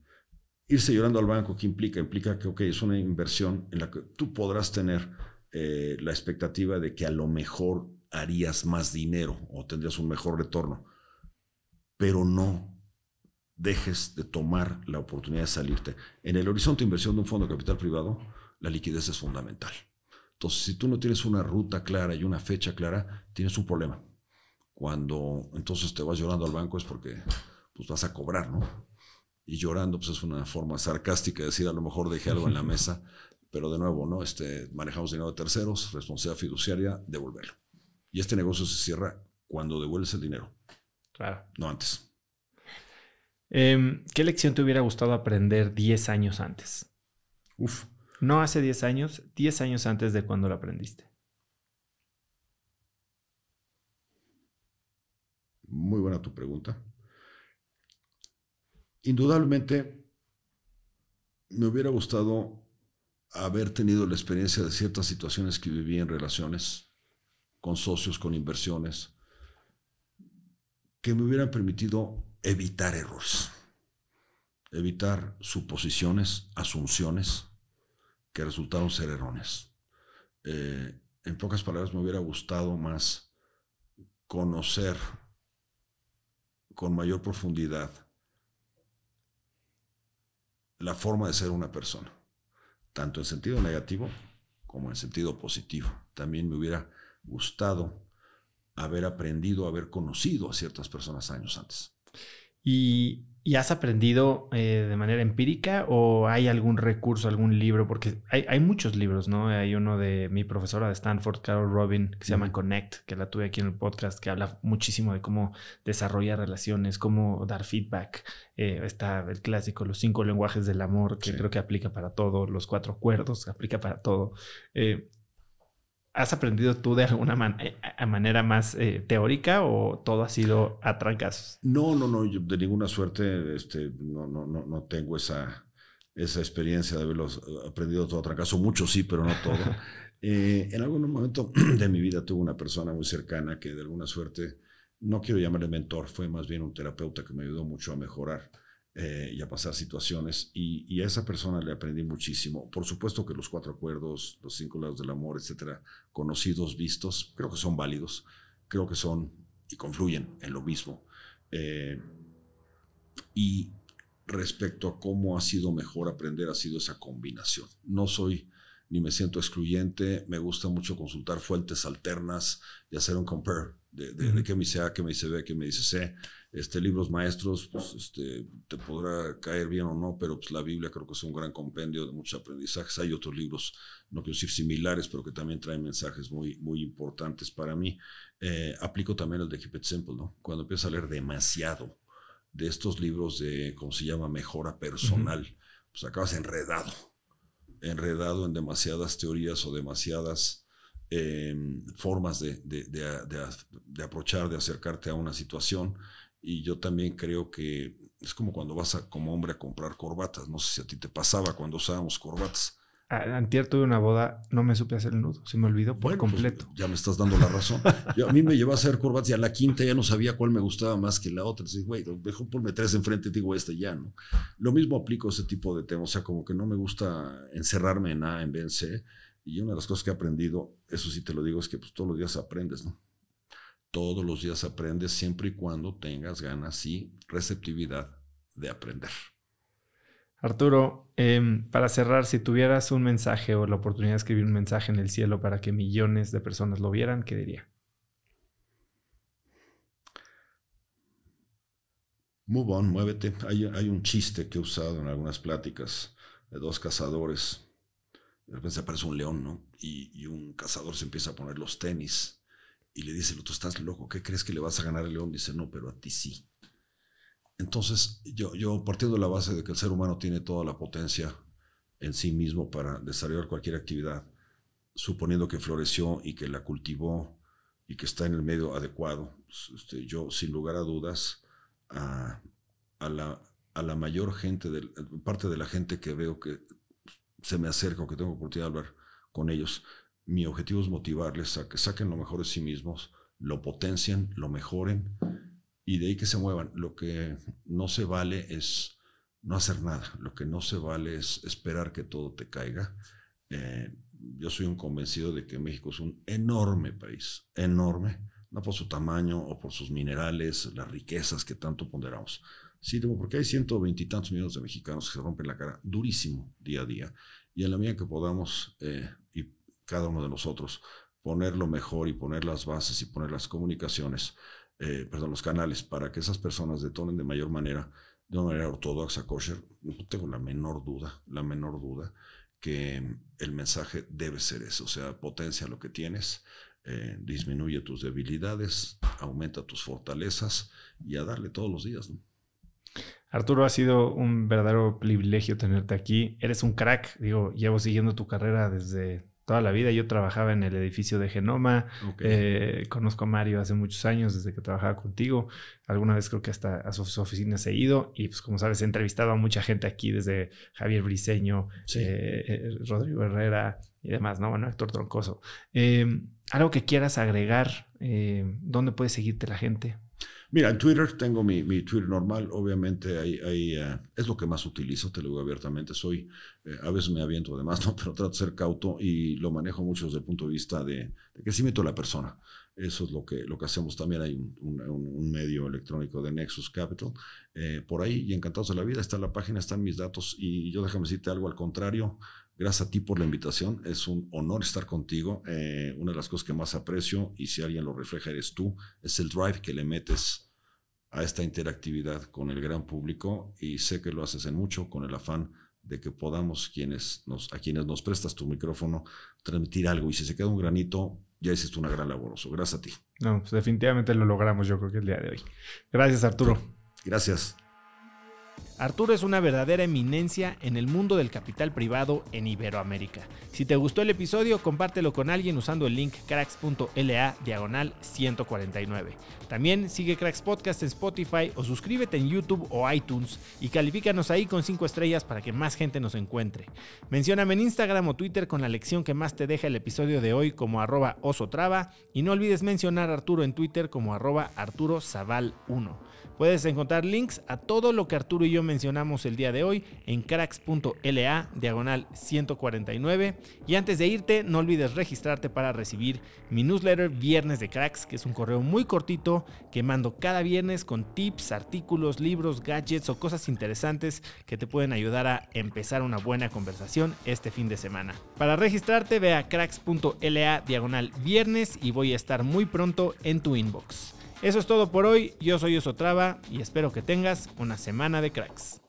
S1: irse llorando al banco, ¿qué implica? Implica que, ok, es una inversión en la que tú podrás tener eh, la expectativa de que a lo mejor harías más dinero o tendrías un mejor retorno. Pero no dejes de tomar la oportunidad de salirte. En el horizonte de inversión de un fondo de capital privado, la liquidez es fundamental. Entonces, si tú no tienes una ruta clara y una fecha clara, tienes un problema. Cuando entonces te vas llorando al banco es porque pues vas a cobrar, ¿no? Y llorando pues es una forma sarcástica de decir, a lo mejor dejé algo en la mesa, pero de nuevo, ¿no? Este, manejamos dinero de terceros, responsabilidad fiduciaria, devolverlo. Y este negocio se cierra cuando devuelves el dinero. Claro. No antes.
S2: Em, ¿Qué lección te hubiera gustado aprender 10 años antes? Uf. No hace 10 años, 10 años antes de cuando la aprendiste.
S1: Muy buena tu pregunta. Indudablemente, me hubiera gustado haber tenido la experiencia de ciertas situaciones que viví en relaciones con socios, con inversiones, que me hubieran permitido evitar errores, evitar suposiciones, asunciones que resultaron ser erróneas. Eh, en pocas palabras, me hubiera gustado más conocer con mayor profundidad la forma de ser una persona, tanto en sentido negativo como en sentido positivo. También me hubiera gustado haber aprendido, haber conocido a ciertas personas años antes. ¿Y,
S2: has aprendido eh, de manera empírica o hay algún recurso, algún libro? Porque hay, muchos libros, ¿no? Hay uno de mi profesora de Stanford, Carol Robin, que se llama Connect, que la tuve aquí en el podcast, que habla muchísimo de cómo desarrollar relaciones, cómo dar feedback. Eh, está el clásico, los cinco lenguajes del amor, que creo que aplica para todo, los cuatro acuerdos, aplica para todo. Eh, ¿Has aprendido tú de alguna eh, manera más eh, teórica o todo ha sido a trancasos?
S1: No, no, no, de ninguna suerte este, no, no, no, no tengo esa, esa experiencia de haberlo eh, aprendido todo a trancasos. Mucho sí, pero no todo. en algún momento de mi vida tuve una persona muy cercana que de alguna suerte, no quiero llamarle mentor, fue más bien un terapeuta que me ayudó mucho a mejorar eh, y a pasar situaciones. Y, a esa persona le aprendí muchísimo. Por supuesto que los cuatro acuerdos, los cinco lados del amor, etcétera, conocidos, vistos, creo que son válidos, creo que son y confluyen en lo mismo. Eh, y respecto a cómo ha sido mejor aprender, ha sido esa combinación. No soy ni me siento excluyente, me gusta mucho consultar fuentes alternas y hacer un compare de, de, qué me dice A, qué me dice B, qué me dice C. Este, libros maestros, pues este, te podrá caer bien o no, pero pues la Biblia creo que es un gran compendio de muchos aprendizajes. Hay otros libros, no quiero decir similares, pero que también traen mensajes muy, muy importantes para mí. Eh, aplico también el de Keep It Simple, ¿no? Cuando empiezas a leer demasiado de estos libros de, ¿cómo se llama? Mejora personal, pues acabas enredado, enredado en demasiadas teorías o demasiadas Em, formas de, de, de, de, aprochar, de acercarte a una situación. Y yo también creo que es como cuando vas como hombre a comprar corbatas. No sé si a ti te pasaba cuando usábamos corbatas. Ah, antier tuve una boda, no me supe hacer el nudo, se me olvidó por pues, completo. ya me estás dando la razón. a mí me llevó a hacer corbatas y a la quinta ya no sabía cuál me gustaba más que la otra. Dices, güey, mejor ponme tres enfrente y digo este ya, ¿no? Lo mismo aplico ese tipo de temas, o sea, como que no me gusta encerrarme en A en B en C y una de las cosas que he aprendido, eso sí te lo digo, es que pues, todos los días aprendes, ¿no? Todos los días aprendes siempre y cuando tengas ganas y receptividad de aprender.
S2: Arturo, em, para cerrar, si tuvieras un mensaje o la oportunidad de escribir un mensaje en el cielo para que millones de personas lo vieran, ¿qué diría?
S1: Move on, muévete. Hay, hay un chiste que he usado en algunas pláticas de dos cazadores de repente se aparece un león, ¿no? Y, un cazador se empieza a poner los tenis y le dice, tú estás loco, ¿qué crees que le vas a ganar al león? Dice, no, pero a ti sí. Entonces, yo, yo partiendo de la base de que el ser humano tiene toda la potencia en sí mismo para desarrollar cualquier actividad, suponiendo que floreció y que la cultivó y que está en el medio adecuado, pues, este, yo sin lugar a dudas, a, la, a la mayor gente, parte de la gente que veo que se me acerca que tengo oportunidad de hablar con ellos, mi objetivo es motivarles a que saquen lo mejor de sí mismos, lo potencien, lo mejoren y de ahí que se muevan. Lo que no se vale es no hacer nada, lo que no se vale es esperar que todo te caiga. Eh, yo soy un convencido de que México es un enorme país, enorme, no por su tamaño o por sus minerales, las riquezas que tanto ponderamos, Sí, porque hay ciento veintitantos millones de mexicanos que se rompen la cara durísimo día a día. Y en la medida que podamos, eh, y cada uno de nosotros, ponerlo mejor y poner las bases y poner las comunicaciones, eh, perdón, los canales para que esas personas detonen de mayor manera, de una manera ortodoxa, kosher, no tengo la menor duda, la menor duda que mm, el mensaje debe ser eso, o sea, potencia lo que tienes, eh, disminuye tus debilidades, aumenta tus fortalezas y a darle todos los días. ¿no?
S2: Arturo, ha sido un verdadero privilegio tenerte aquí. Eres un crack, digo, llevo siguiendo tu carrera desde toda la vida. Yo trabajaba en el edificio de Genoma, eh, conozco a Mario hace muchos años desde que trabajaba contigo. Alguna vez creo que hasta a sus oficinas he ido y pues como sabes he entrevistado a mucha gente aquí, desde Javier Briseño, eh, eh, Rodrigo Herrera y demás, ¿no? Bueno, Héctor Troncoso. Em, algo que quieras agregar, ¿dónde puede seguirte la gente?
S1: Mira, en Twitter tengo mi, mi Twitter normal, obviamente eh, es lo que más utilizo, te lo digo abiertamente, soy, eh, a veces me aviento además, ¿no? pero trato de ser cauto y lo manejo mucho desde el punto de vista de, crecimiento de la persona. Eso es lo que, lo que hacemos también. Hay un, medio electrónico de Nexus Capital eh, por ahí y encantados de la vida. Está la página, están mis datos y yo déjame decirte algo al contrario. Gracias a ti por la invitación. Es un honor estar contigo. Eh, una de las cosas que más aprecio, y si alguien lo refleja, eres tú, es el drive que le metes a esta interactividad con el gran público. Y sé que lo haces en mucho con el afán de que podamos, quienes nos, a quienes nos prestas tu micrófono, transmitir algo. Y si se queda un granito, ya hiciste una gran labor. Gracias a ti. No, pues, definitivamente
S2: lo logramos, yo creo que el día de hoy. Gracias, Arturo. Gracias. Arturo es una verdadera eminencia en el mundo del capital privado en Iberoamérica. Si te gustó el episodio, compártelo con alguien usando el link cracks.la diagonal 149. También sigue Cracks Podcast en Spotify o suscríbete en YouTube o iTunes y califícanos ahí con 5 estrellas para que más gente nos encuentre. Mencióname en Instagram o Twitter con la lección que más te deja el episodio de hoy como arroba osotrava y no olvides mencionar a Arturo en Twitter como arroba arturo 1 Puedes encontrar links a todo lo que Arturo y yo mencionamos el día de hoy en cracks.la diagonal 149. Y antes de irte, no olvides registrarte para recibir mi newsletter Viernes de Cracks, que es un correo muy cortito que mando cada viernes con tips, artículos, libros, gadgets o cosas interesantes que te pueden ayudar a empezar una buena conversación este fin de semana. Para registrarte, ve a cracks.la diagonal viernes y voy a estar muy pronto en tu inbox. Eso es todo por hoy. Yo soy Uso y espero que tengas una semana de cracks.